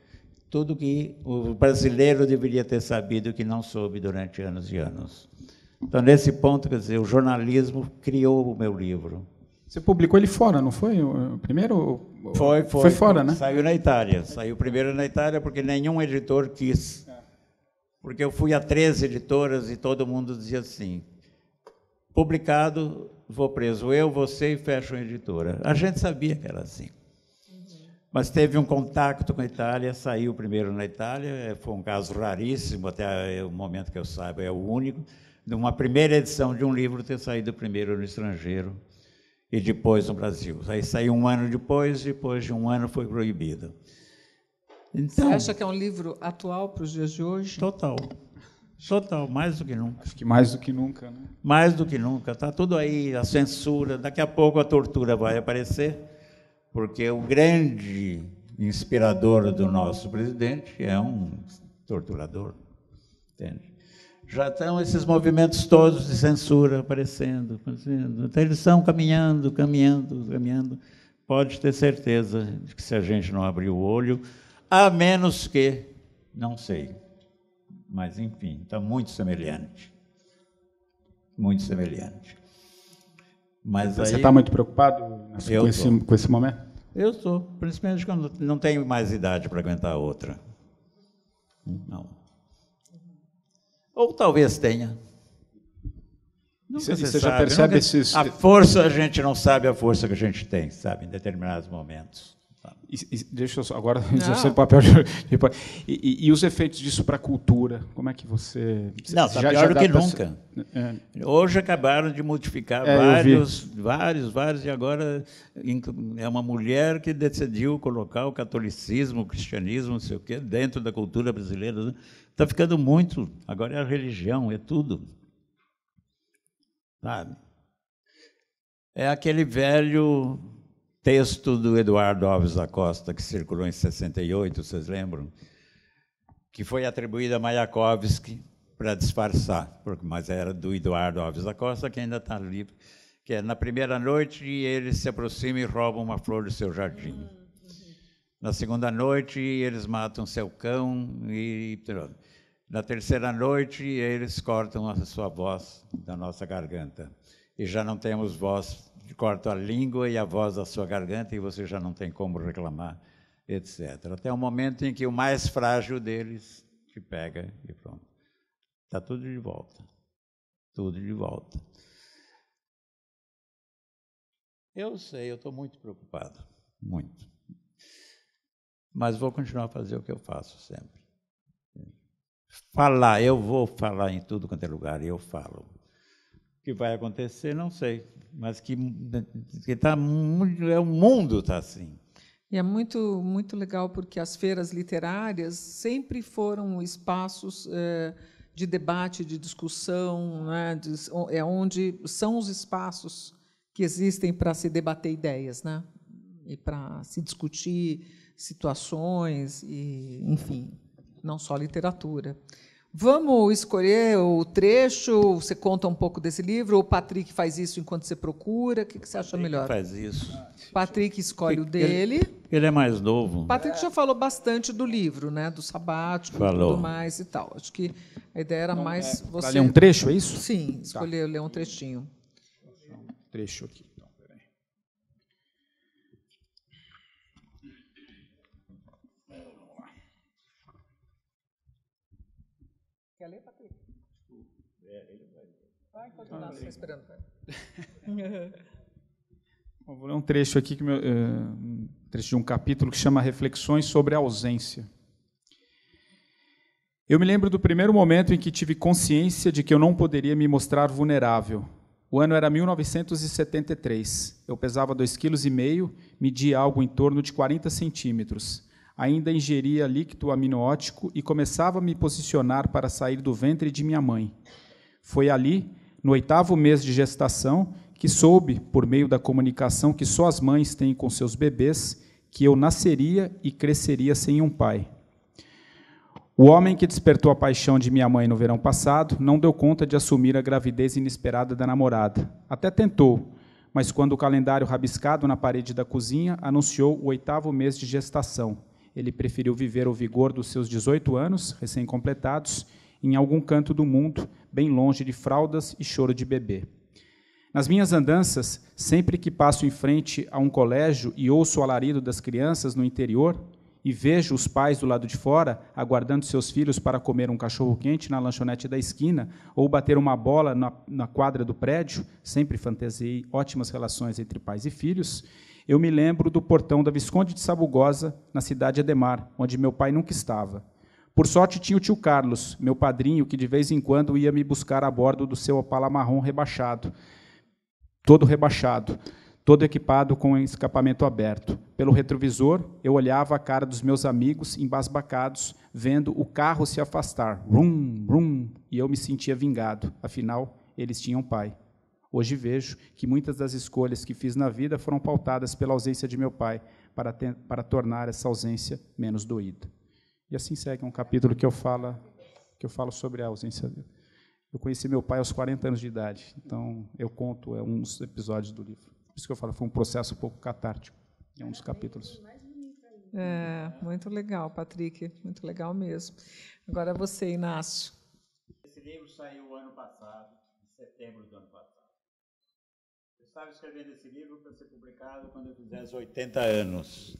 tudo que o brasileiro deveria ter sabido que não soube durante anos e anos. Então, nesse ponto, quer dizer, o jornalismo criou o meu livro. Você publicou ele fora, não foi? O primeiro? Foi, foi. Foi fora, né? Saiu na Itália. Saiu primeiro na Itália porque nenhum editor quis. Porque eu fui a três editoras e todo mundo dizia assim: publicado, vou preso eu, você e fecho a editora. A gente sabia que era assim. Uhum. Mas teve um contato com a Itália, saiu primeiro na Itália, é, foi um caso raríssimo, até é, o momento que eu saiba, é o único, de uma primeira edição de um livro ter saído primeiro no estrangeiro e depois no Brasil. Aí saiu um ano depois, depois de um ano foi proibido. Então, Você acha que é um livro atual para os dias de hoje? Total. Total, mais do que nunca. Acho que mais do que nunca, né? Mais do que nunca. Está tudo aí, a censura. Daqui a pouco a tortura vai aparecer, porque o grande inspirador do nosso presidente é um torturador. Entende? já estão esses movimentos todos de censura aparecendo, aparecendo. Então, eles estão caminhando, caminhando, caminhando. Pode ter certeza de que se a gente não abrir o olho, a menos que, não sei, mas enfim, está muito semelhante. Muito semelhante. Mas Você está muito preocupado com esse, com esse momento? Eu estou, principalmente quando não tenho mais idade para aguentar outra. Não. Ou talvez tenha. Você, você já percebe nunca... esses... A força, a gente não sabe a força que a gente tem, sabe, em determinados momentos. E, e, deixa eu só, agora exercer o papel de, e, e, os efeitos disso para a cultura? Como é que você. Não, está pior já do que nunca. É. Hoje acabaram de modificar é, vários, vários, vários, e agora é uma mulher que decidiu colocar o catolicismo, o cristianismo, não sei o quê, dentro da cultura brasileira. Né? Está ficando muito, agora é a religião, é tudo. Sabe? É aquele velho texto do Eduardo Alves da Costa, que circulou em 68, vocês lembram? Que foi atribuído a Mayakovsky para disfarçar, porque, mas era do Eduardo Alves da Costa, que ainda está livre, que é na primeira noite ele se aproxima e rouba uma flor do seu jardim. Hum, uhum. Na segunda noite eles matam seu cão e pronto. Na terceira noite, eles cortam a sua voz da nossa garganta. E já não temos voz, cortam a língua e a voz da sua garganta, e você já não tem como reclamar, etc. Até o momento em que o mais frágil deles te pega e pronto. Está tudo de volta. Tudo de volta. Eu sei, eu estou muito preocupado. Muito. Mas vou continuar a fazer o que eu faço sempre falar, eu vou falar em tudo quanto é lugar, eu falo. O que vai acontecer, não sei, mas que, que tá, é, o mundo está assim. E é muito, muito legal porque as feiras literárias sempre foram espaços é, de debate, de discussão, né, de, é onde são os espaços que existem para se debater ideias, né? E para se discutir situações e, enfim, não só literatura. Vamos escolher o trecho, você conta um pouco desse livro, ou o Patrick faz isso enquanto você procura? O que, que você acha melhor? faz isso. Patrick escolhe ele, o dele. Ele é mais novo. Patrick já falou bastante do livro, né? Do sabático falou. tudo mais e tal. Acho que a ideia era Não, mais é, você. Ler um trecho, é isso? Sim, tá. escolher tá. ler um trechinho. Um trecho aqui. Quer ler, Patrick? É, ele vai ah, ler. Tá vai, enquanto ah, você esperando. Bom, vou ler um trecho aqui, que meu, é, um trecho de um capítulo que chama Reflexões sobre a Ausência. Eu me lembro do primeiro momento em que tive consciência de que eu não poderia me mostrar vulnerável. O ano era 1973. Eu pesava 2,5 kg, media algo em torno de 40 centímetros ainda ingeria líquido amniótico e começava a me posicionar para sair do ventre de minha mãe. Foi ali, no oitavo mês de gestação, que soube, por meio da comunicação que só as mães têm com seus bebês, que eu nasceria e cresceria sem um pai. O homem que despertou a paixão de minha mãe no verão passado não deu conta de assumir a gravidez inesperada da namorada. Até tentou, mas quando o calendário rabiscado na parede da cozinha anunciou o oitavo mês de gestação, ele preferiu viver o vigor dos seus 18 anos, recém-completados, em algum canto do mundo, bem longe de fraldas e choro de bebê. Nas minhas andanças, sempre que passo em frente a um colégio e ouço o alarido das crianças no interior e vejo os pais do lado de fora aguardando seus filhos para comer um cachorro-quente na lanchonete da esquina ou bater uma bola na, na quadra do prédio, sempre fantaseei ótimas relações entre pais e filhos eu me lembro do portão da Visconde de Sabugosa, na cidade de Ademar, onde meu pai nunca estava. Por sorte, tinha o tio Carlos, meu padrinho, que de vez em quando ia me buscar a bordo do seu Opala marrom rebaixado, todo rebaixado, todo equipado com escapamento aberto. Pelo retrovisor, eu olhava a cara dos meus amigos embasbacados, vendo o carro se afastar, rum, rum, e eu me sentia vingado, afinal, eles tinham pai. Hoje vejo que muitas das escolhas que fiz na vida foram pautadas pela ausência de meu pai, para, ter, para tornar essa ausência menos doída. E assim segue um capítulo que eu falo, que eu falo sobre a ausência dele. Eu conheci meu pai aos 40 anos de idade, então eu conto é, dos episódios do livro. Por isso que eu falo, foi um processo um pouco catártico, é um dos capítulos. É, muito legal, Patrick, muito legal mesmo. Agora você, Inácio. Esse livro saiu ano passado, em setembro do ano passado estava escrevendo esse livro para ser publicado quando eu fizesse 80 anos.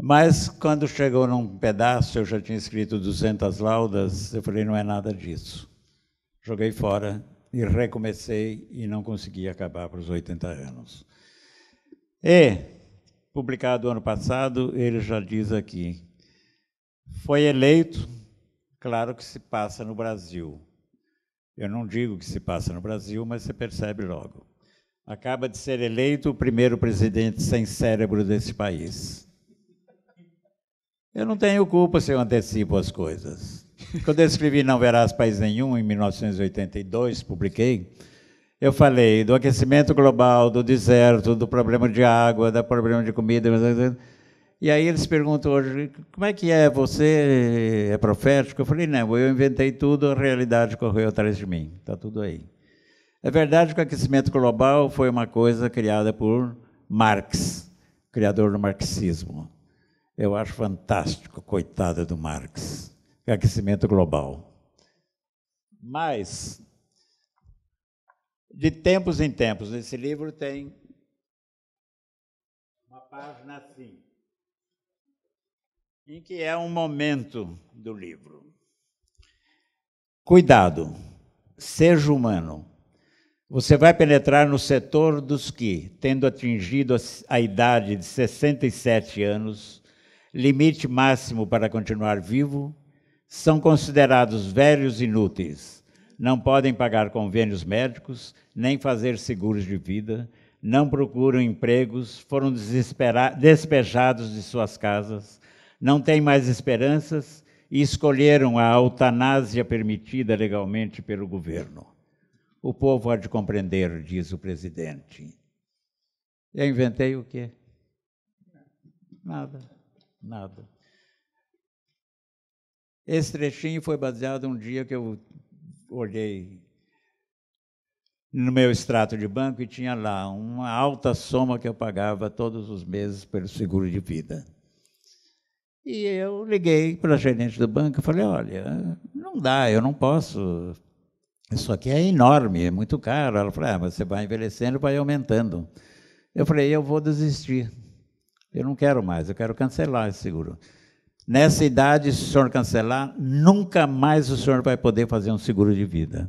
Mas quando chegou num pedaço, eu já tinha escrito 200 laudas, eu falei, não é nada disso. Joguei fora e recomecei e não consegui acabar para os 80 anos. E, publicado ano passado, ele já diz aqui, foi eleito, claro que se passa no Brasil, eu não digo que se passa no Brasil, mas você percebe logo. Acaba de ser eleito o primeiro presidente sem cérebro desse país. Eu não tenho culpa se eu antecipo as coisas. Quando eu escrevi Não Verás País Nenhum, em 1982, publiquei, eu falei do aquecimento global, do deserto, do problema de água, do problema de comida. E aí eles perguntam hoje, como é que é, você é profético? Eu falei, não, eu inventei tudo, a realidade correu atrás de mim, está tudo aí. É verdade que o aquecimento global foi uma coisa criada por Marx, criador do marxismo. Eu acho fantástico, coitada do Marx, aquecimento global. Mas, de tempos em tempos, nesse livro tem uma página assim em que é um momento do livro. Cuidado, seja humano. Você vai penetrar no setor dos que, tendo atingido a idade de 67 anos, limite máximo para continuar vivo, são considerados velhos inúteis. Não podem pagar convênios médicos, nem fazer seguros de vida, não procuram empregos, foram despejados de suas casas, não têm mais esperanças e escolheram a eutanásia permitida legalmente pelo governo. O povo há de compreender, diz o presidente. Eu inventei o quê? Nada, nada. Esse trechinho foi baseado um dia que eu olhei no meu extrato de banco e tinha lá uma alta soma que eu pagava todos os meses pelo seguro de vida. E eu liguei para a gerente do banco e falei: olha, não dá, eu não posso. Isso aqui é enorme, é muito caro. Ela falou: ah, mas você vai envelhecendo, vai aumentando. Eu falei: eu vou desistir. Eu não quero mais, eu quero cancelar esse seguro. Nessa idade, se o senhor cancelar, nunca mais o senhor vai poder fazer um seguro de vida.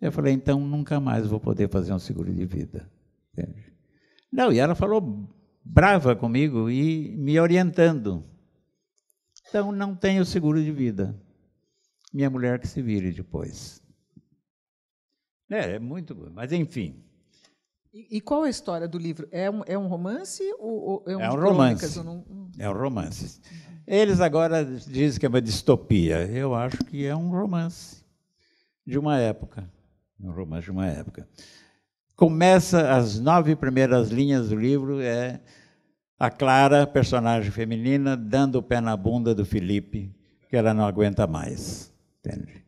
Eu falei: então nunca mais vou poder fazer um seguro de vida. Entende? Não, e ela falou brava comigo e me orientando. Então não tenho seguro de vida. Minha mulher que se vire depois. É, é muito bom. Mas enfim. E, e, qual a história do livro? É um, é um romance ou, ou é um, é um romance? Não... É um romance. Eles agora dizem que é uma distopia. Eu acho que é um romance de uma época. É um romance de uma época. Começa as nove primeiras linhas do livro é a Clara, personagem feminina, dando o pé na bunda do Felipe, que ela não aguenta mais. Entende?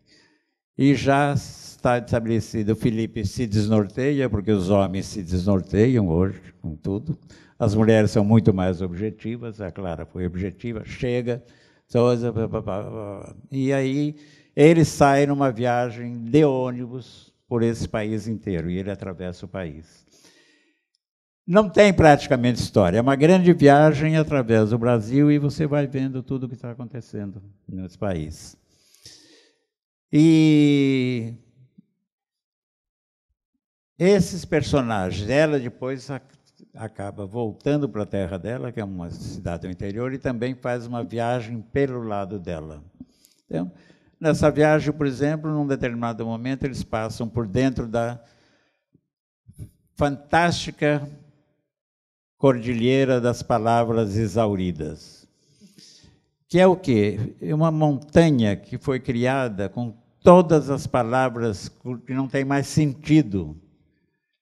E já está estabelecido, o Felipe se desnorteia, porque os homens se desnorteiam hoje com tudo. As mulheres são muito mais objetivas, a Clara foi objetiva, chega, toda, e aí ele sai numa viagem de ônibus por esse país inteiro, e ele atravessa o país. Não tem praticamente história. É uma grande viagem através do Brasil e você vai vendo tudo o que está acontecendo nesse país. E esses personagens, ela depois acaba voltando para a terra dela, que é uma cidade do interior, e também faz uma viagem pelo lado dela. Então, nessa viagem, por exemplo, num determinado momento, eles passam por dentro da fantástica Cordilheira das Palavras Exauridas. Que é o quê? É uma montanha que foi criada com todas as palavras que não têm mais sentido,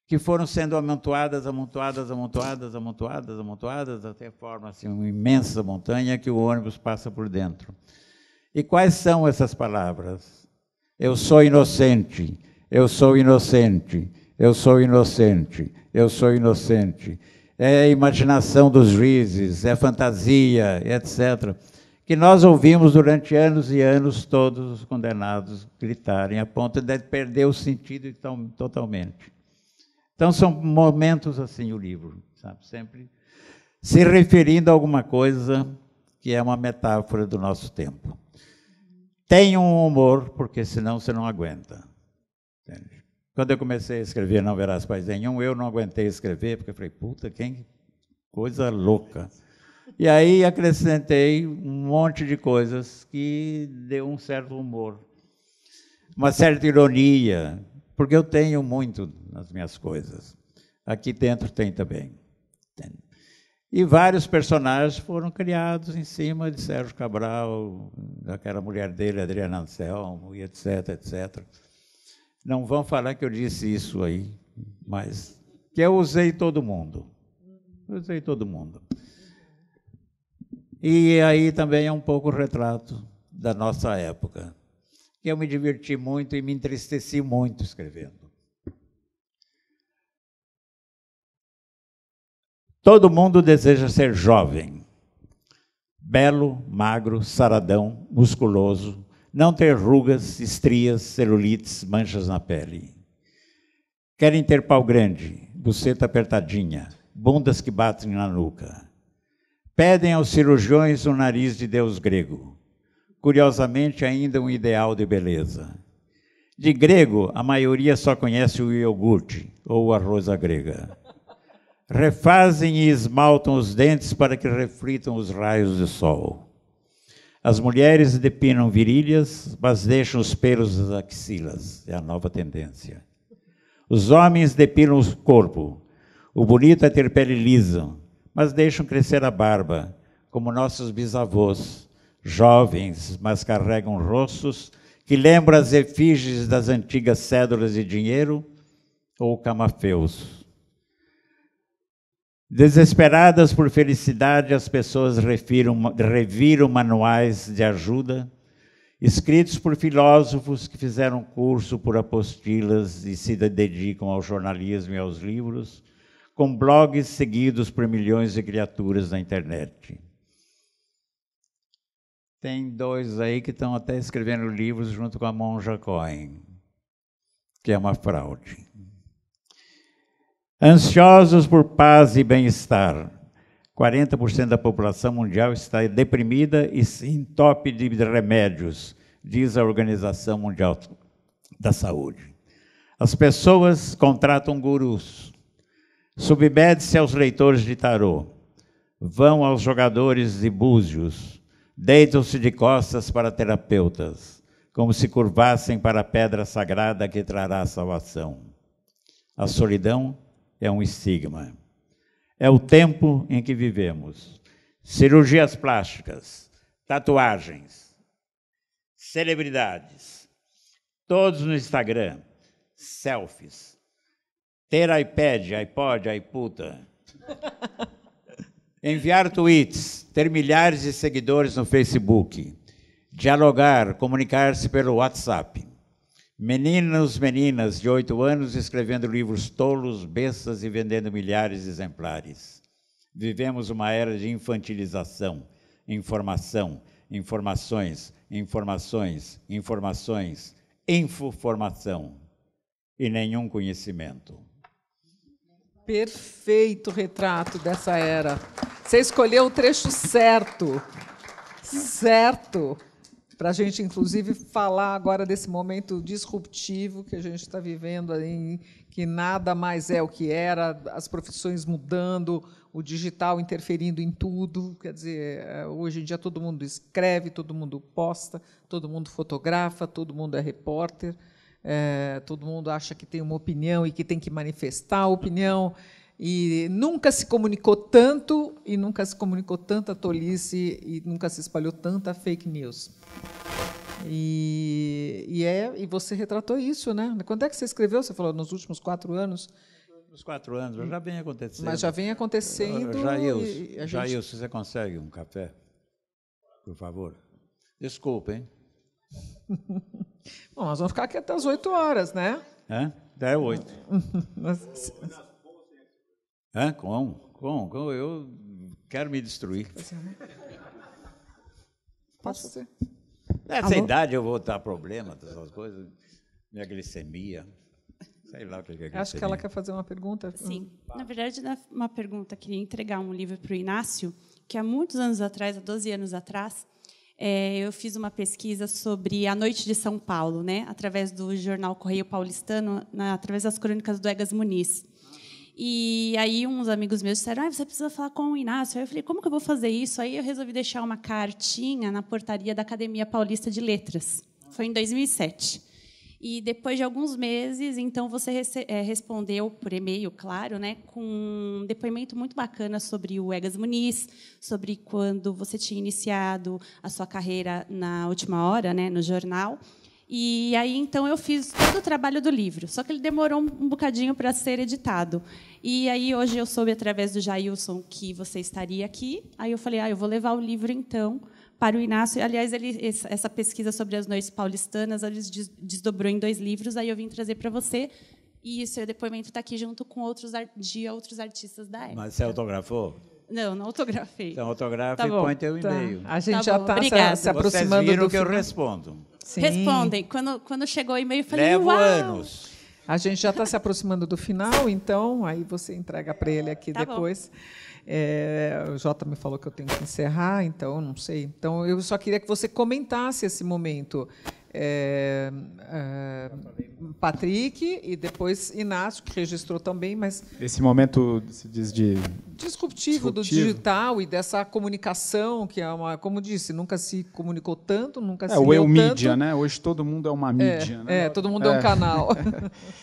que foram sendo amontoadas, amontoadas, amontoadas, amontoadas, amontoadas, até forma assim, uma imensa montanha que o ônibus passa por dentro. E quais são essas palavras? Eu sou inocente, eu sou inocente, eu sou inocente, eu sou inocente. Eu sou inocente é imaginação dos juízes, é fantasia, etc. Que nós ouvimos durante anos e anos todos os condenados gritarem, a ponto de perder o sentido totalmente. Então, são momentos assim o livro, sabe? Sempre se referindo a alguma coisa que é uma metáfora do nosso tempo. Tenha um humor, porque senão você não aguenta. Quando eu comecei a escrever Não Verás Paz Nenhum, eu não aguentei escrever, porque eu falei, puta, quem coisa louca. E aí acrescentei um monte de coisas que deu um certo humor, uma certa ironia, porque eu tenho muito nas minhas coisas. Aqui dentro tem também. E vários personagens foram criados em cima de Sérgio Cabral, daquela mulher dele, Adriana Anselmo, e etc, etc. Não vão falar que eu disse isso aí, mas que eu usei todo mundo. usei todo mundo. E aí também é um pouco o retrato da nossa época, que eu me diverti muito e me entristeci muito escrevendo. Todo mundo deseja ser jovem, belo, magro, saradão, musculoso, não ter rugas, estrias, celulites, manchas na pele. Querem ter pau grande, buceta apertadinha, bundas que batem na nuca. Pedem aos cirurgiões o nariz de Deus grego. Curiosamente, ainda um ideal de beleza. De grego, a maioria só conhece o iogurte ou a rosa grega. Refazem e esmaltam os dentes para que reflitam os raios do sol as mulheres depinam virilhas, mas deixam os pelos das axilas. É a nova tendência. Os homens depilam o corpo. O bonito é ter pele lisa, mas deixam crescer a barba, como nossos bisavôs, jovens, mas carregam rostos que lembram as efígies das antigas cédulas de dinheiro ou camafeus. Desesperadas por felicidade, as pessoas refiram, reviram manuais de ajuda escritos por filósofos que fizeram curso por apostilas e se dedicam ao jornalismo e aos livros, com blogs seguidos por milhões de criaturas na internet. Tem dois aí que estão até escrevendo livros junto com a Monja Cohen, que é uma fraude. Ansiosos por paz e bem-estar. 40% da população mundial está deprimida e em top de remédios, diz a Organização Mundial da Saúde. As pessoas contratam gurus, submetem se aos leitores de tarô, vão aos jogadores de búzios, deitam-se de costas para terapeutas, como se curvassem para a pedra sagrada que trará salvação. A solidão é um estigma. É o tempo em que vivemos. Cirurgias plásticas, tatuagens, celebridades, todos no Instagram, selfies. Ter iPad, iPod, iPuta. Enviar tweets, ter milhares de seguidores no Facebook. Dialogar, comunicar-se pelo WhatsApp. Meninos, meninas de oito anos escrevendo livros tolos, bestas e vendendo milhares de exemplares. Vivemos uma era de infantilização, informação, informações, informações, informações, infoformação e nenhum conhecimento. Perfeito retrato dessa era. Você escolheu o trecho certo. Certo para a gente, inclusive, falar agora desse momento disruptivo que a gente está vivendo, aí, que nada mais é o que era, as profissões mudando, o digital interferindo em tudo. Quer dizer, é, hoje em dia todo mundo escreve, todo mundo posta, todo mundo fotografa, todo mundo é repórter. É, todo mundo acha que tem uma opinião e que tem que manifestar a opinião. E nunca se comunicou tanto, e nunca se comunicou tanta tolice, e nunca se espalhou tanta fake news. E, e, é, e você retratou isso, né? Quando é que você escreveu? Você falou nos últimos quatro anos. Nos quatro anos, mas já vem acontecendo. Mas já vem acontecendo. Jair, gente... você consegue um café, por favor. Desculpa, hein? Bom, nós vamos ficar aqui até as oito horas, né? É? Até oito. Hã? Com? Com? Com? Eu quero me destruir. É, né? Posso fazer? Nessa Alô? idade eu vou dar problema, essas coisas. Minha glicemia. Sei lá o que é glicemia. Acho que ela quer fazer uma pergunta. Sim. Hum. Na verdade, uma pergunta. Queria entregar um livro para o Inácio, que há muitos anos atrás, há 12 anos atrás, é, eu fiz uma pesquisa sobre a noite de São Paulo, né, através do jornal Correio Paulistano, através das crônicas do Egas Muniz. E aí uns amigos meus disseram, ah, você precisa falar com o Inácio. Aí eu falei, como que eu vou fazer isso? Aí eu resolvi deixar uma cartinha na portaria da Academia Paulista de Letras. Foi em 2007. E depois de alguns meses, então você é, respondeu por e-mail, claro, né, com um depoimento muito bacana sobre o Egas Muniz, sobre quando você tinha iniciado a sua carreira na última hora, né, no jornal. E aí então eu fiz todo o trabalho do livro, só que ele demorou um bocadinho para ser editado. E aí hoje eu soube através do Jailson que você estaria aqui. Aí eu falei: "Ah, eu vou levar o livro então para o Inácio. Aliás, ele, essa pesquisa sobre as noites paulistanas, ele desdobrou em dois livros, aí eu vim trazer para você. E esse depoimento está aqui junto com outros de outros artistas da época. Mas você autografou? Não, não autografei. Então, autografe tá e põe teu tá. e-mail. A gente tá já está se, se aproximando Vocês viram do que eu respondo. Sim. Respondem. Quando, quando chegou o e-mail, eu falei, Levo uau! anos. A gente já está se aproximando do final, então aí você entrega para ele aqui tá depois. É, o Jota me falou que eu tenho que encerrar, então não sei. Então eu só queria que você comentasse esse momento é, é, Patrick e depois Inácio, que registrou também, mas... Esse momento, se diz, de... Disruptivo, disruptivo, do digital e dessa comunicação, que é uma... Como disse, nunca se comunicou tanto, nunca é, se o eu é tanto. mídia, né? Hoje todo mundo é uma mídia. É, né? é todo mundo é, um é. canal.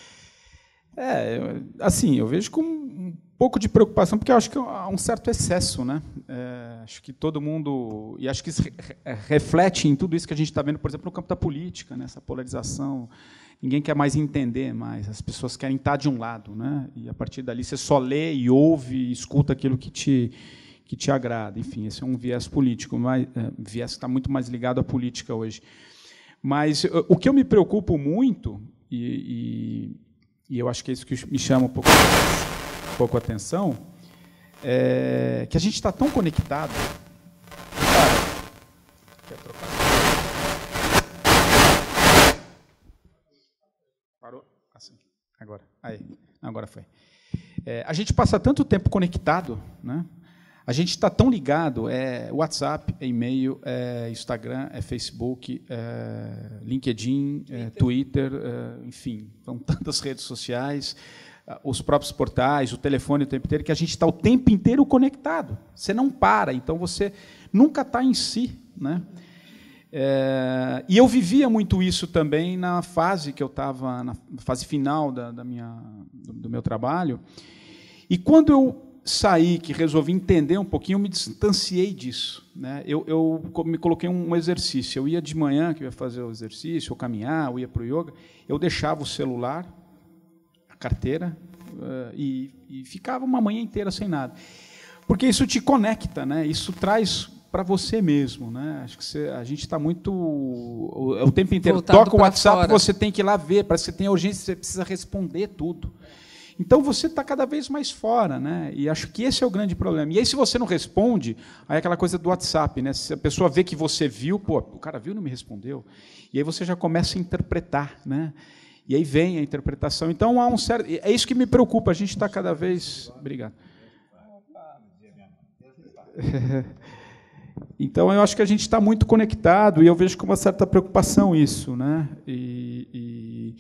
é, assim, eu vejo como um pouco de preocupação, porque eu acho que é há um certo excesso. Né? É, acho que todo mundo. E acho que isso re é, reflete em tudo isso que a gente está vendo, por exemplo, no campo da política, né? essa polarização. Ninguém quer mais entender mais, as pessoas querem estar tá de um lado. Né? E a partir dali você só lê e ouve e escuta aquilo que te, que te agrada. Enfim, esse é um viés político, mas, é, viés que está muito mais ligado à política hoje. Mas eh, o que eu me preocupo muito, e, e, e eu acho que é isso que me chama um pouco pouco atenção, é que a gente está tão conectado. Parou? Assim. Agora. Aí. Não, agora foi. É, a gente passa tanto tempo conectado, né? A gente está tão ligado, é WhatsApp, é e-mail, é Instagram, é Facebook, é LinkedIn, é Twitter, é, enfim, são tantas redes sociais. Ah, os próprios portais, o telefone o tempo inteiro, que a gente está o tempo inteiro conectado. Você não para, então você nunca está em si. Né? É, e eu vivia muito isso também na fase que eu estava, na fase final da, da minha, do, do, meu trabalho. E quando eu saí, que resolvi entender um pouquinho, eu me distanciei disso. Né? Eu, eu me coloquei um exercício. Eu ia de manhã, que eu ia fazer o exercício, ou caminhar, ou ia para o yoga, eu deixava o celular carteira uh, e, e ficava uma manhã inteira sem nada. Porque isso te conecta, né? Isso traz para você mesmo, né? Acho que você, a gente está muito o, o, tempo inteiro Voltado toca o WhatsApp, fora. você tem que ir lá ver, parece que você tem urgência, você precisa responder tudo. Então você está cada vez mais fora, né? E acho que esse é o grande problema. E aí se você não responde, aí é aquela coisa do WhatsApp, né? Se a pessoa vê que você viu, pô, o cara viu, não me respondeu. E aí você já começa a interpretar, né? E aí vem a interpretação. Então há um certo. É isso que me preocupa. A gente está cada vez. Obrigado. Então eu acho que a gente está muito conectado e eu vejo com uma certa preocupação isso, né? E, e...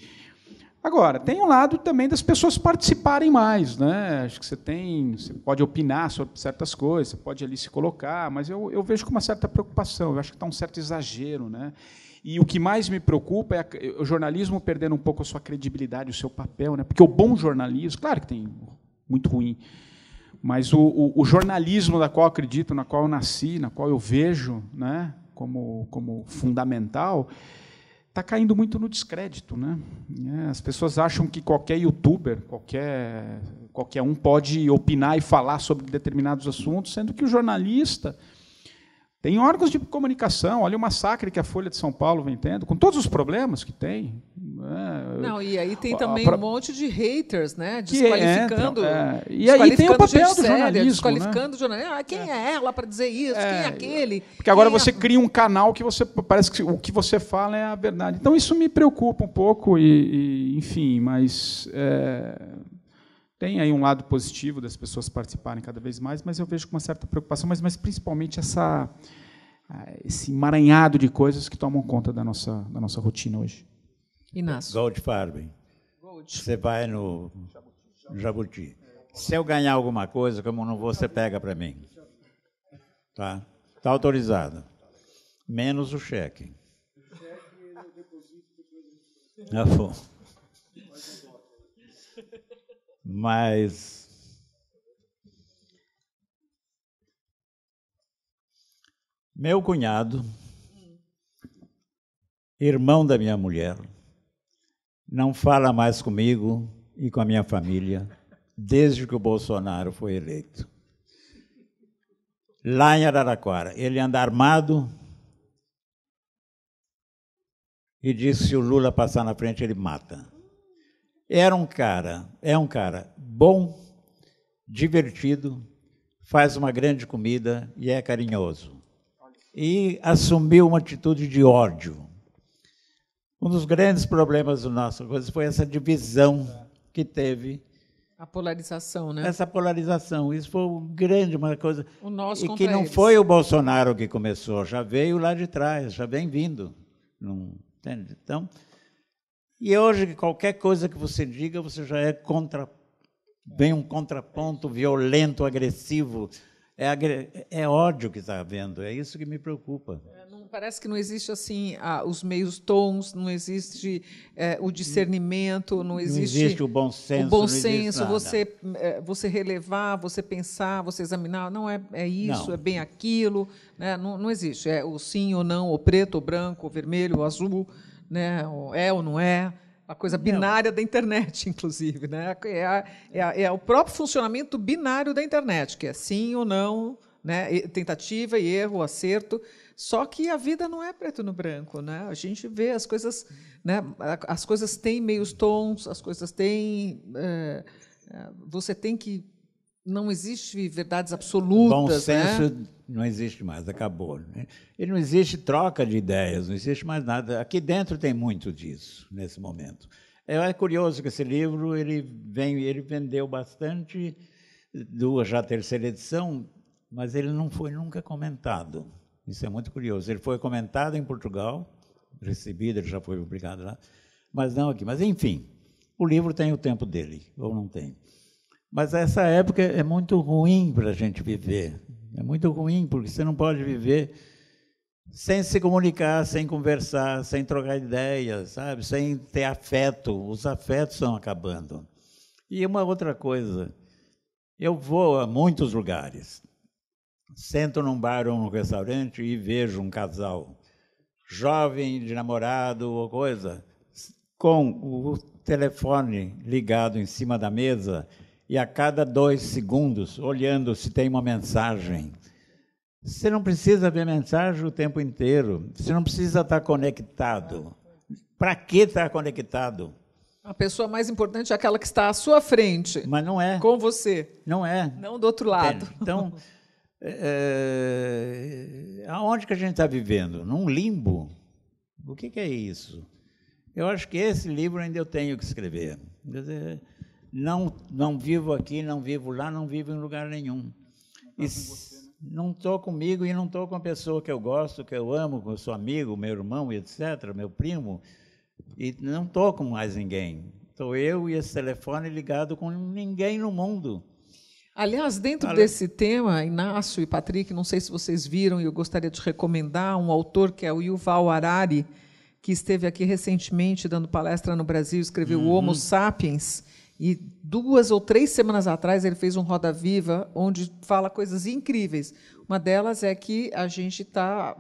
agora tem um lado também das pessoas participarem mais, né? Acho que você tem, você pode opinar sobre certas coisas, você pode ali se colocar, mas eu, eu vejo com uma certa preocupação. Eu acho que está um certo exagero, né? E o que mais me preocupa é o jornalismo perdendo um pouco a sua credibilidade, o seu papel, né? Porque o bom jornalismo, claro que tem muito ruim, mas o, o, o jornalismo da qual acredito, na qual eu nasci, na qual eu vejo, né? Como, como fundamental, está caindo muito no descrédito, né? É, as pessoas acham que qualquer youtuber, qualquer qualquer um pode opinar e falar sobre determinados assuntos, sendo que o jornalista tem órgãos de comunicação, olha o massacre que a Folha de São Paulo vem tendo, com todos os problemas que tem. Né? Não, e aí tem também um monte de haters, né? Desqualificando. Entram, é. E aí tem o papel do séria, Desqualificando né? o jornalismo. Ah, quem é. é ela para dizer isso? É. Quem é aquele? Porque agora quem você é- cria um canal que você. Parece que o que você fala é a verdade. Então isso me preocupa um pouco, e, e enfim, mas é, tem aí um lado positivo das pessoas participarem cada vez mais, mas eu vejo com uma certa preocupação, mas, mas principalmente essa, ah, esse emaranhado de coisas que tomam conta da nossa, da nossa rotina hoje. Inácio. Gold Farben. Gold. Você vai no Jabuti. Se eu ganhar alguma coisa, como não vou, você pega para mim. Tá? Está autorizado. Menos o cheque. O cheque eu deposito depois. Ah, foi. Mas meu cunhado, irmão da minha mulher, não fala mais comigo e com a minha família desde que o Bolsonaro foi eleito. Lá em Araraquara, ele anda armado e diz: se o Lula passar na frente, ele mata. Era um cara, é um cara bom, divertido, faz uma grande comida e é carinhoso. E assumiu uma atitude de ódio. Um dos grandes problemas do nosso coisa foi essa divisão que teve. A polarização, né? Essa polarização, isso foi um grande uma coisa. O nosso e que não eles. foi o Bolsonaro que começou, já veio lá de trás, já vem vindo. Não, entende? Então, e é hoje, qualquer coisa que você diga, você já é contra. Vem um contraponto violento, agressivo. É, agre... é ódio que está havendo, é isso que me preocupa. É, não, parece que não existe assim a, os meios tons, não existe é, o discernimento, não existe, não existe, o bom senso. O bom senso, você, é, você relevar, você pensar, você examinar, não é, é isso, não. é bem aquilo, né? não, não existe. É o sim ou não, o preto, o branco, o vermelho, o azul né? É ou não é? A coisa binária não. da internet, inclusive, né? É, a, é, a, é, o próprio funcionamento binário da internet, que é sim ou não, né? Tentativa e erro, acerto. Só que a vida não é preto no branco, né? A gente vê as coisas, né? As coisas têm meios tons, as coisas têm. É, você tem que não existe verdades absolutas. Bom né? senso né? não existe mais, acabou. Né? E não existe troca de ideias, não existe mais nada. Aqui dentro tem muito disso nesse momento. É, é curioso que esse livro ele vem, ele vendeu bastante, duas já terceira edição, mas ele não foi nunca comentado. Isso é muito curioso. Ele foi comentado em Portugal, recebido, ele já foi publicado lá, mas não aqui. Mas enfim, o livro tem o tempo dele ou não tem. Mas essa época é muito ruim para a gente viver. É muito ruim, porque você não pode viver sem se comunicar, sem conversar, sem trocar ideias, sabe? Sem ter afeto. Os afetos estão acabando. E uma outra coisa, eu vou a muitos lugares. Sento num bar ou num restaurante e vejo um casal jovem de namorado ou coisa, com o telefone ligado em cima da mesa, e a cada dois segundos olhando se tem uma mensagem. Você não precisa ver mensagem o tempo inteiro. Você não precisa estar conectado. Para que estar conectado? A pessoa mais importante é aquela que está à sua frente. Mas não é. Com você. Não é. Não do outro lado. Então, é, é, aonde que a gente está vivendo? Num limbo. O que, que é isso? Eu acho que esse livro ainda eu tenho que escrever. Quer dizer, não, não vivo aqui, não vivo lá, não vivo em lugar nenhum. Não tá estou né? tô comigo e não estou com a pessoa que eu gosto, que eu amo, que eu sou amigo, meu irmão, etc., meu primo. E não estou com mais ninguém. Estou eu e esse telefone ligado com ninguém no mundo. Aliás, dentro Ale... desse tema, Inácio e Patrick, não sei se vocês viram, e eu gostaria de recomendar um autor que é o Yuval Harari, que esteve aqui recentemente dando palestra no Brasil, escreveu uhum. O Homo uhum. Sapiens. E duas ou três semanas atrás ele fez um Roda Viva onde fala coisas incríveis. Uma delas é que a gente está.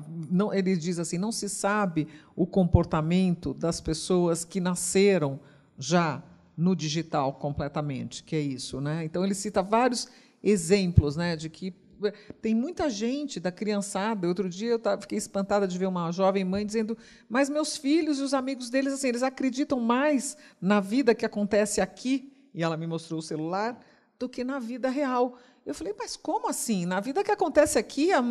Ele diz assim: não se sabe o comportamento das pessoas que nasceram já no digital completamente, que é isso. Né? Então ele cita vários exemplos né, de que tem muita gente da criançada. Outro dia eu tava, fiquei espantada de ver uma jovem mãe dizendo: Mas meus filhos e os amigos deles, assim, eles acreditam mais na vida que acontece aqui, e ela me mostrou o celular, do que na vida real. Eu falei, mas como assim? Na vida que acontece aqui, a,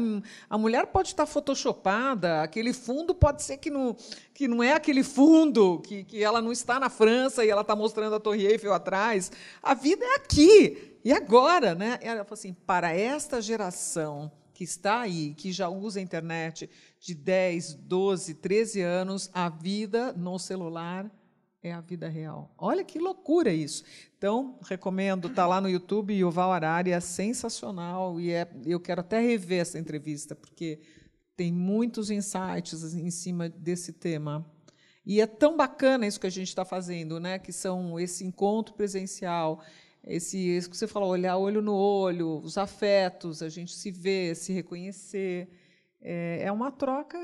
a mulher pode estar photoshopada, aquele fundo pode ser que não, que não é aquele fundo, que, que ela não está na França e ela está mostrando a Torre Eiffel atrás. A vida é aqui. E agora, né? Ela falou assim: para esta geração que está aí, que já usa a internet de 10, 12, 13 anos, a vida no celular é a vida real. Olha que loucura isso. Então, recomendo, está lá no YouTube, Yuval Arari, é sensacional, e é, eu quero até rever essa entrevista, porque tem muitos insights em cima desse tema. E é tão bacana isso que a gente está fazendo, né? que são esse encontro presencial, esse, isso que você falou, olhar olho no olho, os afetos, a gente se ver, se reconhecer. É, é uma troca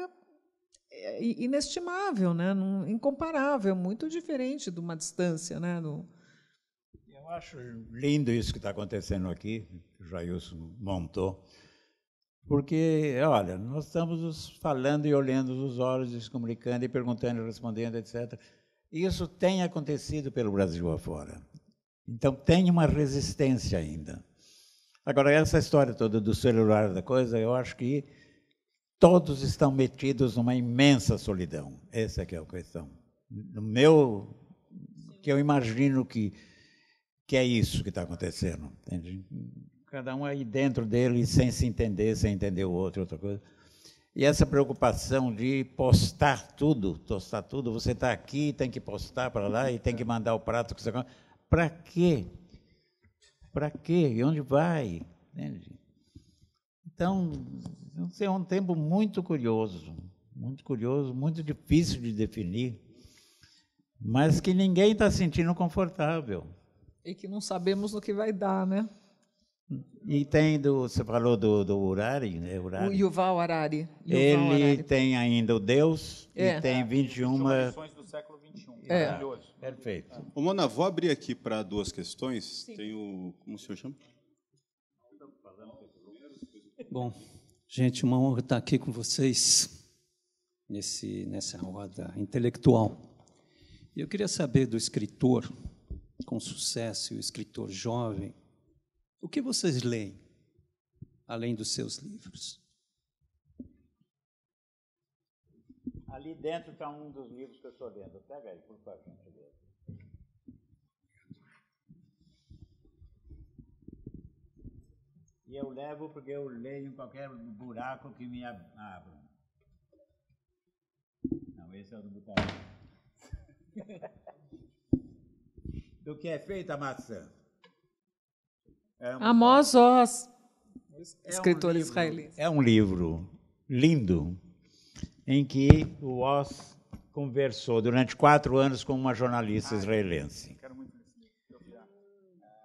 é, inestimável, né? incomparável, muito diferente de uma distância. Né? Eu acho lindo isso que está acontecendo aqui, que o Jailson montou. Porque, olha, nós estamos falando e olhando os olhos, se comunicando e perguntando e respondendo, etc. Isso tem acontecido pelo Brasil afora. Então tem uma resistência ainda. Agora, essa história toda do celular, da coisa, eu acho que todos estão metidos numa imensa solidão. Essa é, é a questão. No meu, que eu imagino que, que é isso que está acontecendo. Entende? Cada um aí dentro dele, sem se entender, sem entender o outro, outra coisa. E essa preocupação de postar tudo, postar tudo, você está aqui, tem que postar para lá e tem que mandar o prato que você para quê? Para quê? E onde vai? Né, Entende? Então, é um tempo muito curioso, muito curioso, muito difícil de definir, mas que ninguém está sentindo confortável. E que não sabemos no que vai dar, né? E tem do, você falou do, do Urari, né? Urari. O Yuval Harari. Yuval Ele tem ainda o Deus é. e tem 21 versões do século XXI. É. Maravilhoso. Perfeito. Ô, Mona, vou abrir aqui para duas questões. Sim. Tem o. Como o senhor chama? Bom, gente, uma honra estar aqui com vocês nesse, nessa roda intelectual. Eu queria saber do escritor com sucesso e o escritor jovem, o que vocês leem além dos seus livros? Ali dentro está um dos livros que eu estou lendo. Pega aí, por favor, gente. E eu levo porque eu leio em qualquer buraco que me abram. Não, esse é o do botão. do que é feita a maçã? É um Amós Oz, escritor é um livro, israelense. É um livro lindo em que o Oz conversou durante quatro anos com uma jornalista israelense.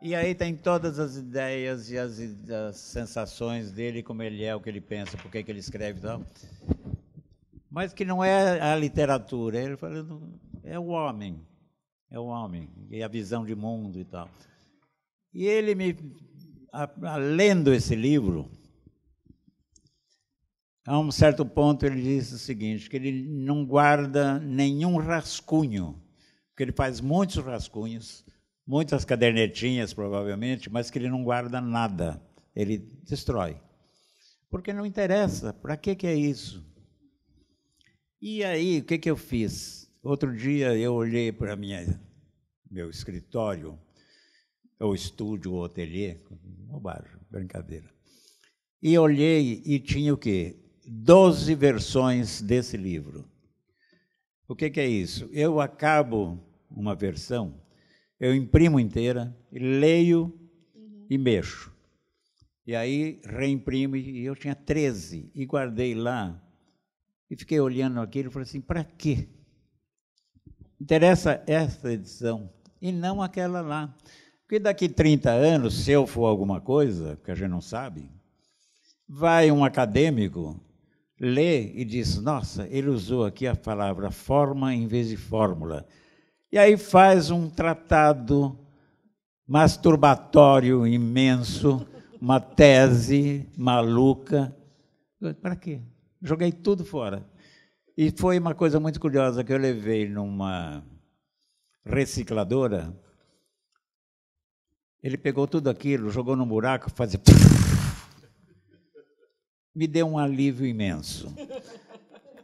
E aí tem todas as ideias e as, as, sensações dele, como ele é, o que ele pensa, por que ele escreve e tal. Mas que não é a literatura. Ele falando é o homem. É o homem. E a visão de mundo e tal. E ele me. A, a, lendo esse livro, a um certo ponto ele diz o seguinte, que ele não guarda nenhum rascunho, porque ele faz muitos rascunhos, muitas cadernetinhas provavelmente, mas que ele não guarda nada, ele destrói. Porque não interessa, para que que é isso? E aí, o que que eu fiz? Outro dia eu olhei para minha meu escritório, ou estúdio, ou ateliê, bobagem, brincadeira. E olhei e tinha o quê? 12 versões desse livro. O que, que é isso? Eu acabo uma versão, eu imprimo inteira, leio uhum. e mexo. E aí reimprimo, e eu tinha 13, e guardei lá, e fiquei olhando aquilo e falei assim, para quê? Interessa essa edição e não aquela lá. Porque daqui 30 anos, se eu for alguma coisa, que a gente não sabe, vai um acadêmico lê e diz: Nossa, ele usou aqui a palavra forma em vez de fórmula. E aí faz um tratado masturbatório imenso, uma tese maluca. Para quê? Joguei tudo fora. E foi uma coisa muito curiosa que eu levei numa recicladora. Ele pegou tudo aquilo, jogou num buraco, fazia me deu um alívio imenso.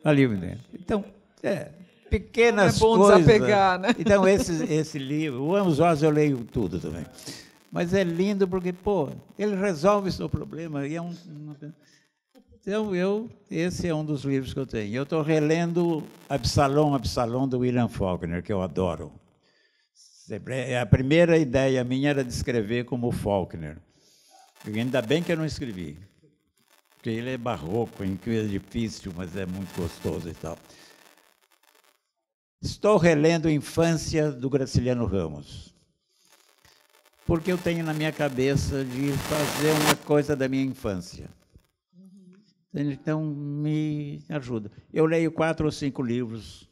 alívio imenso. Então, é, pequenas coisas. É bom coisas. desapegar, né? Então, esse, esse livro, o Amos Oz eu leio tudo também. Mas é lindo porque, pô, ele resolve o seu problema. E é um, então, eu, esse é um dos livros que eu tenho. Eu estou relendo Absalom, Absalom, do William Faulkner, que eu adoro. É, a primeira ideia minha era de escrever como Faulkner. Ainda bem que eu não escrevi porque ele é barroco, é em é difícil, mas é muito gostoso e tal. Estou relendo Infância do Graciliano Ramos, porque eu tenho na minha cabeça de fazer uma coisa da minha infância. Então, me ajuda. Eu leio quatro ou cinco livros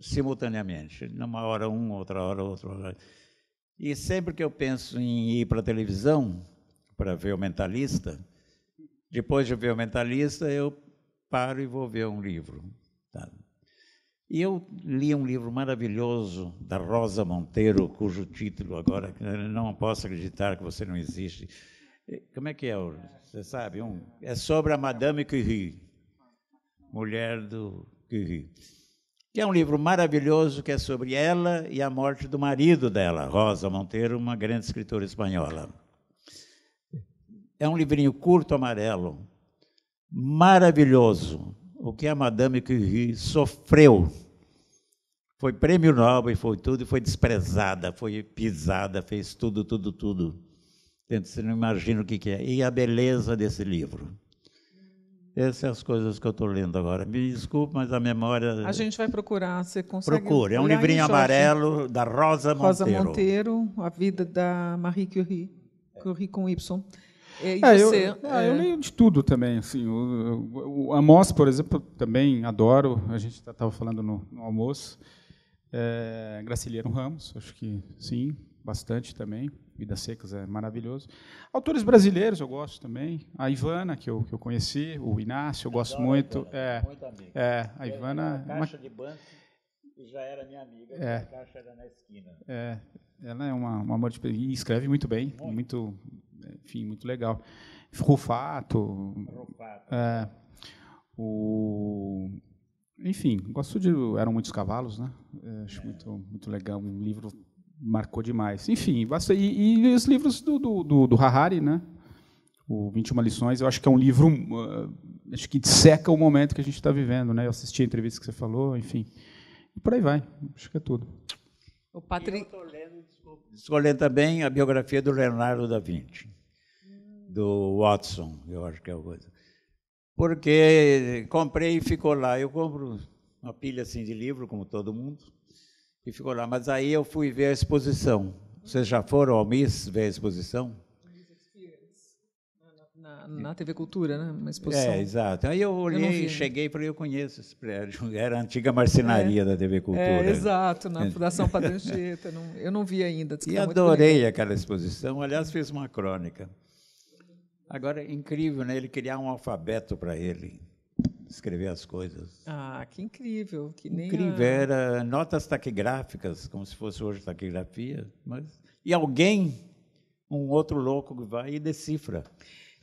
simultaneamente, numa hora um, outra hora outro. E sempre que eu penso em ir para a televisão, para ver o Mentalista, depois de ver o Mentalista, eu paro e vou ver um livro. Tá? E eu li um livro maravilhoso da Rosa Monteiro, cujo título agora não posso acreditar que você não existe. Como é que é? Você sabe? Um, é sobre a Madame Curie, mulher do Curie. Que é um livro maravilhoso que é sobre ela e a morte do marido dela, Rosa Monteiro, uma grande escritora espanhola. É um livrinho curto, amarelo, maravilhoso. O que a Madame Curie sofreu. Foi prêmio Nobel, foi tudo, e foi desprezada, foi pisada, fez tudo, tudo, tudo. Você não imagina o que é. E a beleza desse livro. Essas são as coisas que eu estou lendo agora. Me desculpe, mas a memória. A gente vai procurar, você consegue. Procure. É um livrinho amarelo da Rosa Monteiro. Rosa Monteiro, A Vida da Marie Curie, Curie com Y. É, e é, você? É, eu, é... eu leio de tudo também. Assim, o, o, Amos, por exemplo, também adoro. A gente estava tá, falando no, no, almoço. É, Graciliano Ramos, acho que sim, bastante também. Vidas Secas é maravilhoso. Autores brasileiros eu gosto também. A Ivana, que eu, que eu conheci, o Inácio, eu gosto Adoro, muito. é, muito amiga. É, a Ivana. É caixa uma... de banco já era minha amiga, é. a caixa era na esquina. É, ela é uma, uma amor de. E escreve muito bem, muito, muito enfim, muito legal. Rufato. Rufato. É, o, enfim, gosto de. Eram muitos cavalos, né? É, acho é. muito, muito legal. Um livro marcou demais. Enfim, e, e os livros do, do, do, do Harari, né? o 21 lições, eu acho que é um livro, uh, acho que disseca o momento que a gente está vivendo, né? Eu assisti a entrevista que você falou, enfim, e por aí vai. Acho que é tudo. O Patrick. Estou lendo, lendo também a biografia do Leonardo da Vinci do Watson, eu acho que é o coisa. Porque comprei e ficou lá. Eu compro uma pilha assim de livro, como todo mundo, e ficou lá. Mas aí eu fui ver a exposição. Vocês já foram ao MIS ver a exposição? Na, na TV Cultura, né? Uma exposição. É, exato. Aí eu olhei, cheguei e falei, eu conheço esse prédio. Era a antiga marcenaria é, da TV Cultura. É, exato, na Fundação Padrancheta. eu não vi ainda. Tá e adorei aquela exposição. Aliás, fiz uma crônica. Agora, é incrível, né? Ele criar um alfabeto para ele escrever as coisas. Ah, que incrível, que nem incrível a... era notas taquigráficas, como se fosse hoje taquigrafia, mas e alguém, um outro louco vai e decifra.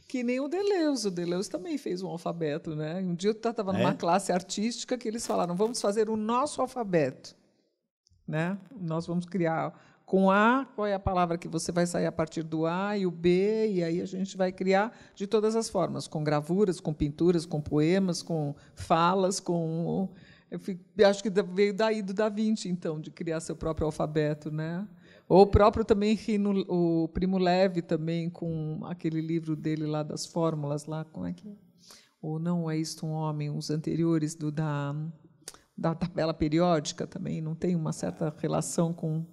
Que nem o Deleuze, o Deleuze também fez um alfabeto, né? Um dia eu estava é? numa é? classe artística que eles falaram: "Vamos fazer o nosso alfabeto", né? Nós vamos criar com A, qual é a palavra que você vai sair a partir do A e o B, e aí a gente vai criar de todas as formas, com gravuras, com pinturas, com poemas, com falas, com eu fico, acho que veio daí do Da Vinci, então, de criar seu próprio alfabeto, né? Ou o próprio também Rino, o Primo Leve também com aquele livro dele lá das fórmulas lá, como é que é? Ou não é isto um homem, os anteriores do da da tabela periódica também, não tem uma certa relação com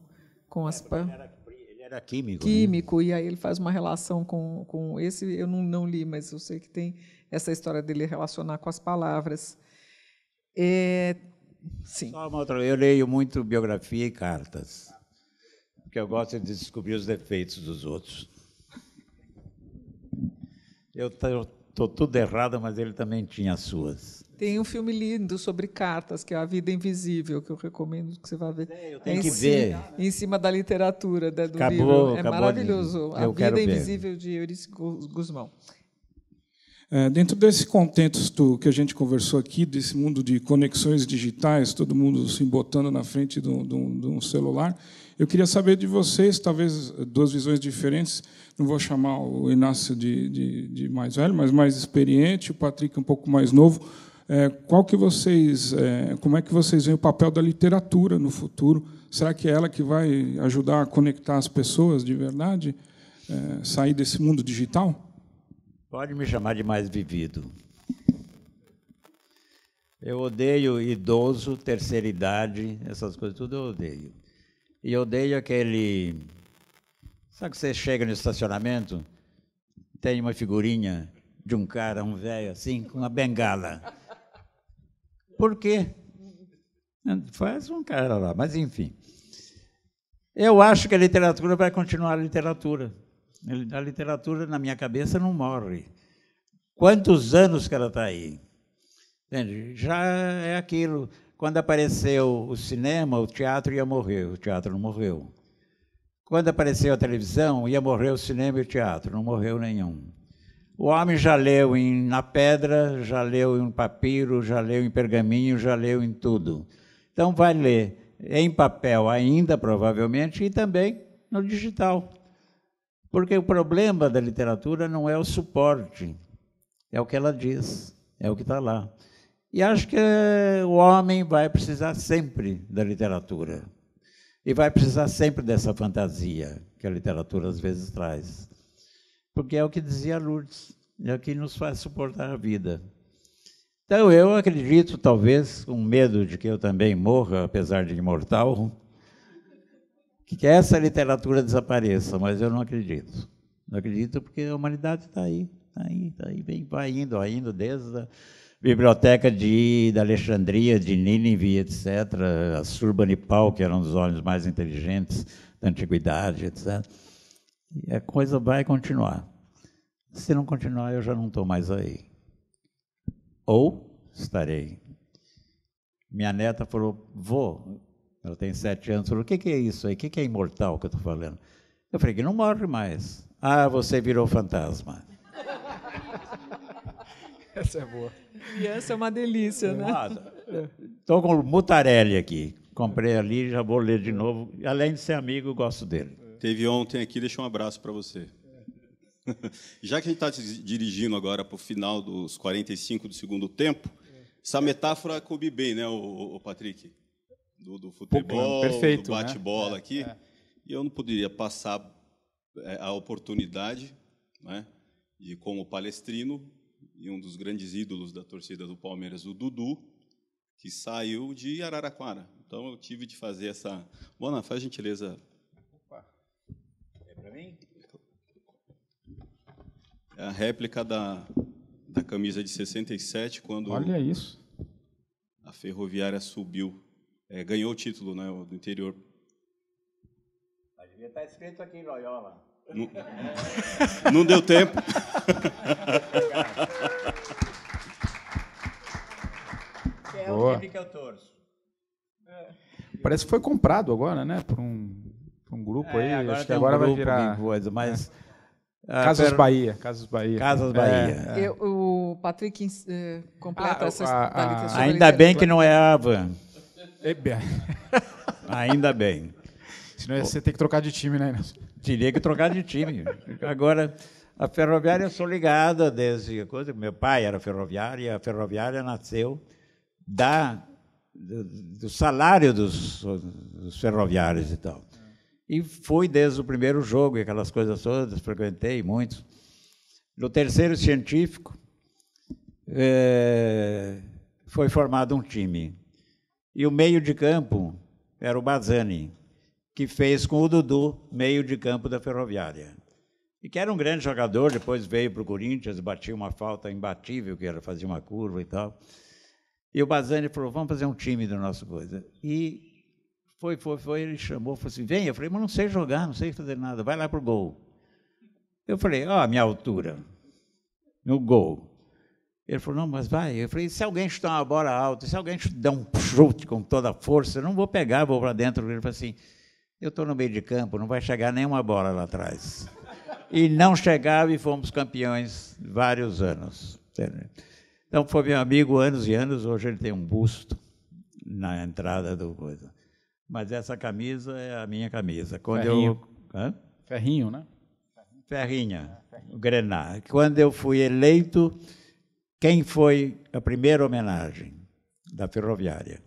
com as. É, ele, era, ele era químico. Né? Químico, né? e aí ele faz uma relação com, com esse. Eu não, não li, mas eu sei que tem essa história dele relacionar com as palavras. É, sim. Só uma outra, eu leio muito biografia e cartas, porque eu gosto de descobrir os defeitos dos outros. Eu tenho Estou tudo errado, mas ele também tinha as suas. Tem um filme lindo sobre cartas, que é A Vida Invisível, que eu recomendo que você vá ver. É, eu é tenho é que ver. Em cima da literatura, né, do acabou, livro. É acabou maravilhoso. De... A Vida Invisível ver. de Eurice Guzmão. É, dentro desse contexto que a gente conversou aqui, desse mundo de conexões digitais, todo mundo se botando na frente de um, de um, celular, eu queria saber de vocês, talvez duas visões diferentes. Não vou chamar o Inácio de, de, de mais velho, mas mais experiente, o Patrick um pouco mais novo. É, qual que vocês, é, como é que vocês veem o papel da literatura no futuro? Será que é ela que vai ajudar a conectar as pessoas de verdade, é, sair desse mundo digital? Pode me chamar de mais vivido. Eu odeio idoso, terceira idade, essas coisas tudo eu odeio. E odeio aquele. Sabe que você chega no estacionamento, tem uma figurinha de um cara, um velho assim, com uma bengala. Por quê? Faz um cara lá, mas enfim. Eu acho que a literatura vai continuar a literatura. A literatura, na minha cabeça, não morre. Quantos anos que ela está aí? Entende? Já é aquilo. Quando apareceu o cinema, o teatro ia morrer, o teatro não morreu. Quando apareceu a televisão, ia morrer o cinema e o teatro, não morreu nenhum. O homem já leu em, na pedra, já leu em papiro, já leu em pergaminho, já leu em tudo. Então vai ler em papel ainda, provavelmente, e também no digital. Porque o problema da literatura não é o suporte, é o que ela diz, é o que está lá. E acho que o homem vai precisar sempre da literatura. E vai precisar sempre dessa fantasia que a literatura às vezes traz. Porque é o que dizia Lourdes, é o que nos faz suportar a vida. Então eu acredito, talvez, com medo de que eu também morra, apesar de imortal, que essa literatura desapareça, mas eu não acredito. Não acredito porque a humanidade está aí, está aí, está aí, vem, vai indo, vai indo desde a biblioteca de, da Alexandria, de Nínive, etc., a Surbanipal, que era um dos homens mais inteligentes da antiguidade, etc. E a coisa vai continuar. Se não continuar, eu já não estou mais aí. Ou estarei. Minha neta falou: vou. Ela tem sete anos. Falou, o que, que é isso aí? O que, que é imortal que eu estou falando? Eu falei, que não morre mais. Ah, você virou fantasma. Essa é boa. E essa é uma delícia, né? Estou com o Mutarelli aqui. Comprei ali, já vou ler de novo. Além de ser amigo, gosto dele. Teve ontem aqui, deixa um abraço para você. Já que a gente está dirigindo agora para o final dos 45 do segundo tempo, essa metáfora coube bem, né, o Patrick? do, do futebol, Perfeito, do né? bate-bola né? aqui, é. e eu não poderia passar é, a oportunidade né, de, como palestrino, e um dos grandes ídolos da torcida do Palmeiras, o Dudu, que saiu de Araraquara. Então eu tive de fazer essa. Bona, faz gentileza. Opa. É para mim? É a réplica da, da camisa de 67, quando. Olha isso. A ferroviária subiu é, ganhou o título né, do interior. Mas devia estar tá escrito aqui em Loyola. Não, não deu tempo. é o Boa. time que eu torço. É. Parece que foi comprado agora, né? Por um, por um grupo é, aí. Agora acho que agora um vai virar. Coisa, mas. É. Ah, Casas Bahia. Casas Bahia. Casas Bahia. é. Eu, o Patrick uh, completa ah, essa a, a, Ainda bem que não é a Avan. É Ainda bem. Senão você tem que trocar de time, né, Nelson? Teria que trocar de time. Agora, a ferroviária eu sou ligada desde coisa. Meu pai era ferroviário e a ferroviária nasceu da, do, do salário dos, dos, ferroviários e então. tal. E fui desde o primeiro jogo, e aquelas coisas todas, frequentei muitos. No terceiro científico, é, foi formado um time e o meio de campo era o Bazani, que fez com o Dudu meio de campo da Ferroviária. E que era um grande jogador, depois veio para o Corinthians, batia uma falta imbatível, que era fazer uma curva e tal. E o Bazani falou, vamos fazer um time do nosso coisa. E foi, foi, foi, ele chamou, falou assim, vem. Eu falei, mas não sei jogar, não sei fazer nada, vai lá para o gol. Eu falei, ó, oh, a minha altura, no gol. Ele falou, não, mas vai. Eu falei, se alguém chutar uma bola alta, se alguém der um chute com toda a força, eu não vou pegar, vou para dentro. Ele falou assim, eu estou no meio de campo, não vai chegar nenhuma bola lá atrás. E não chegava e fomos campeões vários anos. Então foi meu amigo anos e anos, hoje ele tem um busto na entrada do coisa. Mas essa camisa é a minha camisa. Quando Ferrinho. eu Hã? Ferrinho, né? Ferrinha, o Grenar. Quando eu fui eleito, quem foi a primeira homenagem da ferroviária?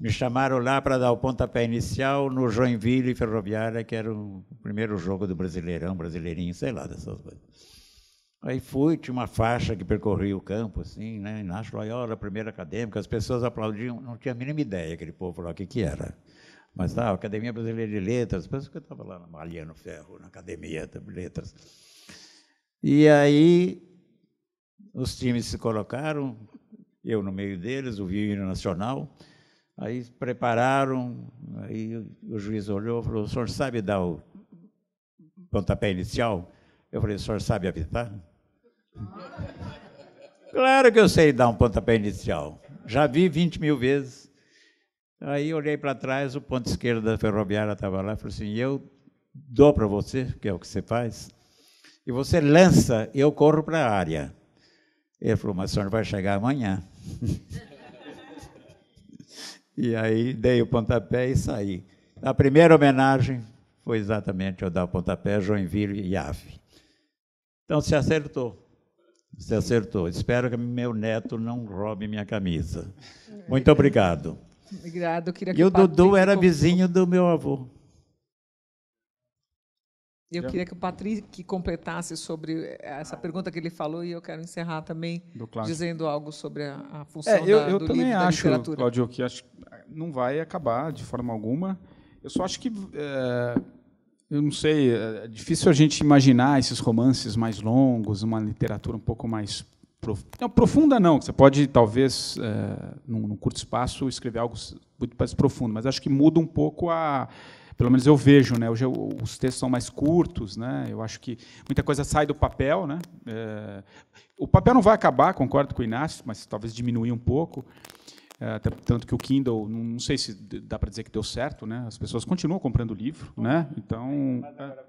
Me chamaram lá para dar o pontapé inicial no Joinville Ferroviária, que era o primeiro jogo do Brasileirão, Brasileirinho, sei lá, dessas coisas. Aí fui, tinha uma faixa que percorria o campo, assim, né? Inácio Loyola, primeira acadêmica, as pessoas aplaudiam, não tinha a mínima ideia aquele povo lá, o que, que era. Mas tá, Academia Brasileira de Letras, depois que eu estava lá no ferro, na Academia de Letras. E aí os times se colocaram, eu no meio deles, o hino nacional, aí prepararam, aí o juiz olhou e falou, o senhor sabe dar o pontapé inicial? Eu falei, o senhor sabe apitar? claro que eu sei dar um pontapé inicial, já vi 20 mil vezes. Aí olhei para trás, o ponto esquerdo da ferroviária estava lá, falei assim, eu dou para você, que é o que você faz, e você lança, eu corro para a área. Ele falou, mas o senhor vai chegar amanhã. e aí dei o pontapé e saí. A primeira homenagem foi exatamente eu dar o pontapé, Joinville e Ave. Então se acertou. Se acertou. Espero que meu neto não roube minha camisa. Muito obrigado. Obrigado. Queria que e o Dudu era vizinho do meu avô. Eu queria que o Patrick completasse sobre eh, essa ah. pergunta que ele falou e eu quero encerrar também dizendo algo sobre a, a função é, eu, da, eu do também livro, acho, da literatura. Claudio, que acho, eh, não vai acabar de forma alguma. Eu só acho que é, eu não sei, é difícil a gente imaginar esses romances mais longos, uma literatura um pouco mais profunda. Não, profunda não, você pode talvez é, num, num curto espaço escrever algo muito mais profundo, mas acho que muda um pouco a pelo menos eu vejo, né? Hoje os textos são mais curtos, né? Eu acho que muita coisa sai do papel, né? É, o papel não vai acabar, concordo com o Inácio, mas talvez diminuir um pouco. É, tanto que o Kindle, não sei se dá para dizer que deu certo, né? As pessoas continuam comprando livro, né? Então, é,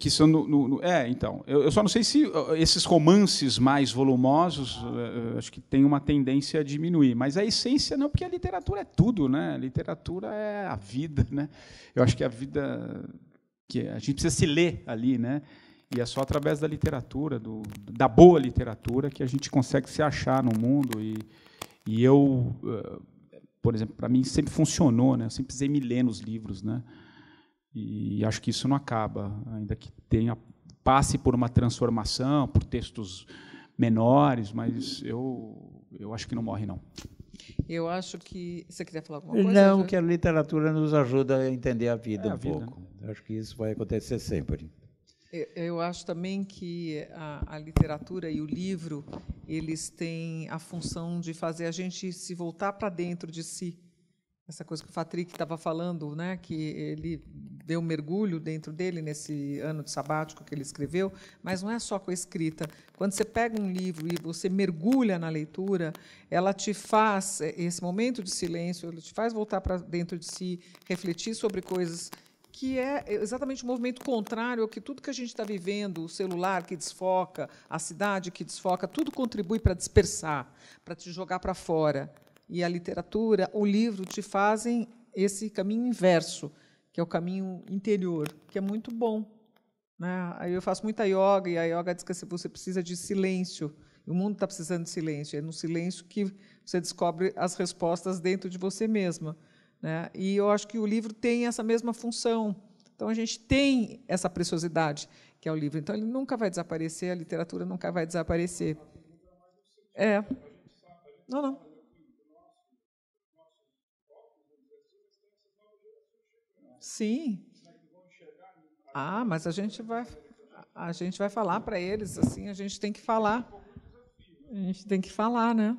que são no, no, no é, então. Eu, eu, só não sei se esses romances mais volumosos, é, é, acho que tem uma tendência a diminuir. Mas a essência não, porque a literatura é tudo, né? A literatura é a vida, né? Eu acho que a vida que a gente precisa se ler ali, né? E é só através da literatura, do, da boa literatura, que a gente consegue se achar no mundo. E, e eu, é, por exemplo, para mim sempre funcionou, né? Eu sempre precisei me ler nos livros, né? E acho que isso não acaba, ainda que tenha passe por uma transformação, por textos menores, mas eu, eu acho que não morre, não. Eu acho que. Você queria falar alguma coisa? Não, que a literatura nos ajuda a entender a vida é, um a pouco. Vida. Acho que isso vai acontecer sempre. Eu, eu acho também que a, a, literatura e o livro eles têm a função de fazer a gente se voltar para dentro de si essa coisa que o Patrick estava falando, né, que ele deu um mergulho dentro dele nesse ano de sabático que ele escreveu, mas não é só com a escrita. Quando você pega um livro e você mergulha na leitura, ela te faz é, esse momento de silêncio, ela te faz voltar para dentro de si, refletir sobre coisas que é exatamente o movimento contrário ao que tudo que a gente está vivendo, o celular que desfoca, a cidade que desfoca, tudo contribui para dispersar, para te jogar para fora e a literatura, o livro te fazem esse caminho inverso, que é o caminho interior, que é muito bom. Né? Aí eu faço muita yoga e a yoga diz que você precisa de silêncio. O mundo está precisando de silêncio. É no silêncio que você descobre as respostas dentro de você mesma. Né? E eu acho que o livro tem essa mesma função. Então a gente tem essa preciosidade que é o livro. Então ele nunca vai desaparecer, a literatura nunca vai desaparecer. É. Não, não. Sim. Ah, mas a gente vai, a gente vai falar para eles assim, a gente tem que falar. A gente tem que falar, né?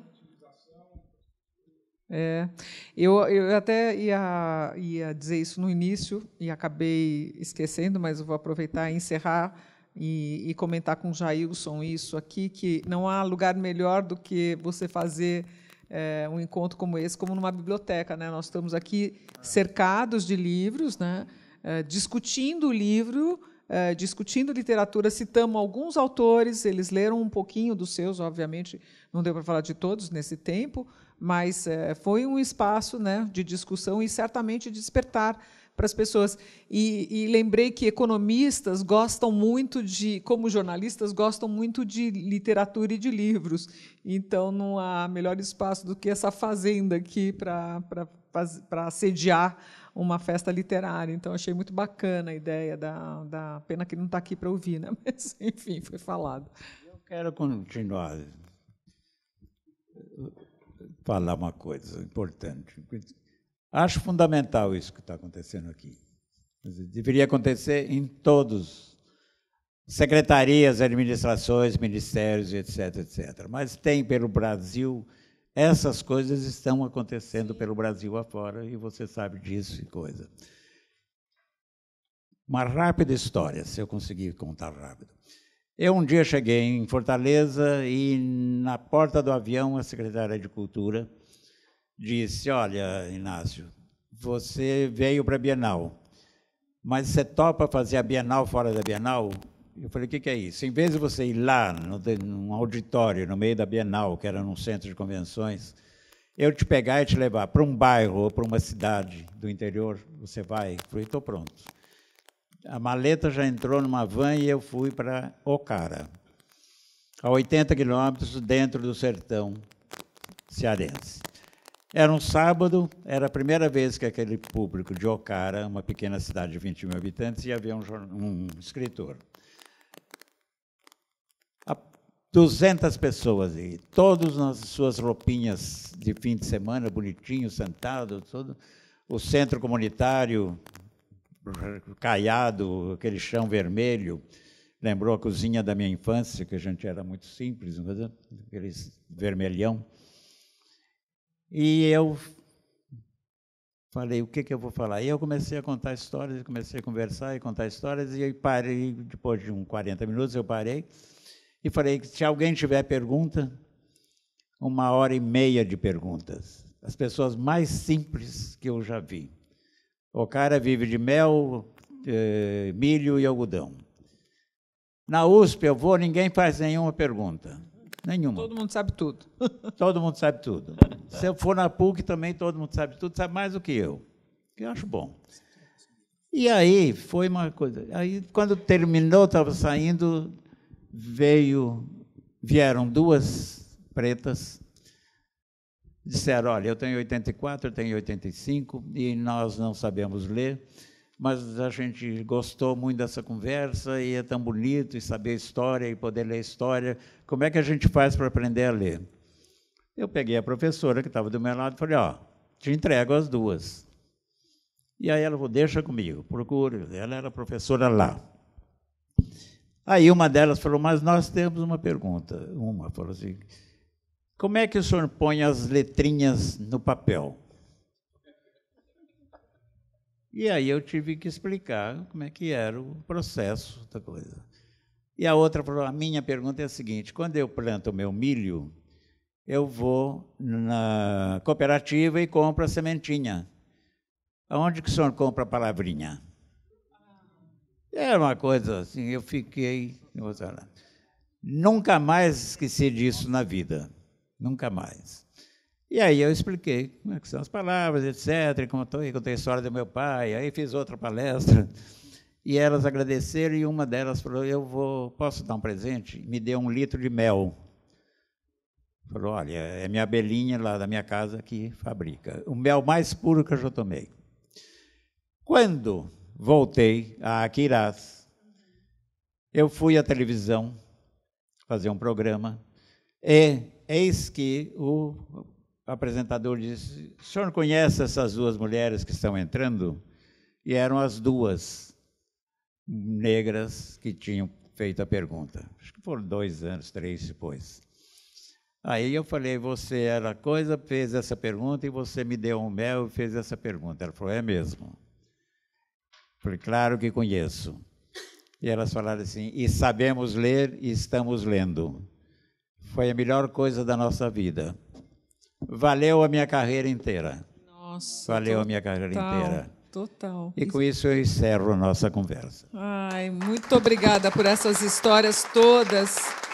É, eu, eu até ia, ia dizer isso no início e acabei esquecendo, mas eu vou aproveitar e encerrar e, e comentar com o Jailson isso aqui, que não há lugar melhor do que você fazer é, um encontro como esse como numa biblioteca. Né? Nós estamos aqui cercados de livros, né? É, discutindo o livro, é, discutindo literatura, citamos alguns autores, eles leram um pouquinho dos seus, obviamente não deu para falar de todos nesse tempo, mas é, foi um espaço né, de discussão e certamente despertar para as pessoas. E, e, lembrei que economistas gostam muito de, como jornalistas, gostam muito de literatura e de livros. Então, não há melhor espaço do que essa fazenda aqui para, para, para sediar uma festa literária. Então, achei muito bacana a ideia da. da pena que não está aqui para ouvir, né? mas, enfim, foi falado. Eu quero continuar. Eh, falar uma coisa importante Acho fundamental isso que está acontecendo aqui. Deveria acontecer em todos secretarias, administrações, ministérios, etc, etc. Mas tem pelo Brasil essas coisas estão acontecendo pelo Brasil afora e você sabe disso e coisa. Uma rápida história, se eu conseguir contar rápido. Eu um dia cheguei em Fortaleza e na porta do avião a secretária de Cultura disse: Olha, Inácio, você veio para a Bienal, mas você topa fazer a Bienal fora da Bienal? Eu falei: O que, que, é isso? Em vez de você ir lá, num auditório, no meio da Bienal, que era num centro de convenções, eu te pegar e te levar para um bairro ou para uma cidade do interior, você vai? falei: Estou pronto. A maleta já entrou numa van e eu fui para Ocara, a 80 quilômetros dentro do sertão cearense. Era um sábado, era a primeira vez que aquele público de Ocara, uma pequena cidade de 20 mil habitantes, ia ver um, um escritor. 200 pessoas aí, todos nas suas roupinhas de fim de semana, bonitinhos, sentados, todo. o centro comunitário caiado, aquele chão vermelho, lembrou a cozinha da minha infância, que a gente era muito simples, é aquele vermelhão. E eu falei, o que, que eu vou falar? E eu comecei a contar histórias, comecei a conversar e contar histórias, e parei, depois de uns 40 minutos eu parei, e falei, se alguém tiver pergunta, uma hora e meia de perguntas. As pessoas mais simples que eu já vi. O cara vive de mel, eh, milho e algodão. Na USP eu vou, ninguém faz nenhuma pergunta. Nenhuma. Todo mundo sabe tudo. todo mundo sabe tudo. Se eu for na PUC também, todo mundo sabe tudo, sabe mais do que eu. Que eu acho bom. E aí foi uma coisa. Aí quando terminou, estava saindo, veio, vieram duas pretas, disseram, olha, eu tenho 84, eu tenho 85, e nós não sabemos ler mas a gente gostou muito dessa conversa e é tão bonito e saber história e poder ler história como é que a gente faz para aprender a ler? Eu peguei a professora que estava do meu lado e falei, ó, te entrego as duas. E aí ela falou, deixa comigo, procure. Ela era professora lá. Aí uma delas falou, mas nós temos uma pergunta. Uma falou assim, como é que o senhor põe as letrinhas no papel? E aí eu tive que explicar como é que era o processo da coisa. E a outra falou: a minha pergunta é a seguinte: quando eu planto o meu milho, eu vou na cooperativa e compro a sementinha. Aonde que o senhor compra a palavrinha? Era é uma coisa assim, eu fiquei. Nunca mais esqueci disso na vida. Nunca mais. E aí eu expliquei como é são as palavras, etc. Contei, contei a história do meu pai, aí fiz outra palestra e elas agradeceram e uma delas falou: "Eu vou, posso dar um presente? Me deu um litro de mel." Falou: "Olha, é minha abelhinha lá da minha casa que fabrica o mel mais puro que eu já tomei." Quando voltei a Aquiraz, eu fui à televisão fazer um programa e eis que o apresentador disse: "O senhor conhece essas duas mulheres que estão entrando?" E eram as duas negras que tinham feito a pergunta. Acho que foram dois anos, três depois. Aí eu falei, você era coisa, fez essa pergunta e você me deu um mel e fez essa pergunta. Ela falou, é mesmo. Eu falei, claro que conheço. E elas falaram assim, e sabemos ler e estamos lendo. Foi a melhor coisa da nossa vida. Valeu a minha carreira inteira. Nossa. Valeu total. a minha carreira inteira. Total. E com isso eu encerro a nossa conversa. Ai, muito obrigada por essas histórias todas.